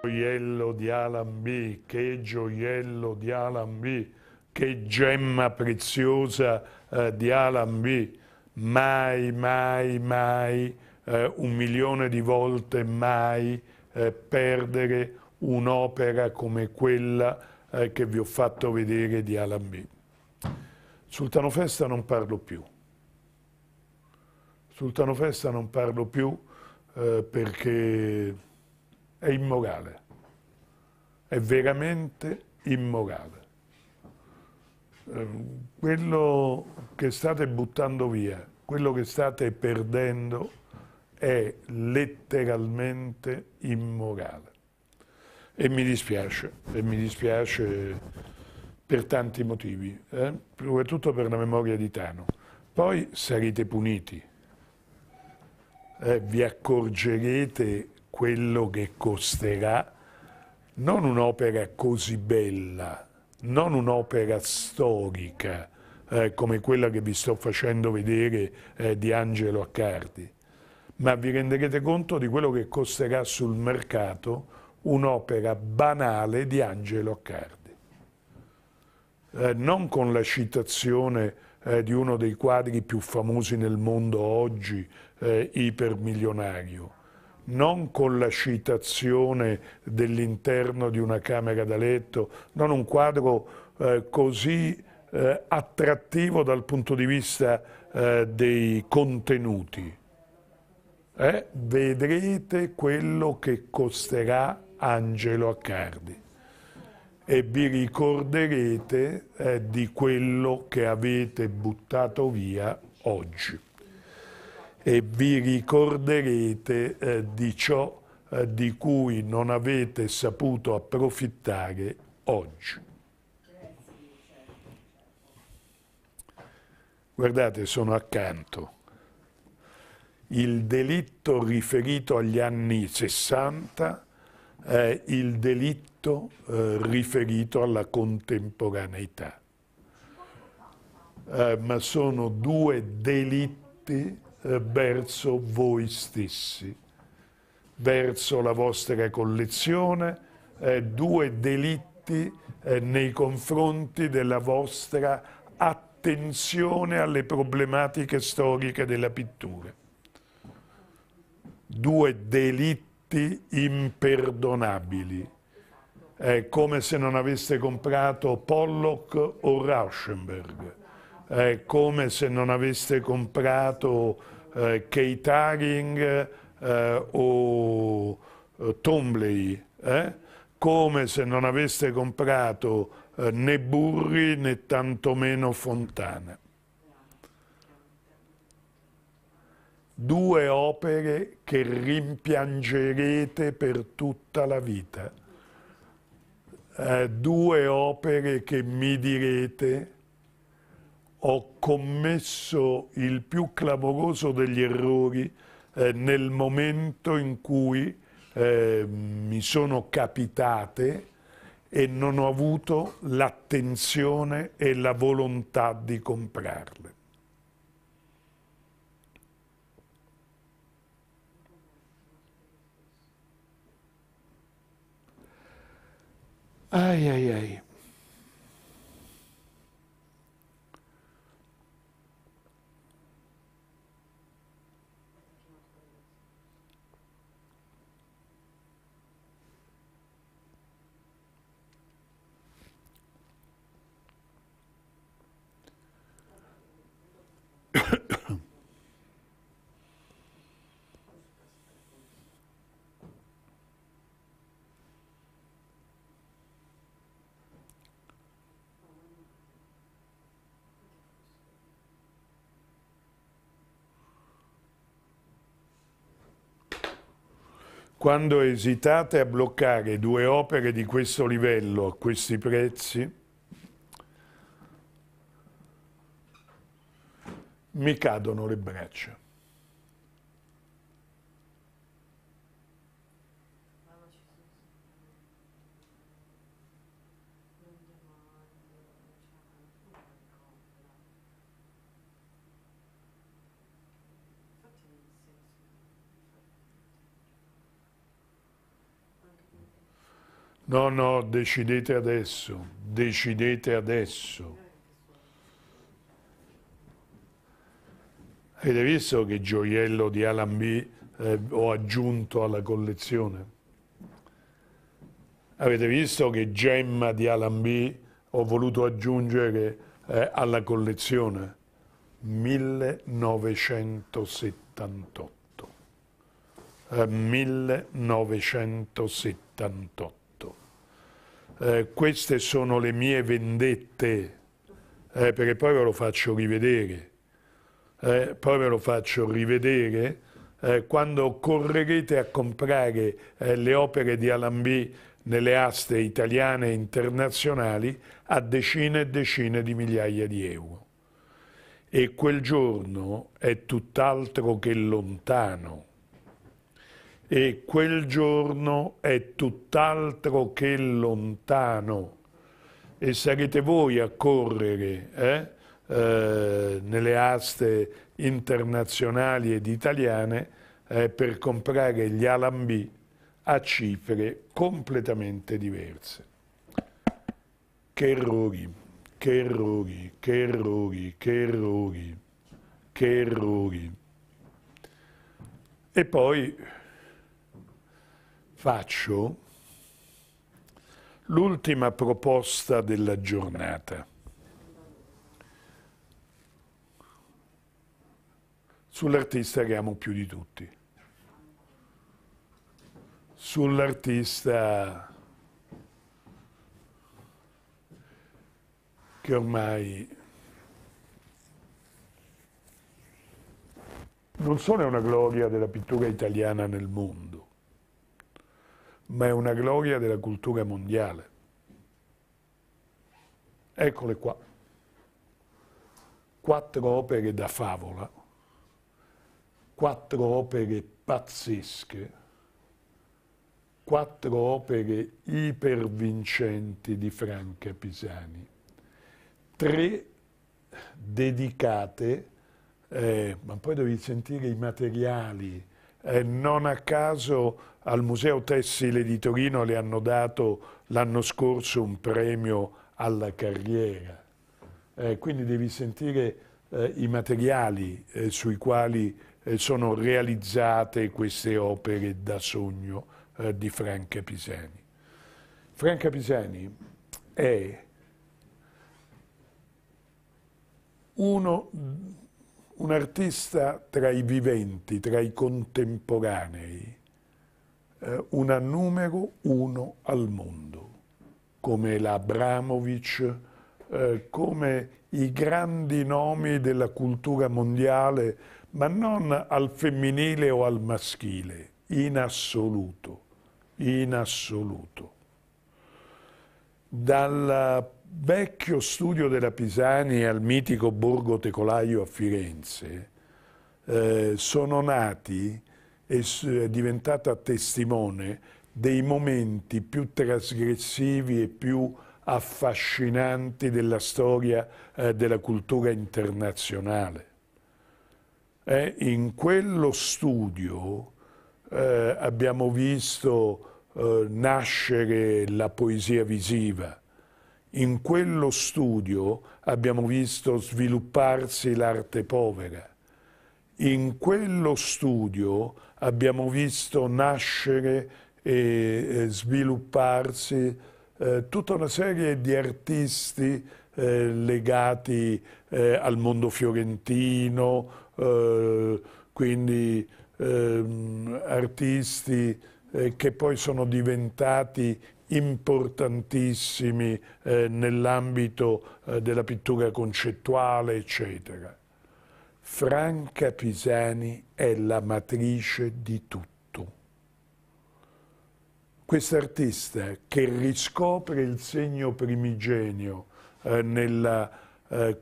Gioiello di Alan B, che gioiello di Alan B, che gemma preziosa eh, di Alan B. Mai, mai, mai, eh, un milione di volte mai eh, perdere un'opera come quella eh, che vi ho fatto vedere di Alan B. Sultano Festa non parlo più. Sultano Festa non parlo più eh, perché è immorale, è veramente immorale. Ehm, quello che state buttando via, quello che state perdendo è letteralmente immorale. E mi dispiace, e mi dispiace per tanti motivi, eh? soprattutto per la memoria di Tano. Poi sarete puniti, eh, vi accorgerete quello che costerà non un'opera così bella, non un'opera storica eh, come quella che vi sto facendo vedere eh, di Angelo Accardi, ma vi renderete conto di quello che costerà sul mercato un'opera banale di Angelo Accardi. Eh, non con la citazione eh, di uno dei quadri più famosi nel mondo oggi, eh, ipermilionario, non con la citazione dell'interno di una camera da letto, non un quadro eh, così eh, attrattivo dal punto di vista eh, dei contenuti. Eh, vedrete quello che costerà Angelo Accardi e vi ricorderete eh, di quello che avete buttato via oggi e vi ricorderete eh, di ciò eh, di cui non avete saputo approfittare oggi. Guardate, sono accanto. Il delitto riferito agli anni 60 è il delitto eh, riferito alla contemporaneità. Eh, ma sono due delitti eh, verso voi stessi, verso la vostra collezione, eh, due delitti eh, nei confronti della vostra attenzione alle problematiche storiche della pittura. Due delitti imperdonabili. È come se non aveste comprato Pollock o Rauschenberg eh, come se non aveste comprato eh, catering eh, o eh, Tombley, eh? come se non aveste comprato eh, né Burri né tantomeno Fontana. Due opere che rimpiangerete per tutta la vita. due opere che mi direte ho commesso il più clamoroso degli errori eh, nel momento in cui eh, mi sono capitate e non ho avuto l'attenzione e la volontà di comprarle. Ai ai ai. Quando esitate a bloccare due opere di questo livello a questi prezzi, mi cadono le braccia. No, no, decidete adesso, decidete adesso. Avete visto che gioiello di Alan B eh, ho aggiunto alla collezione? Avete visto che gemma di Alan B ho voluto aggiungere eh, alla collezione? 1978. Eh, 1978. Eh, queste sono le mie vendette, eh, perché poi ve lo faccio rivedere eh, poi ve lo faccio rivedere, eh, quando correrete a comprare eh, le opere di Alambì nelle aste italiane e internazionali a decine e decine di migliaia di euro. E quel giorno è tutt'altro che lontano. E quel giorno è tutt'altro che lontano. E sarete voi a correre, eh? Eh, nelle aste internazionali ed italiane eh, per comprare gli Alambì a cifre completamente diverse. Che errori, che errori, che errori, che errori, che errori. E poi faccio l'ultima proposta della giornata. sull'artista che amo più di tutti, sull'artista che ormai non solo è una gloria della pittura italiana nel mondo, ma è una gloria della cultura mondiale. Eccole qua, quattro opere da favola quattro opere pazzesche, quattro opere ipervincenti di Franca Pisani, tre dedicate, eh, ma poi devi sentire i materiali, eh, non a caso al Museo Tessile di Torino le hanno dato l'anno scorso un premio alla carriera, eh, quindi devi sentire eh, i materiali eh, sui quali eh, sono realizzate queste opere da sogno eh, di Franca Pisani. Franca Pisani è uno, un artista tra i viventi, tra i contemporanei, eh, una numero uno al mondo, come l'Abramovic, come i grandi nomi della cultura mondiale ma non al femminile o al maschile, in assoluto, in assoluto. Dal vecchio studio della Pisani al mitico borgo Tecolaio a Firenze eh, sono nati e è diventata testimone dei momenti più trasgressivi e più affascinanti della storia eh, della cultura internazionale. Eh, in quello studio eh, abbiamo visto eh, nascere la poesia visiva, in quello studio abbiamo visto svilupparsi l'arte povera, in quello studio abbiamo visto nascere e svilupparsi eh, tutta una serie di artisti eh, legati eh, al mondo fiorentino, eh, quindi ehm, artisti eh, che poi sono diventati importantissimi eh, nell'ambito eh, della pittura concettuale, eccetera. Franca Pisani è la matrice di tutto. Quest'artista che riscopre il segno primigenio eh, nella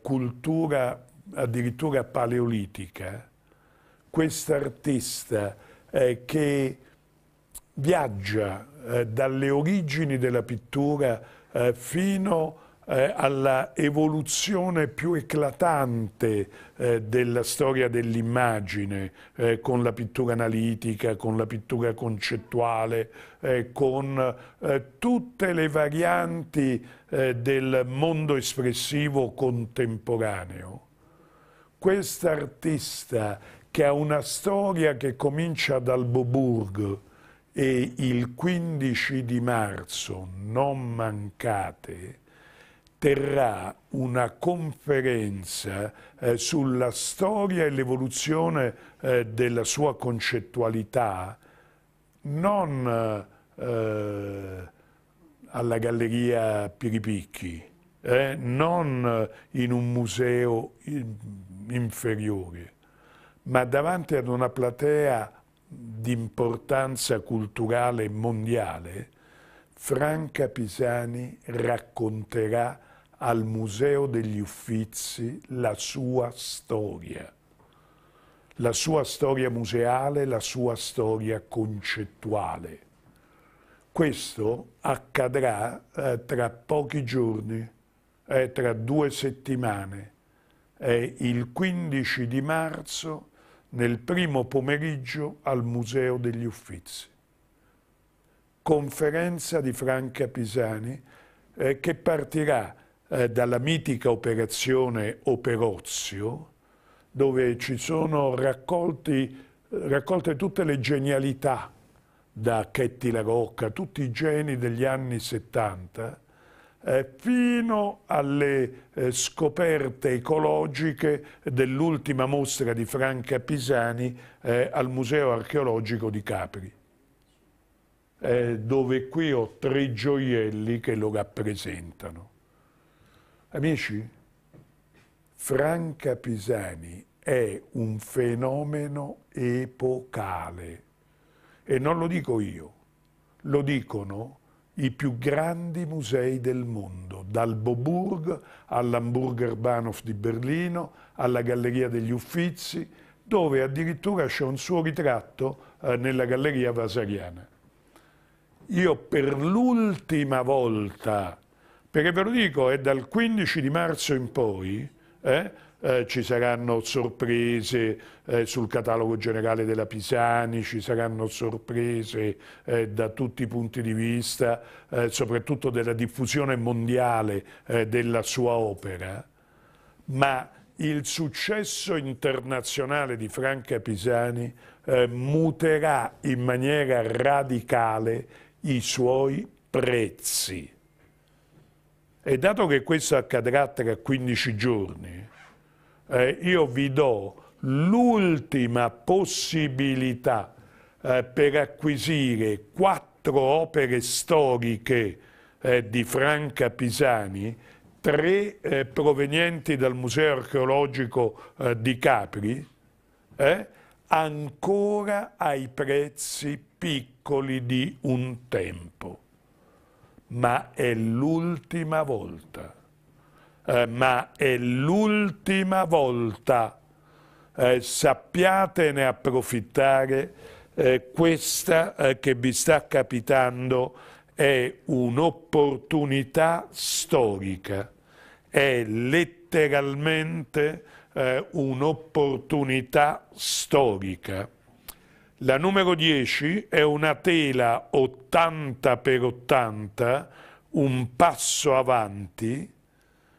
cultura addirittura paleolitica, quest'artista eh, che viaggia eh, dalle origini della pittura eh, fino eh, alla evoluzione più eclatante eh, della storia dell'immagine, eh, con la pittura analitica, con la pittura concettuale, con tutte le varianti del mondo espressivo contemporaneo quest'artista che ha una storia che comincia ad Alboburgo e il 15 di marzo, non mancate, terrà una conferenza eh, sulla storia e l'evoluzione eh, della sua concettualità, non eh, alla Galleria Piripicchi, eh, non in un museo in, inferiore, ma davanti ad una platea di importanza culturale mondiale, Franca Pisani racconterà al Museo degli Uffizi la sua storia, la sua storia museale, la sua storia concettuale. Questo accadrà eh, tra pochi giorni, eh, tra due settimane è il 15 di marzo nel primo pomeriggio al Museo degli Uffizi. Conferenza di Franca Pisani eh, che partirà eh, dalla mitica operazione Operozio dove ci sono raccolti, raccolte tutte le genialità da Chetti La Rocca, tutti i geni degli anni 70 eh, fino alle eh, scoperte ecologiche dell'ultima mostra di Franca Pisani eh, al Museo Archeologico di Capri, dove qui ho tre gioielli che lo rappresentano. Amici, Franca Pisani è un fenomeno epocale e non lo dico io, lo dicono i più grandi musei del mondo, dal Boburg all'Hamburger Bahnhof di Berlino, alla Galleria degli Uffizi, dove addirittura c'è un suo ritratto eh, nella Galleria Vasariana. Io per l'ultima volta, perché ve lo dico, è dal 15 di marzo in poi, eh, eh, ci saranno sorprese eh, sul catalogo generale della Pisani, ci saranno sorprese eh, da tutti i punti di vista, eh, soprattutto della diffusione mondiale eh, della sua opera, ma il successo internazionale di Franca Pisani muterà in maniera radicale i suoi prezzi. E dato che questo accadrà tra 15 giorni, eh, io vi do l'ultima possibilità eh, per acquisire quattro opere storiche eh, di Franca Pisani, tre eh, provenienti dal Museo Archeologico eh, di Capri, eh, ancora ai prezzi piccoli di un tempo. Ma è l'ultima volta. Eh, ma è l'ultima volta. Eh, sappiatene approfittare, eh, questa eh, che vi sta capitando è un'opportunità storica, è letteralmente eh, un'opportunità storica. La numero 10 è una tela 80 x 80, un passo avanti,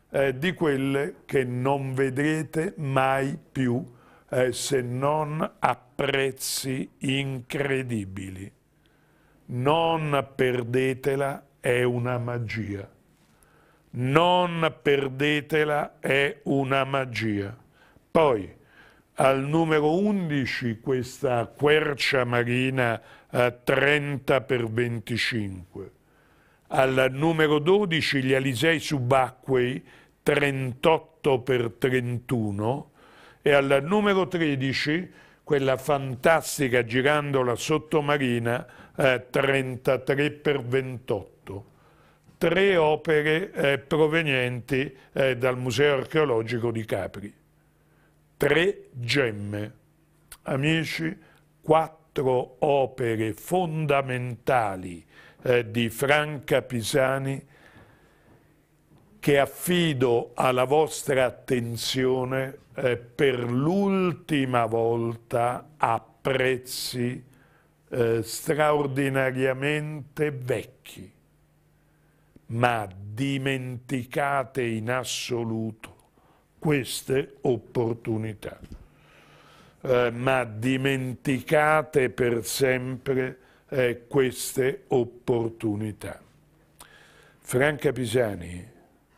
eh, di quelle che non vedrete mai più eh, se non a prezzi incredibili. Non perdetela, è una magia. Non perdetela, è una magia. Poi, al numero 11, questa quercia marina eh, a 30 per 25. Al numero 12, gli alisei subacquei 38 per 31 e al numero 13 quella fantastica girandola sottomarina eh, 33 per 28. Tre opere eh, provenienti eh, dal Museo Archeologico di Capri. Tre gemme. Amici, quattro opere fondamentali eh, di Franca Pisani che affido alla vostra attenzione eh, per l'ultima volta a prezzi eh, straordinariamente vecchi, ma dimenticate in assoluto queste opportunità, eh, ma dimenticate per sempre eh, queste opportunità. Franca Pisani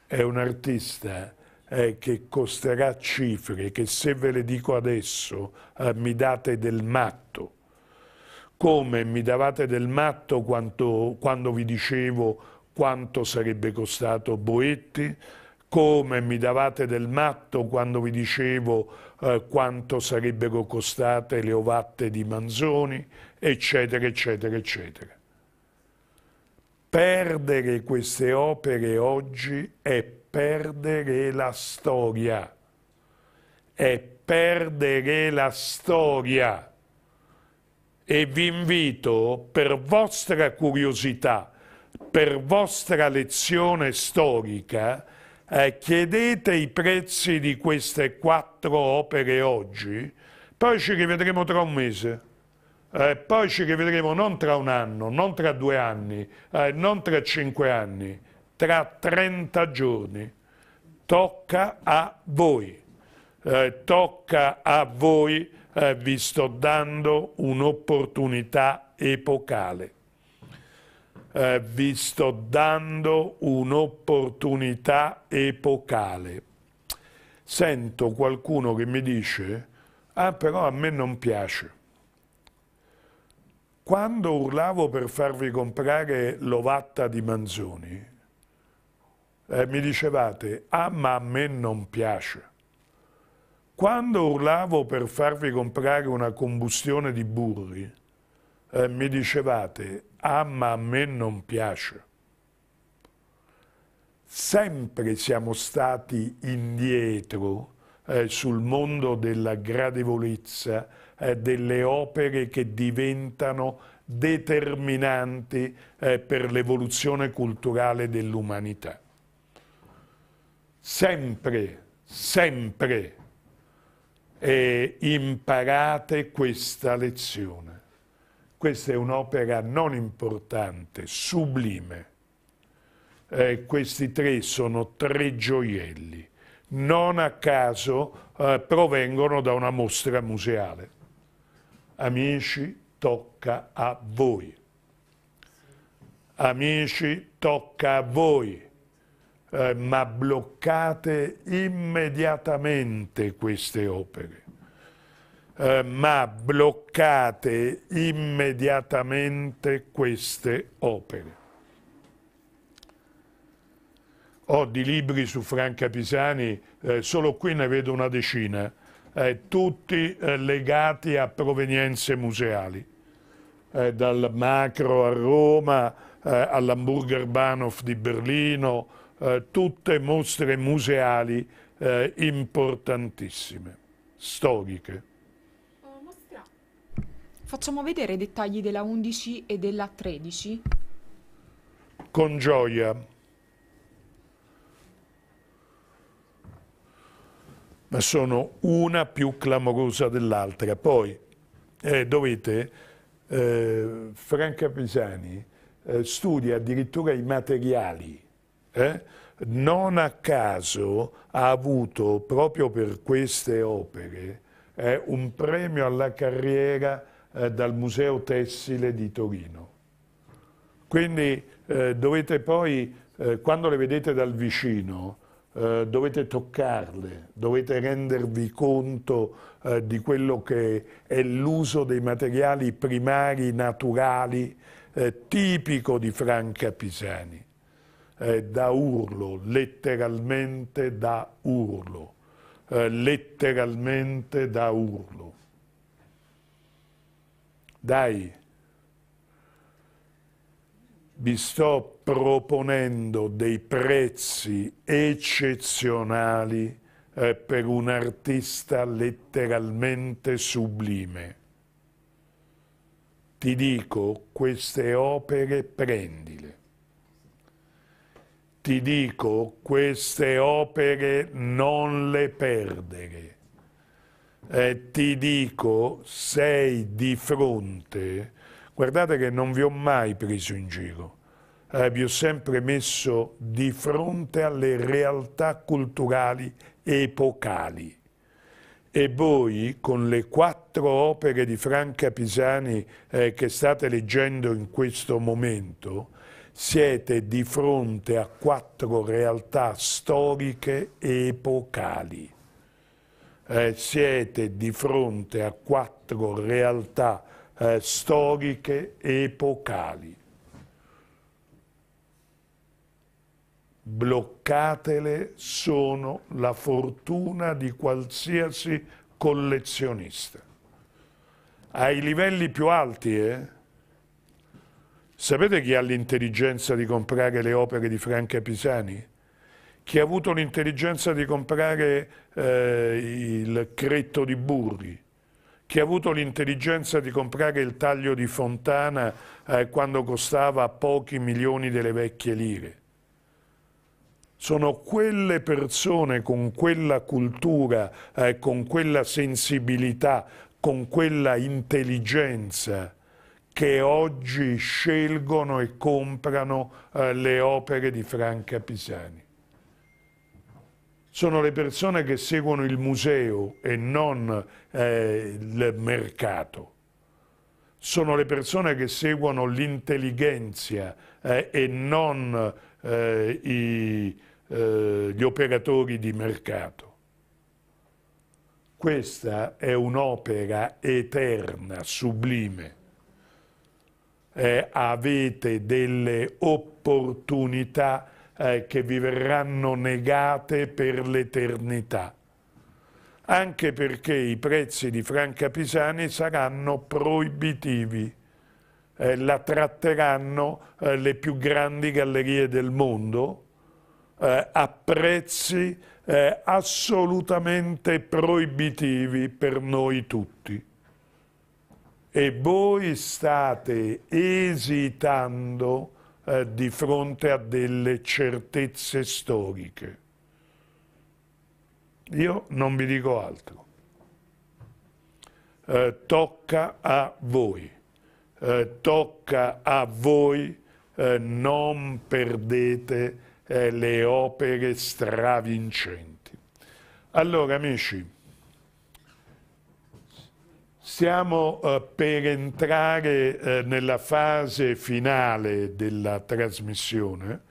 è un artista eh, che costerà cifre che se ve le dico adesso eh, mi date del matto, come mi davate del matto quanto, quando vi dicevo quanto sarebbe costato Boetti, come mi davate del matto quando vi dicevo eh, quanto sarebbero costate le ovatte di Manzoni, eccetera, eccetera, eccetera. Perdere queste opere oggi è perdere la storia, è perdere la storia. E vi invito, per vostra curiosità, per vostra lezione storica, eh, chiedete i prezzi di queste quattro opere oggi, poi ci rivedremo tra un mese. Eh, poi ci rivedremo non tra un anno, non tra due anni, eh, non tra cinque anni, tra 30 giorni. Tocca a voi, eh, tocca a voi, eh, vi sto dando un'opportunità epocale. Eh, vi sto dando un'opportunità epocale. Sento qualcuno che mi dice, ah però a me non piace quando urlavo per farvi comprare l'ovatta di Manzoni, eh, mi dicevate, ah ma a me non piace. Quando urlavo per farvi comprare una combustione di burri, eh, mi dicevate, ah ma a me non piace. Sempre siamo stati indietro eh, sul mondo della gradevolezza, eh, delle opere che diventano determinanti eh, per l'evoluzione culturale dell'umanità. Sempre, sempre eh, imparate questa lezione. Questa è un'opera non importante, sublime. Eh, questi tre sono tre gioielli, non a caso eh, provengono da una mostra museale. Amici, tocca a voi. Amici, tocca a voi. Eh, ma bloccate immediatamente queste opere. Eh, ma bloccate immediatamente queste opere. Ho di libri su Franca Pisani, eh, solo qui ne vedo una decina, eh, tutti eh, legati a provenienze museali, eh, dal Macro a Roma eh, all'Hamburger Bahnhof di Berlino, eh, tutte mostre museali eh, importantissime, storiche.
Facciamo vedere i dettagli della 11 e della 13.
Con gioia. ma sono una più clamorosa dell'altra. Poi eh, dovete, eh, Franca Pisani eh, studia addirittura i materiali, eh? non a caso ha avuto proprio per queste opere eh, un premio alla carriera eh, dal Museo Tessile di Torino. Quindi dovete poi, quando le vedete dal vicino, eh, dovete toccarle, dovete rendervi conto eh, di quello che è l'uso dei materiali primari naturali eh, tipico di Franca Pisani. Eh, da urlo, letteralmente da urlo, eh, letteralmente da urlo. Dai, vi sto proponendo dei prezzi eccezionali eh, per un artista letteralmente sublime. Ti dico, queste opere prendile. Ti dico, queste opere non le perdere. Eh, ti dico, sei di fronte Guardate che non vi ho mai preso in giro, eh, vi ho sempre messo di fronte alle realtà culturali epocali. E voi, con le quattro opere di Franca Pisani eh, che state leggendo in questo momento, siete di fronte a quattro realtà storiche epocali. Eh, siete di fronte a quattro realtà epocali eh, storiche epocali. Bloccatele sono la fortuna di qualsiasi collezionista. Ai livelli più alti, eh? Sapete chi ha l'intelligenza di comprare le opere di Franca Pisani? chi ha avuto l'intelligenza di comprare eh, il Cretto di Burri, che ha avuto l'intelligenza di comprare il taglio di Fontana eh, quando costava pochi milioni delle vecchie lire. Sono quelle persone con quella cultura, eh, con quella sensibilità, con quella intelligenza che oggi scelgono e comprano eh, le opere di Franca Pisani sono le persone che seguono il museo e non eh, il mercato. Sono le persone che seguono l'intelligenza eh, e non eh, i, eh, gli operatori di mercato. Questa è un'opera eterna, sublime. Eh, avete delle opportunità eh, che vi verranno negate per l'eternità, anche perché i prezzi di Franca Pisani saranno proibitivi, eh, la tratteranno eh, le più grandi gallerie del mondo eh, a prezzi eh, assolutamente proibitivi per noi tutti e voi state esitando eh, di fronte a delle certezze storiche. Io non vi dico altro. Eh, tocca a voi, eh, tocca a voi, eh, non perdete eh, le opere stravincenti. Allora, amici, siamo eh, per entrare eh, nella fase finale della trasmissione,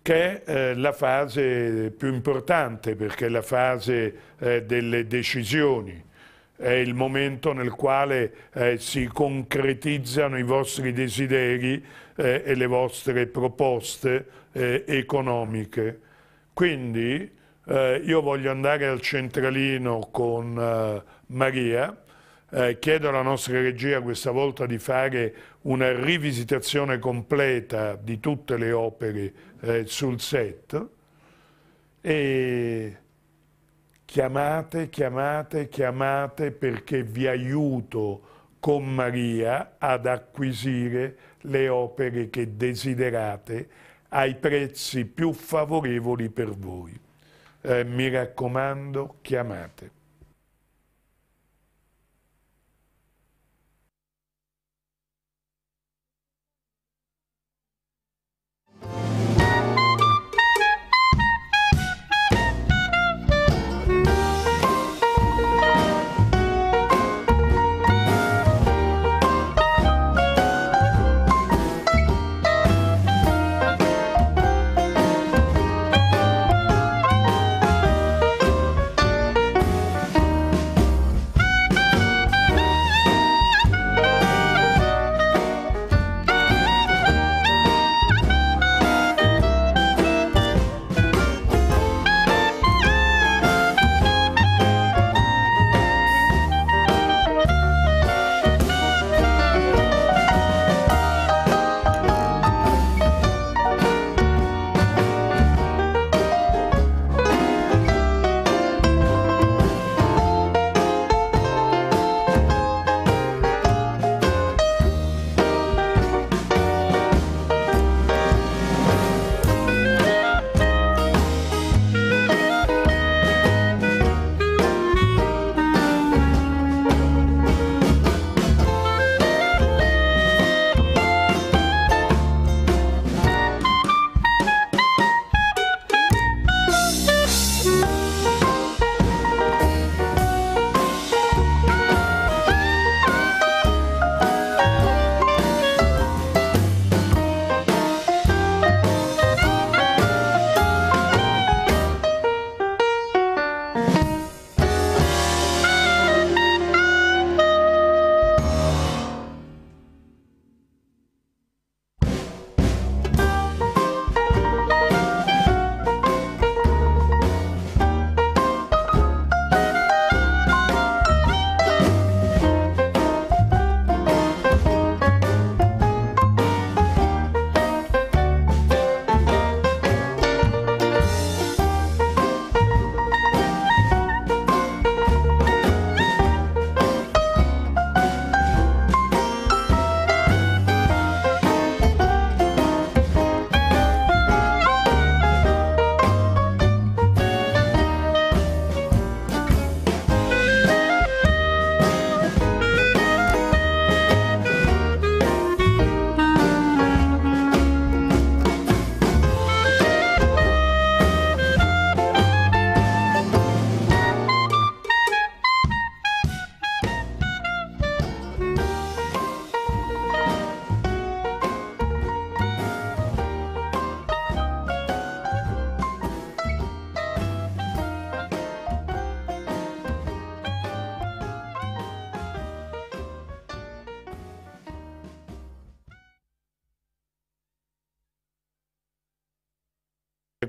che è eh, la fase più importante perché è la fase eh, delle decisioni. È il momento nel quale eh, si concretizzano i vostri desideri eh, e le vostre proposte economiche. Quindi io voglio andare al centralino con Maria eh, chiedo alla nostra regia questa volta di fare una rivisitazione completa di tutte le opere eh, sul set e chiamate, chiamate, chiamate perché vi aiuto con Maria ad acquisire le opere che desiderate ai prezzi più favorevoli per voi. Eh, mi raccomando, chiamate.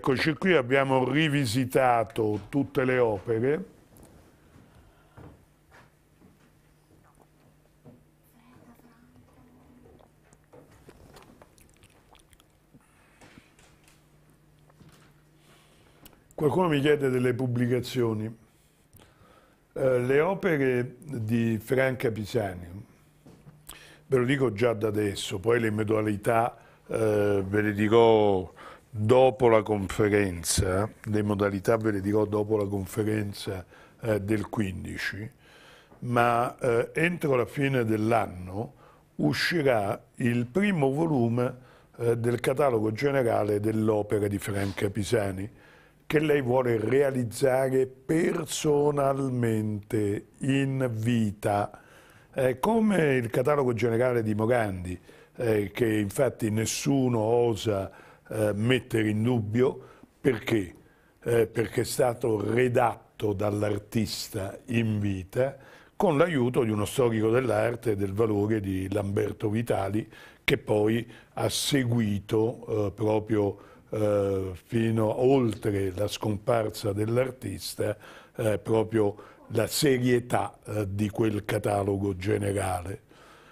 Eccoci qui, abbiamo rivisitato tutte le opere. Qualcuno mi chiede delle pubblicazioni. Eh, le opere di Franca Pisani, ve lo dico già da adesso, poi le modalità eh, ve le dirò dopo la conferenza, le modalità ve le dirò dopo la conferenza eh, del 15, ma eh, entro la fine dell'anno uscirà il primo volume eh, del catalogo generale dell'opera di Franca Pisani che lei vuole realizzare personalmente in vita, eh, come il catalogo generale di Morandi, eh, che infatti nessuno osa eh, mettere in dubbio perché? Eh, perché è stato redatto dall'artista in vita con l'aiuto di uno storico dell'arte e del valore di Lamberto Vitali che poi ha seguito eh, proprio eh, fino oltre la scomparsa dell'artista eh, proprio la serietà di quel catalogo generale.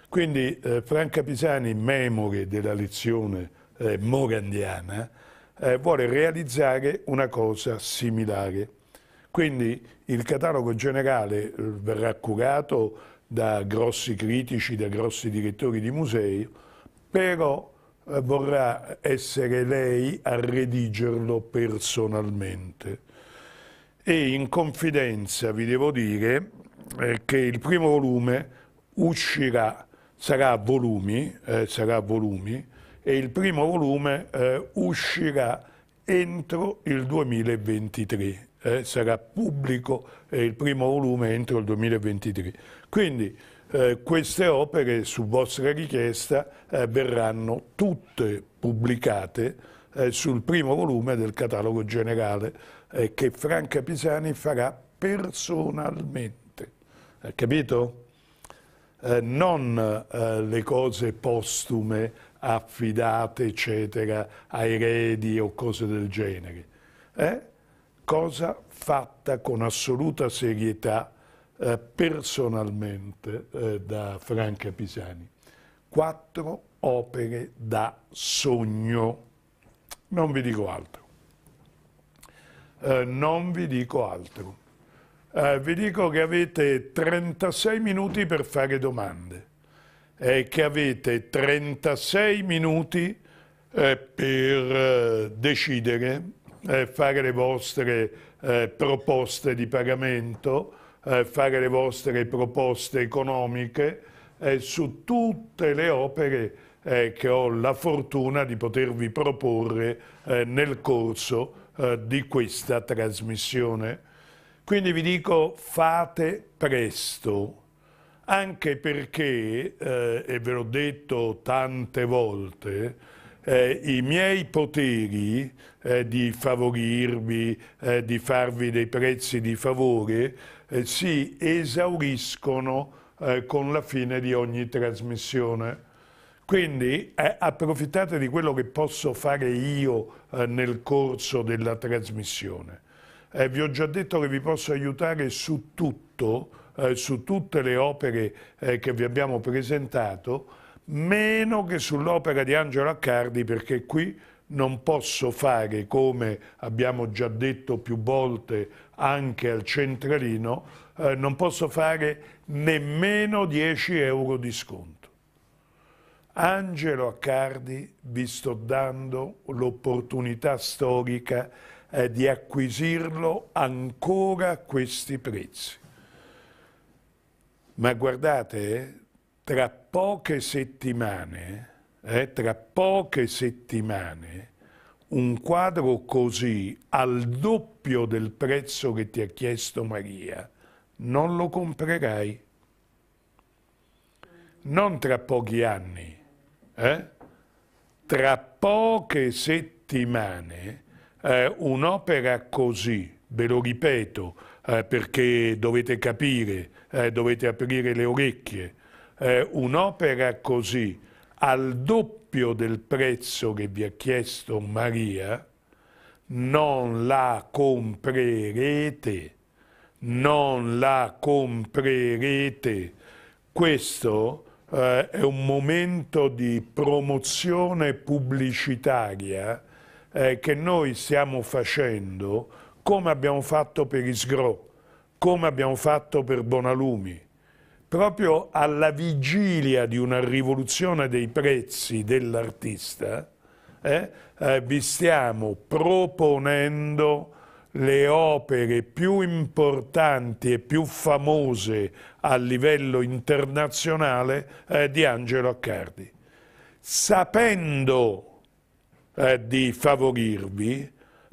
Quindi eh, Franca Pisani, memore della lezione eh, morandiana, eh, vuole realizzare una cosa similare. Quindi il catalogo generale eh, verrà curato da grossi critici, da grossi direttori di musei, però eh, vorrà essere lei a redigerlo personalmente. E in confidenza vi devo dire eh, che il primo volume uscirà, sarà a volumi, eh, sarà a volumi e il primo volume eh, uscirà entro il 2023, eh, sarà pubblico eh, il primo volume entro il 2023. Quindi eh, queste opere su vostra richiesta eh, verranno tutte pubblicate eh, sul primo volume del catalogo generale che Franca Pisani farà personalmente. capito? non le cose postume affidate, eccetera, a eredi o cose del genere. Eh? Cosa fatta con assoluta serietà eh, personalmente eh, da Franca Pisani. Quattro opere da sogno. Non vi dico altro. Eh, non vi dico altro. Eh, vi dico che avete 36 minuti per fare domande è che avete 36 minuti eh, per eh, decidere, fare le vostre eh, proposte di pagamento, fare le vostre proposte economiche su tutte le opere che ho la fortuna di potervi proporre nel corso di questa trasmissione. Quindi vi dico fate presto, anche perché, eh, e ve l'ho detto tante volte, eh, i miei poteri eh, di favorirvi, eh, di farvi dei prezzi di favore, eh, si esauriscono eh, con la fine di ogni trasmissione. Quindi approfittate di quello che posso fare io nel corso della trasmissione. vi ho già detto che vi posso aiutare su tutto, eh, su tutte le opere eh, che vi abbiamo presentato, meno che sull'opera di Angelo Accardi, perché qui non posso fare, come abbiamo già detto più volte anche al centralino, eh, non posso fare nemmeno 10 euro di sconto. Angelo Accardi vi sto dando l'opportunità storica eh, di acquisirlo ancora a questi prezzi. Ma guardate, tra poche settimane, eh, tra poche settimane, un quadro così al doppio del prezzo che ti ha chiesto Maria, non lo comprerai. Non tra pochi anni, eh? tra poche settimane eh, un'opera così, ve lo ripeto eh, perché dovete capire eh, dovete aprire le orecchie, eh, un'opera così al doppio del prezzo che vi ha chiesto Maria, non la comprerete, non la comprerete. Questo eh, è un momento di promozione pubblicitaria eh, che noi stiamo facendo come abbiamo fatto per i SGRO come abbiamo fatto per Bonalumi, proprio alla vigilia di una rivoluzione dei prezzi dell'artista, eh, eh, vi stiamo proponendo le opere più importanti e più famose a livello internazionale eh, di Angelo Accardi. Sapendo eh, di favorirvi,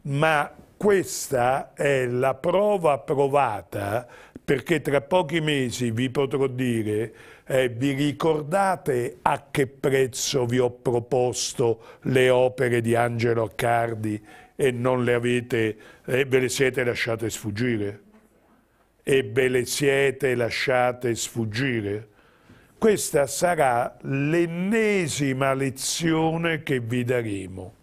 ma questa è la prova provata perché tra pochi mesi vi potrò dire eh, vi ricordate a che prezzo vi ho proposto le opere di Angelo Accardi e non le avete, eh, ve le siete lasciate sfuggire? E ve le siete lasciate sfuggire? Questa sarà l'ennesima lezione che vi daremo.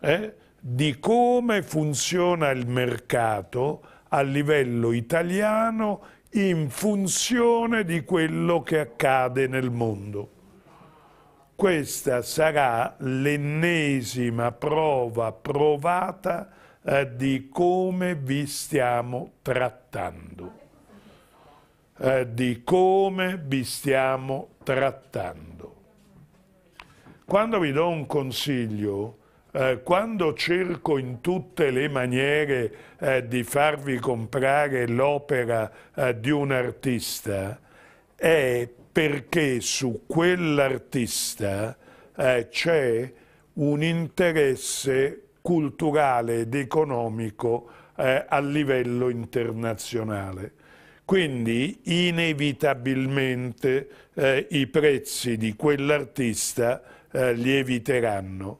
Eh? di come funziona il mercato a livello italiano in funzione di quello che accade nel mondo. Questa sarà l'ennesima prova provata eh, di come vi stiamo trattando, eh, di come vi stiamo trattando. Quando vi do un consiglio, eh, quando cerco in tutte le maniere eh, di farvi comprare l'opera eh, di un artista, è perché su quell'artista eh, c'è un interesse culturale ed economico eh, a livello internazionale. Quindi inevitabilmente i prezzi di quell'artista lieviteranno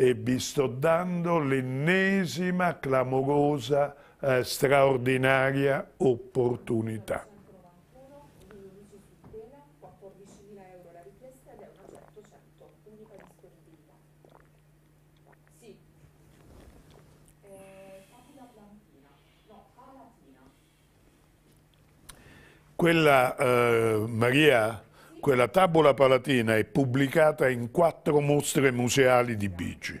e vi sto dando l'ennesima clamorosa, eh, straordinaria opportunità. Quella eh, Maria quella tabula palatina è pubblicata in quattro mostre museali di Bigi.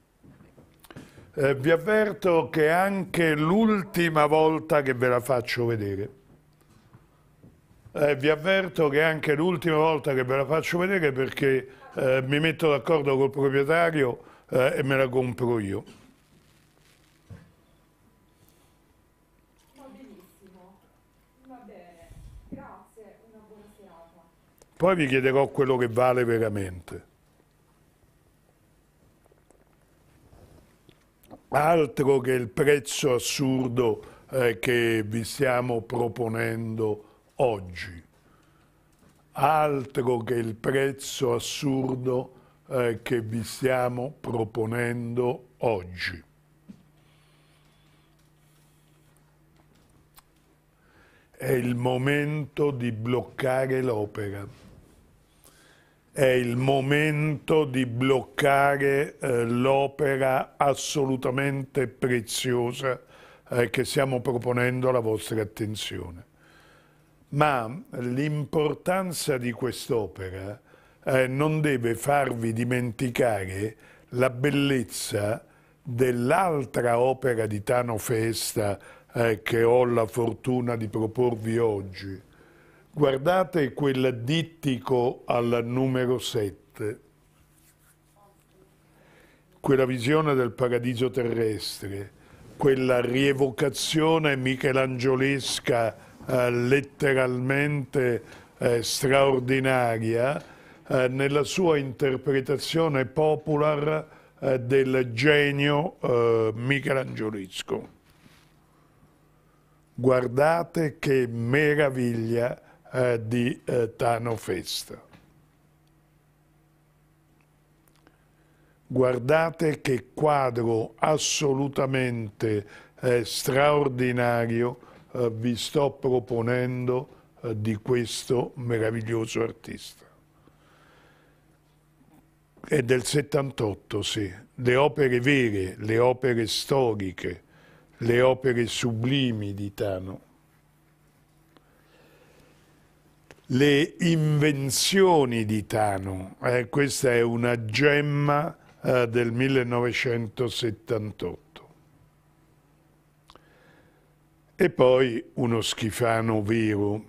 Eh, vi avverto che è anche l'ultima volta che ve la faccio vedere. Eh, vi avverto che è anche l'ultima volta che ve la faccio vedere perché eh, mi metto d'accordo col proprietario eh, e me la compro io. Poi vi chiederò quello che vale veramente. altro che il prezzo assurdo eh, che vi stiamo proponendo oggi, altro che il prezzo assurdo eh, che vi stiamo proponendo oggi. È il momento di bloccare l'opera è il momento di bloccare eh, l'opera assolutamente preziosa eh, che stiamo proponendo alla vostra attenzione. Ma l'importanza di quest'opera eh, non deve farvi dimenticare la bellezza dell'altra opera di Tano Festa eh, che ho la fortuna di proporvi oggi, Guardate quel dittico al numero 7, quella visione del paradiso terrestre, quella rievocazione michelangiolesca eh, letteralmente eh, straordinaria eh, nella sua interpretazione popular eh, del genio eh, michelangiolesco. Guardate che meraviglia! Eh, di eh, Tano Festa. Guardate che quadro assolutamente eh, straordinario eh, vi sto proponendo eh, di questo meraviglioso artista. È del 78, sì. Le opere vere, le opere storiche, le opere sublimi di Tano. le invenzioni di Tano. Eh, questa è una gemma eh, del 1978. E poi uno schifano vero.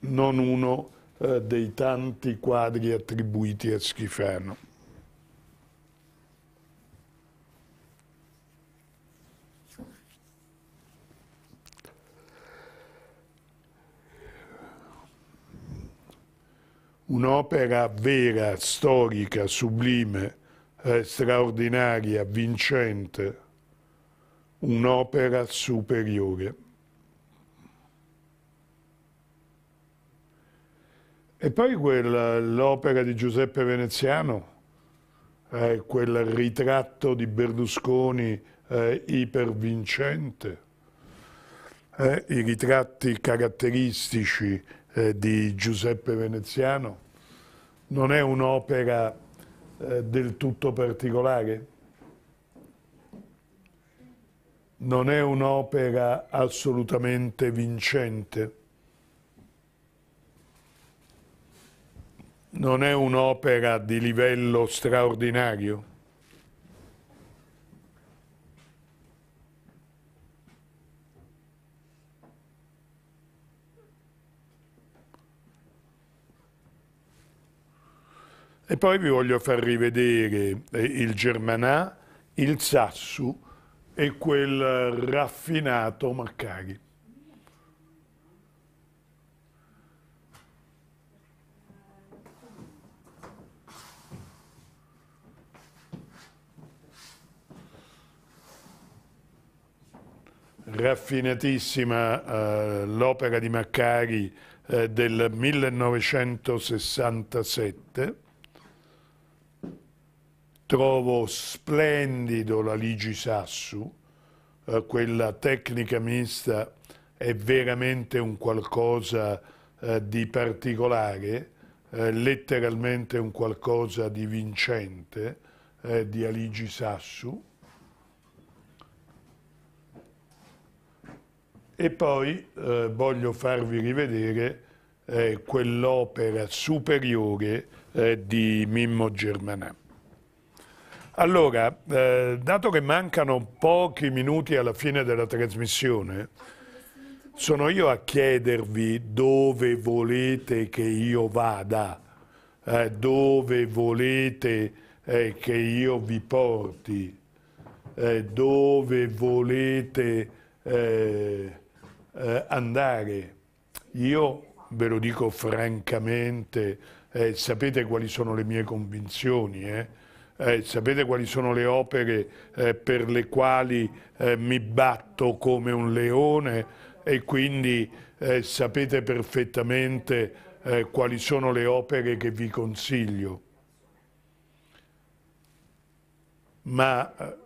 Non uno eh, dei tanti quadri attribuiti a Schifano. un'opera vera, storica, sublime, eh, straordinaria, vincente, un'opera superiore. E poi l'opera di Giuseppe Veneziano, eh, quel ritratto di Berlusconi eh, ipervincente, eh, i ritratti caratteristici eh, di Giuseppe Veneziano non è un'opera eh, del tutto particolare? Non è un'opera assolutamente vincente? Non è un'opera di livello straordinario? E poi vi voglio far rivedere eh, il Germanà, il Sassu e quel raffinato Maccari. raffinatissima eh, l'opera di Maccari eh, del 1967 Trovo splendido la Ligi Sassu, eh, quella tecnica mista è veramente un qualcosa eh, di particolare, eh, letteralmente un qualcosa di vincente eh, di Aligi Sassu. E poi eh, voglio farvi rivedere eh, quell'opera superiore di Mimmo Germanà. Allora, eh, dato che mancano pochi minuti alla fine della trasmissione, sono io a chiedervi dove volete che io vada, eh, dove volete eh, che io vi porti, eh, dove volete eh, eh, andare. Io ve lo dico francamente, sapete quali sono le mie convinzioni, eh? Eh, sapete quali sono le opere eh, per le quali eh, mi batto come un leone e quindi eh, sapete perfettamente eh, quali sono le opere che vi consiglio. Ma eh,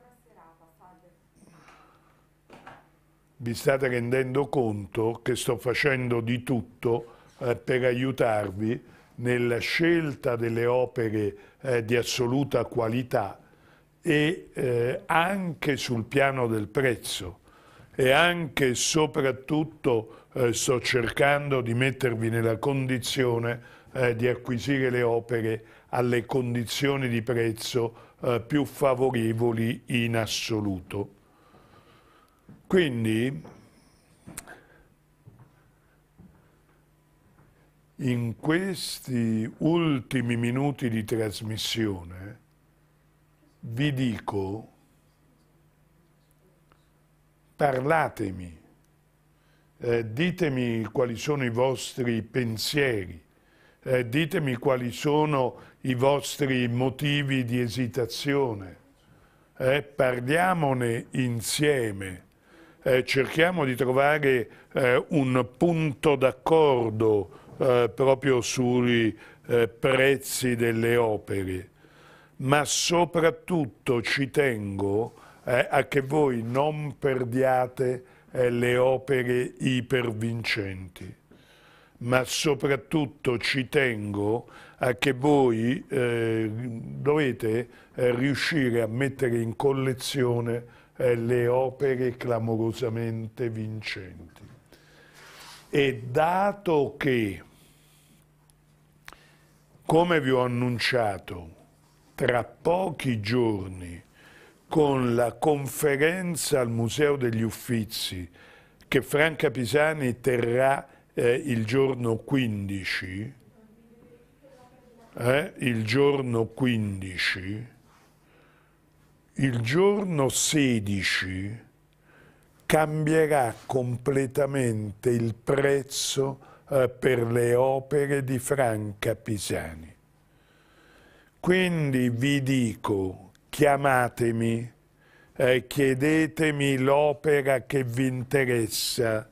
vi state rendendo conto che sto facendo di tutto per aiutarvi nella scelta delle opere eh, di assoluta qualità e eh, anche sul piano del prezzo e anche e soprattutto eh, sto cercando di mettervi nella condizione eh, di acquisire le opere alle condizioni di prezzo eh, più favorevoli in assoluto. Quindi in questi ultimi minuti di trasmissione vi dico parlatemi, eh, ditemi quali sono i vostri pensieri, eh, ditemi quali sono i vostri motivi di esitazione, eh, parliamone insieme, eh, cerchiamo di trovare eh, un punto d'accordo eh, proprio sui eh, prezzi delle opere, ma soprattutto ci tengo eh, a che voi non perdiate eh, le opere ipervincenti, ma soprattutto ci tengo a che voi eh, dovete riuscire a mettere in collezione le opere clamorosamente vincenti. E dato che come vi ho annunciato, tra pochi giorni, con la conferenza al Museo degli Uffizi che Franca Pisani terrà eh, il giorno 15, eh, il giorno 15, il giorno 16 cambierà completamente il prezzo eh, per le opere di Franca Pisani. Quindi vi dico, chiamatemi, eh, chiedetemi l'opera che vi interessa,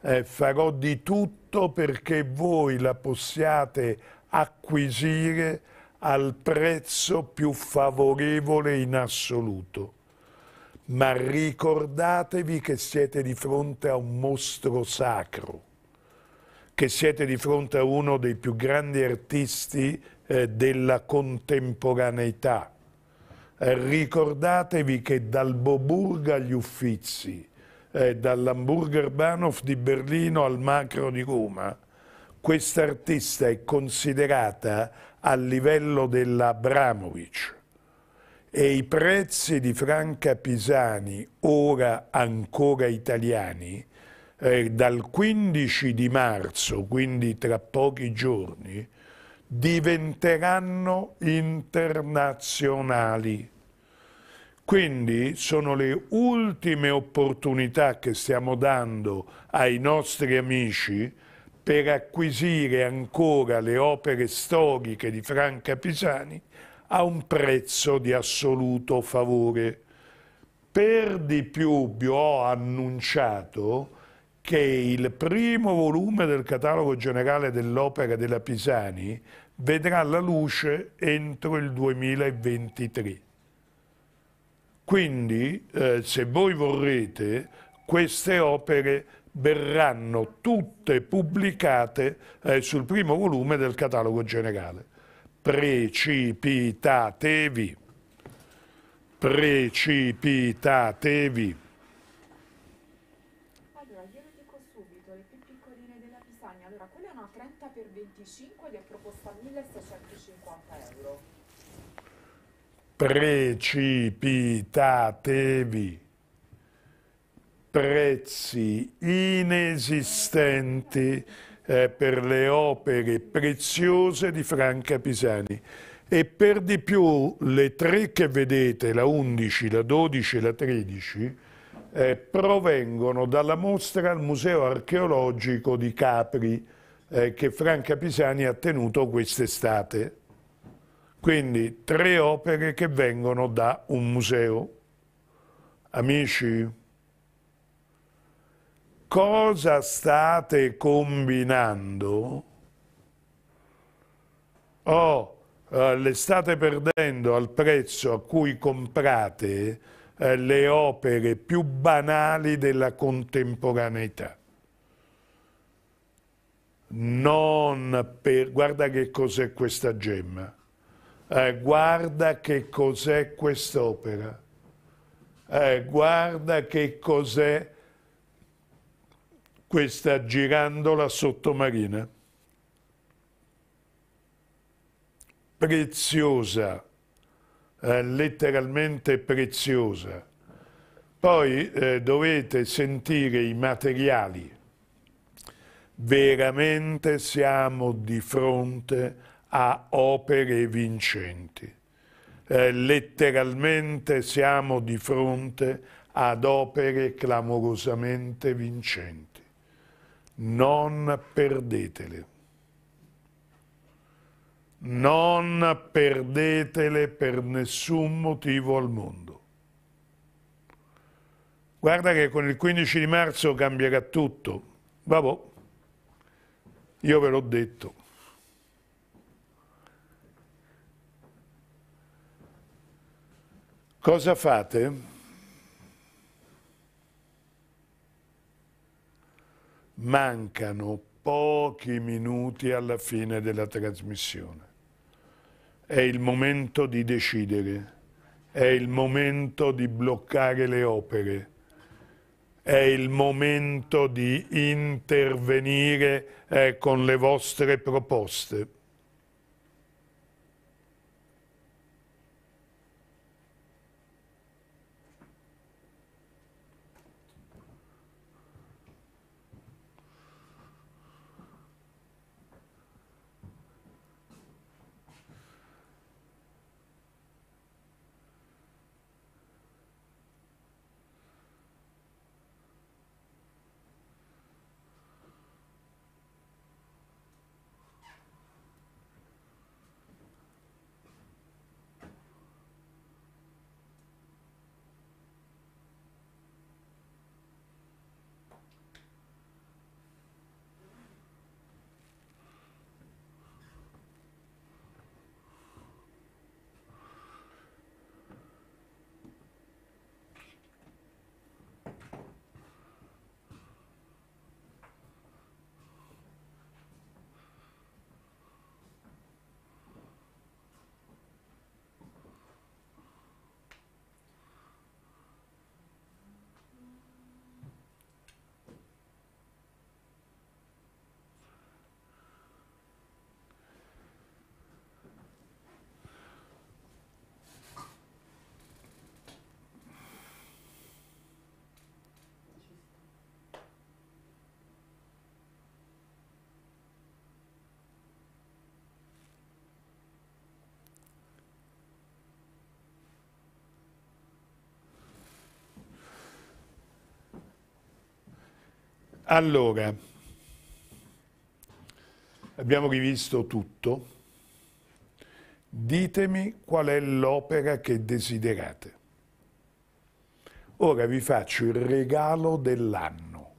eh, farò di tutto perché voi la possiate acquisire al prezzo più favorevole in assoluto. Ma ricordatevi che siete di fronte a un mostro sacro che siete di fronte a uno dei più grandi artisti eh, della contemporaneità. Eh, ricordatevi che dal Boburga agli Uffizi, eh, dall'Hamburger Bahnhof di Berlino al Macro di Roma, quest'artista è considerata a livello dell'Abramovic e i prezzi di Franca Pisani, ora ancora italiani, eh, dal 15 di marzo, quindi tra pochi giorni, diventeranno internazionali. Quindi sono le ultime opportunità che stiamo dando ai nostri amici per acquisire ancora le opere storiche di Franca Pisani a un prezzo di assoluto favore. Per di più vi ho annunciato che il primo volume del catalogo generale dell'opera della Pisani vedrà la luce entro il 2023. Quindi, eh, se voi vorrete, queste opere verranno tutte pubblicate eh, sul primo volume del catalogo generale. Precipitatevi, precipitatevi. precipitatevi, prezzi inesistenti eh, per le opere preziose di Franca Pisani e per di più le tre che vedete, la 11, la 12 e la 13, eh, provengono dalla mostra al Museo Archeologico di Capri eh, che Franca Pisani ha tenuto quest'estate. Quindi tre opere che vengono da un museo. Amici, cosa state combinando? Oh, eh, le state perdendo al prezzo a cui comprate eh, le opere più banali della contemporaneità. Non per... Guarda che cos'è questa gemma eh, guarda che cos'è quest'opera, eh, guarda che cos'è questa girandola sottomarina. Preziosa, eh, letteralmente preziosa. Poi eh, dovete sentire i materiali. Veramente siamo di fronte a opere vincenti. Eh, letteralmente siamo di fronte ad opere clamorosamente vincenti. Non perdetele. Non perdetele per nessun motivo al mondo. Guarda che con il 15 di marzo cambierà tutto. Vabbè, io ve l'ho detto. Cosa fate? Mancano pochi minuti alla fine della trasmissione. È il momento di decidere, è il momento di bloccare le opere, è il momento di intervenire eh, con le vostre proposte. Allora, abbiamo rivisto tutto. Ditemi qual è l'opera che desiderate. Ora vi faccio il regalo dell'anno.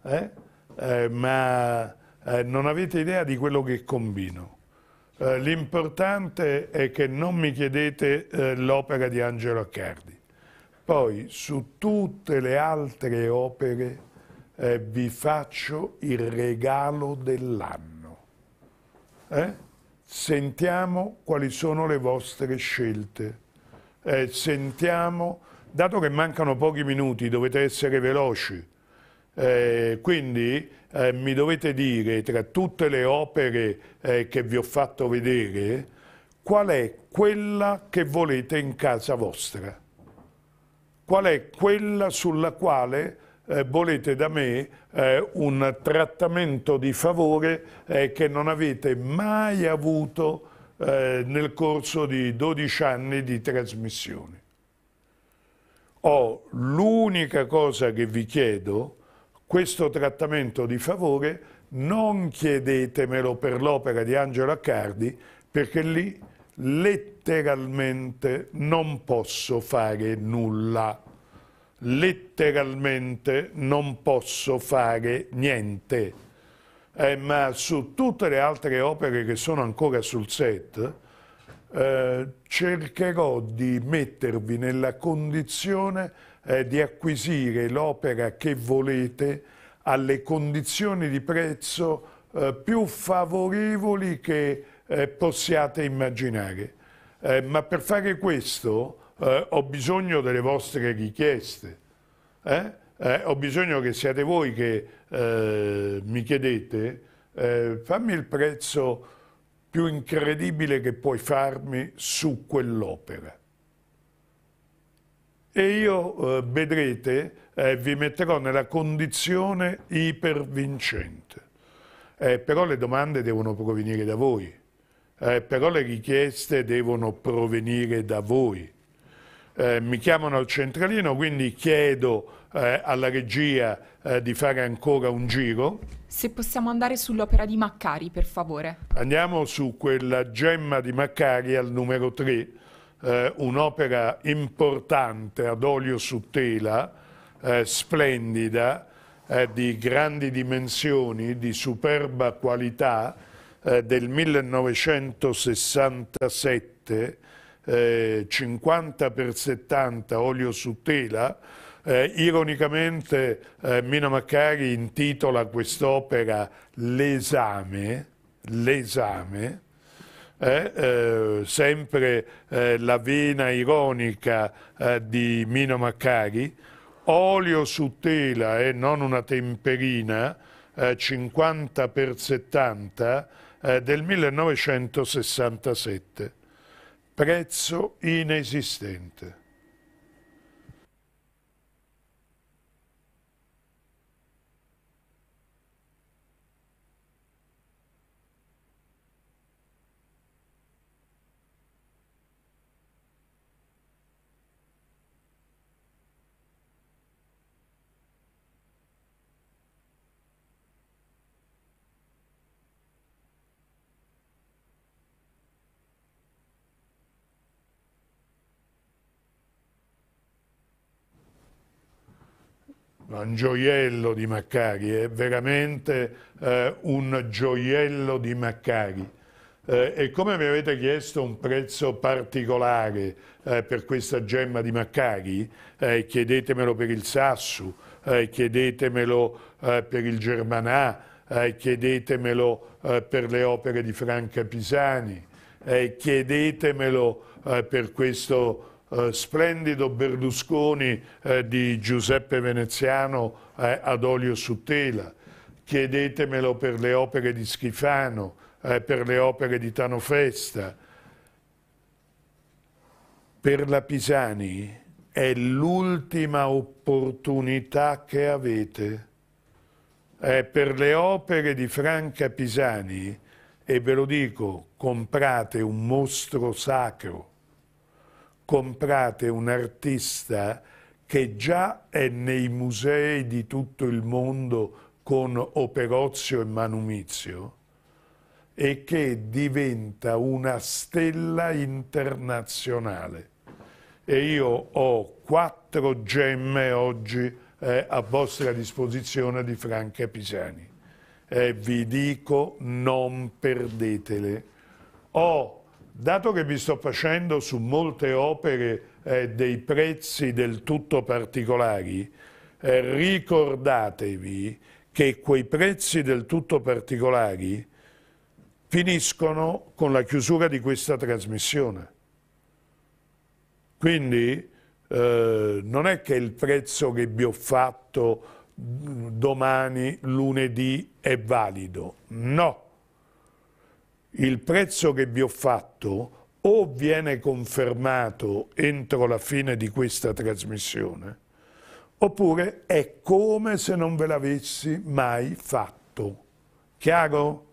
Eh? Eh, ma eh, non avete idea di quello che combino. Eh, l'importante è che non mi chiedete eh, l'opera di Angelo Accardi. Poi su tutte le altre opere eh, vi faccio il regalo dell'anno. Eh? Sentiamo quali sono le vostre scelte. Eh, sentiamo, dato che mancano pochi minuti, dovete essere veloci. Eh, quindi eh, mi dovete dire tra tutte le opere eh, che vi ho fatto vedere qual è quella che volete in casa vostra, qual è quella sulla quale eh, volete da me eh, un trattamento di favore eh, che non avete mai avuto eh, nel corso di 12 anni di trasmissione. Oh, l'unica cosa che vi chiedo, questo trattamento di favore, non chiedetemelo per l'opera di Angelo Accardi, perché lì letteralmente non posso fare nulla letteralmente non posso fare niente. Eh, ma su tutte le altre opere che sono ancora sul set, eh, cercherò di mettervi nella condizione eh, di acquisire l'opera che volete alle condizioni di prezzo eh, più favorevoli che eh, possiate immaginare. Eh, ma per fare questo eh, ho bisogno delle vostre richieste, eh? Eh, ho bisogno che siate voi che eh, mi chiedete eh, fammi il prezzo più incredibile che puoi farmi su quell'opera. E io, eh, vedrete, vi metterò nella condizione ipervincente. però le domande devono provenire da voi, però le richieste devono provenire da voi eh, mi chiamano al centralino, quindi chiedo eh, alla regia eh, di fare ancora un giro.
Se possiamo andare sull'opera di Maccari, per favore.
Andiamo su quella gemma di Maccari al numero 3, eh, un'opera importante ad olio su tela, eh, splendida, eh, di grandi dimensioni, di superba qualità, eh, del 1967 eh, 50 per 70 olio su tela, eh, ironicamente eh, Mina Maccari intitola quest'opera L'esame, l'esame, eh, eh sempre eh, la vena ironica eh, di Mino Maccari, olio su tela e non una temperina, 50 per 70 del 1967 prezzo inesistente. un gioiello di Maccari, è veramente eh, un gioiello di Maccari. Eh, e come mi avete chiesto un prezzo particolare eh, per questa gemma di Maccari, eh, chiedetemelo per il Sassu, eh, chiedetemelo eh, per il Germanà, chiedetemelo per le opere di Franca Pisani, chiedetemelo per questo eh, splendido Berlusconi eh, di Giuseppe Veneziano eh, ad olio su tela, chiedetemelo per le opere di Schifano, eh, per le opere di Tano Festa. Per la Pisani è l'ultima opportunità che avete. Eh, per le opere di Franca Pisani, e ve lo dico, comprate un mostro sacro comprate un artista che già è nei musei di tutto il mondo con Operozio e Manumizio e che diventa una stella internazionale. E io ho quattro gemme oggi eh, a vostra disposizione di Franca Pisani. Eh, vi dico non perdetele. Ho Dato che vi sto facendo su molte opere eh, dei prezzi del tutto particolari, eh, ricordatevi che quei prezzi del tutto particolari finiscono con la chiusura di questa trasmissione. Quindi eh, non è che il prezzo che vi ho fatto mm, domani, lunedì, è valido. No il prezzo che vi ho fatto o viene confermato entro la fine di questa trasmissione, oppure è come se non ve l'avessi mai fatto. Chiaro?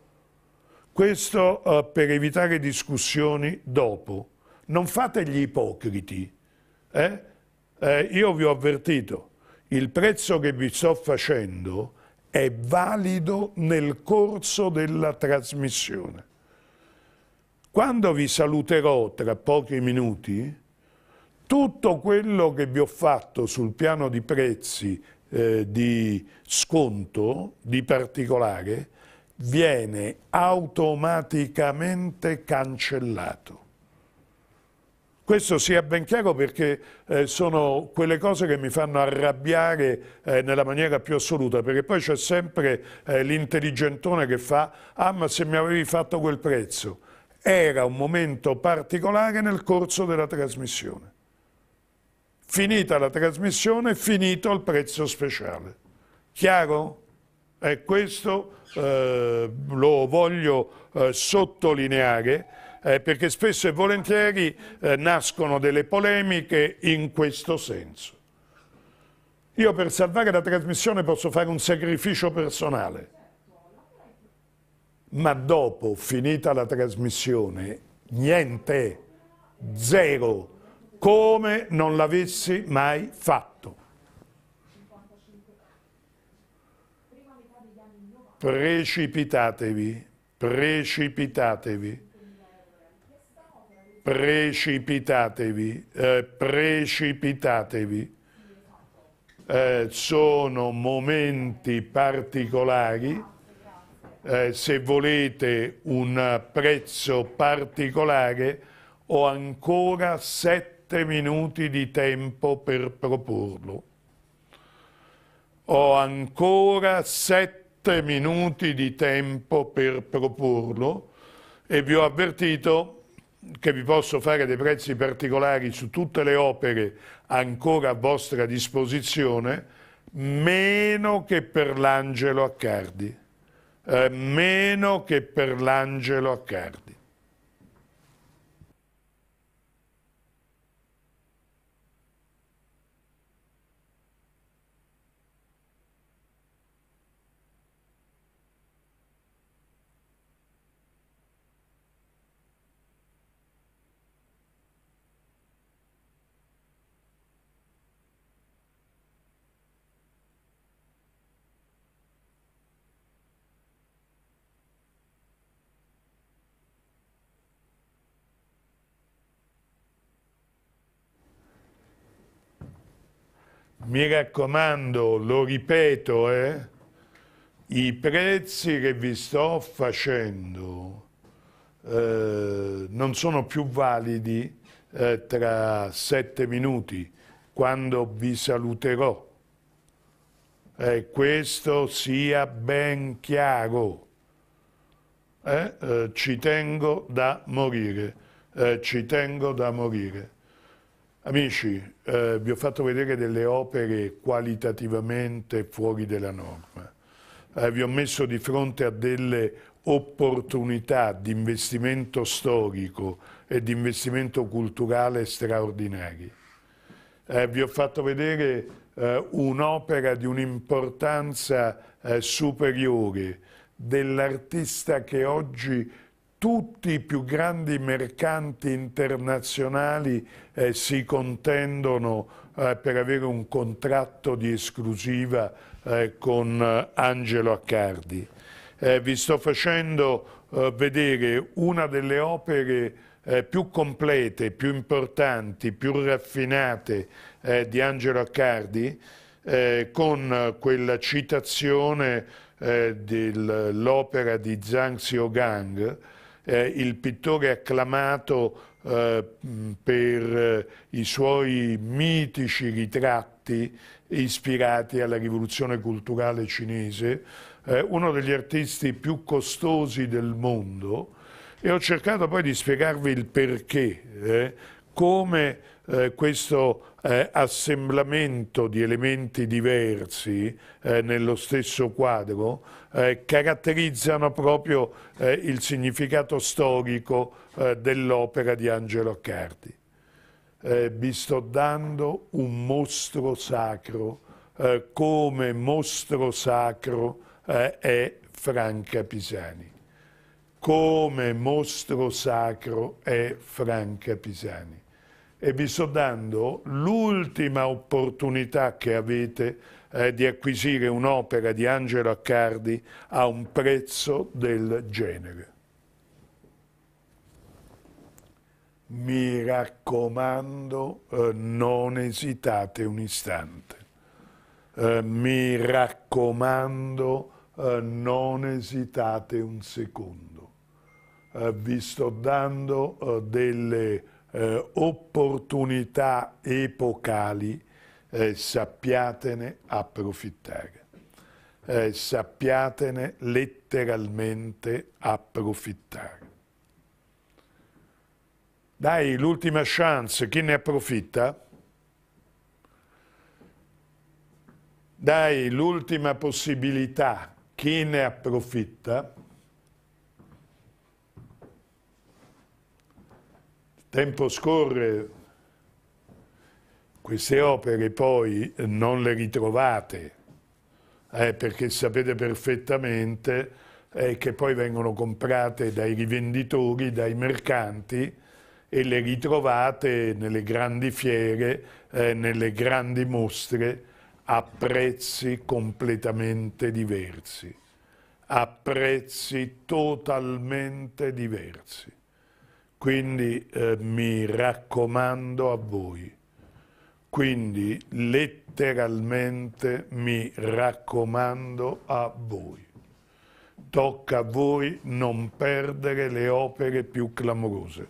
Questo eh, per evitare discussioni dopo. Non fate gli ipocriti. Eh? Eh, io vi ho avvertito, il prezzo che vi sto facendo è valido nel corso della trasmissione. Quando vi saluterò tra pochi minuti, tutto quello che vi ho fatto sul piano di prezzi, eh, di sconto, di particolare, viene automaticamente cancellato. Questo sia ben chiaro perché eh, sono quelle cose che mi fanno arrabbiare eh, nella maniera più assoluta, perché poi c'è sempre eh, l'intelligentone che fa «Ah, ma se mi avevi fatto quel prezzo!» Era un momento particolare nel corso della trasmissione. Finita la trasmissione, finito il prezzo speciale. Chiaro? E questo eh, lo voglio eh, sottolineare eh, perché spesso e volentieri eh, nascono delle polemiche in questo senso. Io per salvare la trasmissione posso fare un sacrificio personale ma dopo, finita la trasmissione, niente, zero, come non l'avessi mai fatto. Precipitatevi, precipitatevi, precipitatevi, eh, precipitatevi. Eh, sono momenti particolari eh, se volete un prezzo particolare ho ancora sette minuti di tempo per proporlo. Ho ancora sette minuti di tempo per proporlo e vi ho avvertito che vi posso fare dei prezzi particolari su tutte le opere ancora a vostra disposizione, meno che per l'Angelo Accardi. Eh, meno che per l'angelo a carta. mi raccomando, lo ripeto, eh, i prezzi che vi sto facendo eh, non sono più validi eh, tra sette minuti, quando vi saluterò. Eh, questo sia ben chiaro. Eh, eh, ci tengo da morire, ci tengo da morire. Amici, eh, vi ho fatto vedere delle opere qualitativamente fuori della norma. Eh, vi ho messo di fronte a delle opportunità di investimento storico e di investimento culturale straordinarie. Eh, vi ho fatto vedere eh, un'opera di un'importanza eh, superiore dell'artista che oggi tutti i più grandi mercanti internazionali eh, si contendono eh, per avere un contratto di esclusiva eh, con eh, Angelo Accardi. Eh, vi sto facendo eh, vedere una delle opere più complete, più importanti, più raffinate di Angelo Accardi con quella citazione dell'opera di Zhang Xiaogang eh, il pittore acclamato eh, per eh, i suoi mitici ritratti ispirati alla rivoluzione culturale cinese, eh, uno degli artisti più costosi del mondo e ho cercato poi di spiegarvi il perché, eh, come eh, questo eh, assemblamento di elementi diversi eh, nello stesso quadro eh, caratterizzano proprio eh, il significato storico eh, dell'opera di Angelo Accardi. Eh, vi sto dando un mostro sacro, come mostro sacro è Franca Pisani. Come mostro sacro è Franca Pisani e vi sto dando l'ultima opportunità che avete eh, di acquisire un'opera di Angelo Accardi a un prezzo del genere. Mi raccomando, eh, non esitate un istante. Eh, mi raccomando, eh, non esitate un secondo. Eh, vi sto dando eh, delle eh, opportunità epocali, eh, sappiatene approfittare, eh, sappiatene letteralmente approfittare. Dai, l'ultima chance, chi ne approfitta? Dai, l'ultima possibilità, chi ne approfitta? Tempo scorre, queste opere poi non le ritrovate, eh, perché sapete perfettamente eh, che poi vengono comprate dai rivenditori, dai mercanti e le ritrovate nelle grandi fiere, eh, nelle grandi mostre a prezzi completamente diversi, a prezzi totalmente diversi. Quindi eh, mi raccomando a voi, quindi letteralmente mi raccomando a voi. Tocca a voi non perdere le opere più clamorose.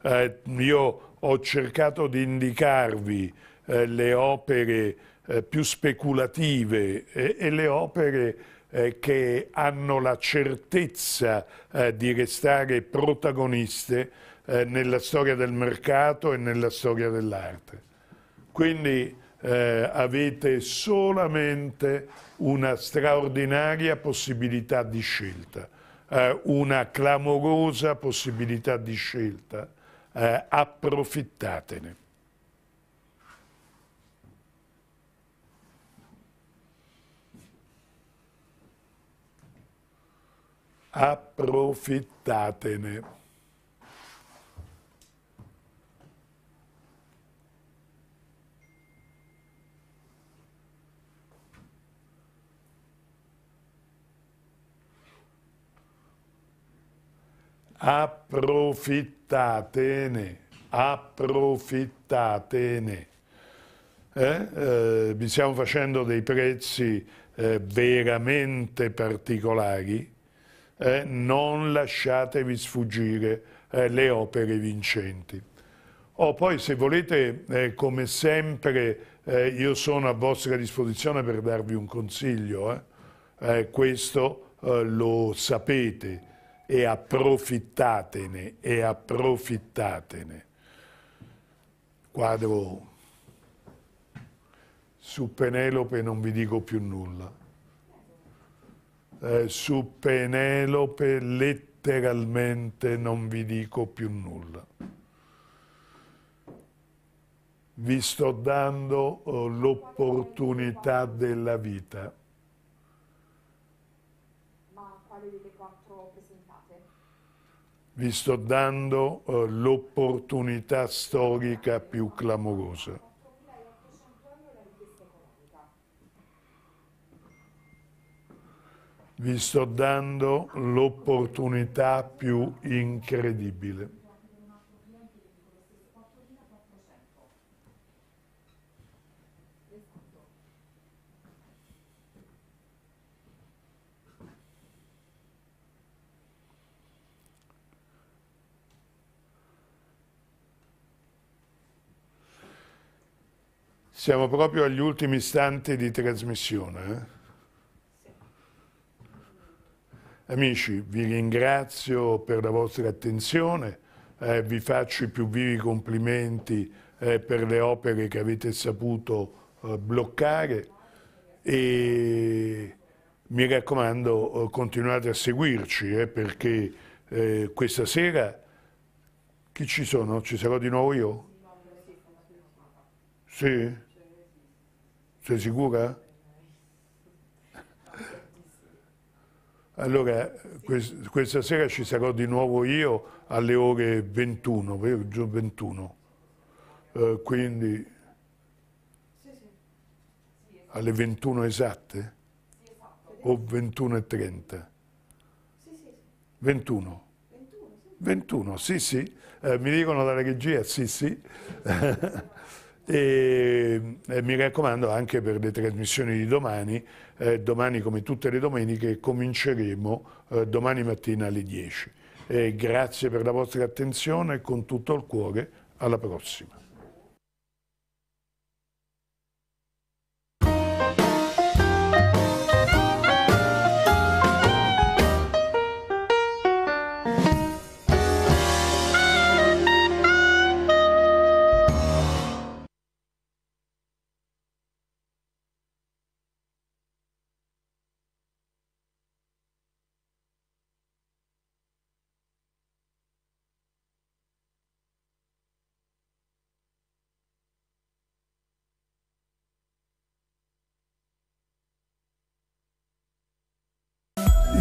Eh, io ho cercato di indicarvi eh, le opere eh, più speculative e, eh, e le opere eh, che hanno la certezza eh, di restare protagoniste eh, nella storia del mercato e nella storia dell'arte. Quindi eh, avete solamente una straordinaria possibilità di scelta, eh, una clamorosa possibilità di scelta. approfittatene. approfittatene. approfittatene, approfittatene. Eh? Eh, vi stiamo facendo dei prezzi eh, veramente particolari eh, non lasciatevi sfuggire eh, le opere vincenti. Oh, poi se volete, eh, come sempre, eh, io sono a vostra disposizione per darvi un consiglio, eh. Eh, questo lo sapete e approfittatene, e approfittatene. Quadro su Penelope non vi dico più nulla. Eh, su Penelope letteralmente non vi dico più nulla. Vi sto dando eh, l'opportunità della vita.
Ma quale delle quattro presentate?
Vi sto dando eh, l'opportunità storica più clamorosa. vi sto dando l'opportunità più incredibile. Siamo proprio agli ultimi istanti di trasmissione. Eh? Amici, vi ringrazio per la vostra attenzione, eh, vi faccio i più vivi complimenti eh, per le opere che avete saputo eh, bloccare e mi raccomando eh, continuate a seguirci eh, perché eh, questa sera chi ci sono? Ci sarò di nuovo io? Sì? Sei sicura? Allora, questa sera ci sarò di nuovo io alle ore 21, vero? Giù 21. Eh, quindi alle 21 esatte? Esatto. O 21 e 30? 21. 21, sì sì, eh, mi dicono dalla regia, sì sì. e, e mi raccomando anche per le trasmissioni di domani eh, domani come tutte le domeniche cominceremo eh, domani mattina alle 10. Eh, grazie per la vostra attenzione e con tutto il cuore, alla prossima.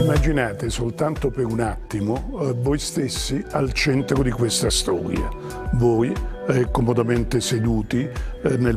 Immaginate soltanto per un attimo eh, voi stessi al centro di questa storia, voi eh, comodamente seduti eh, nel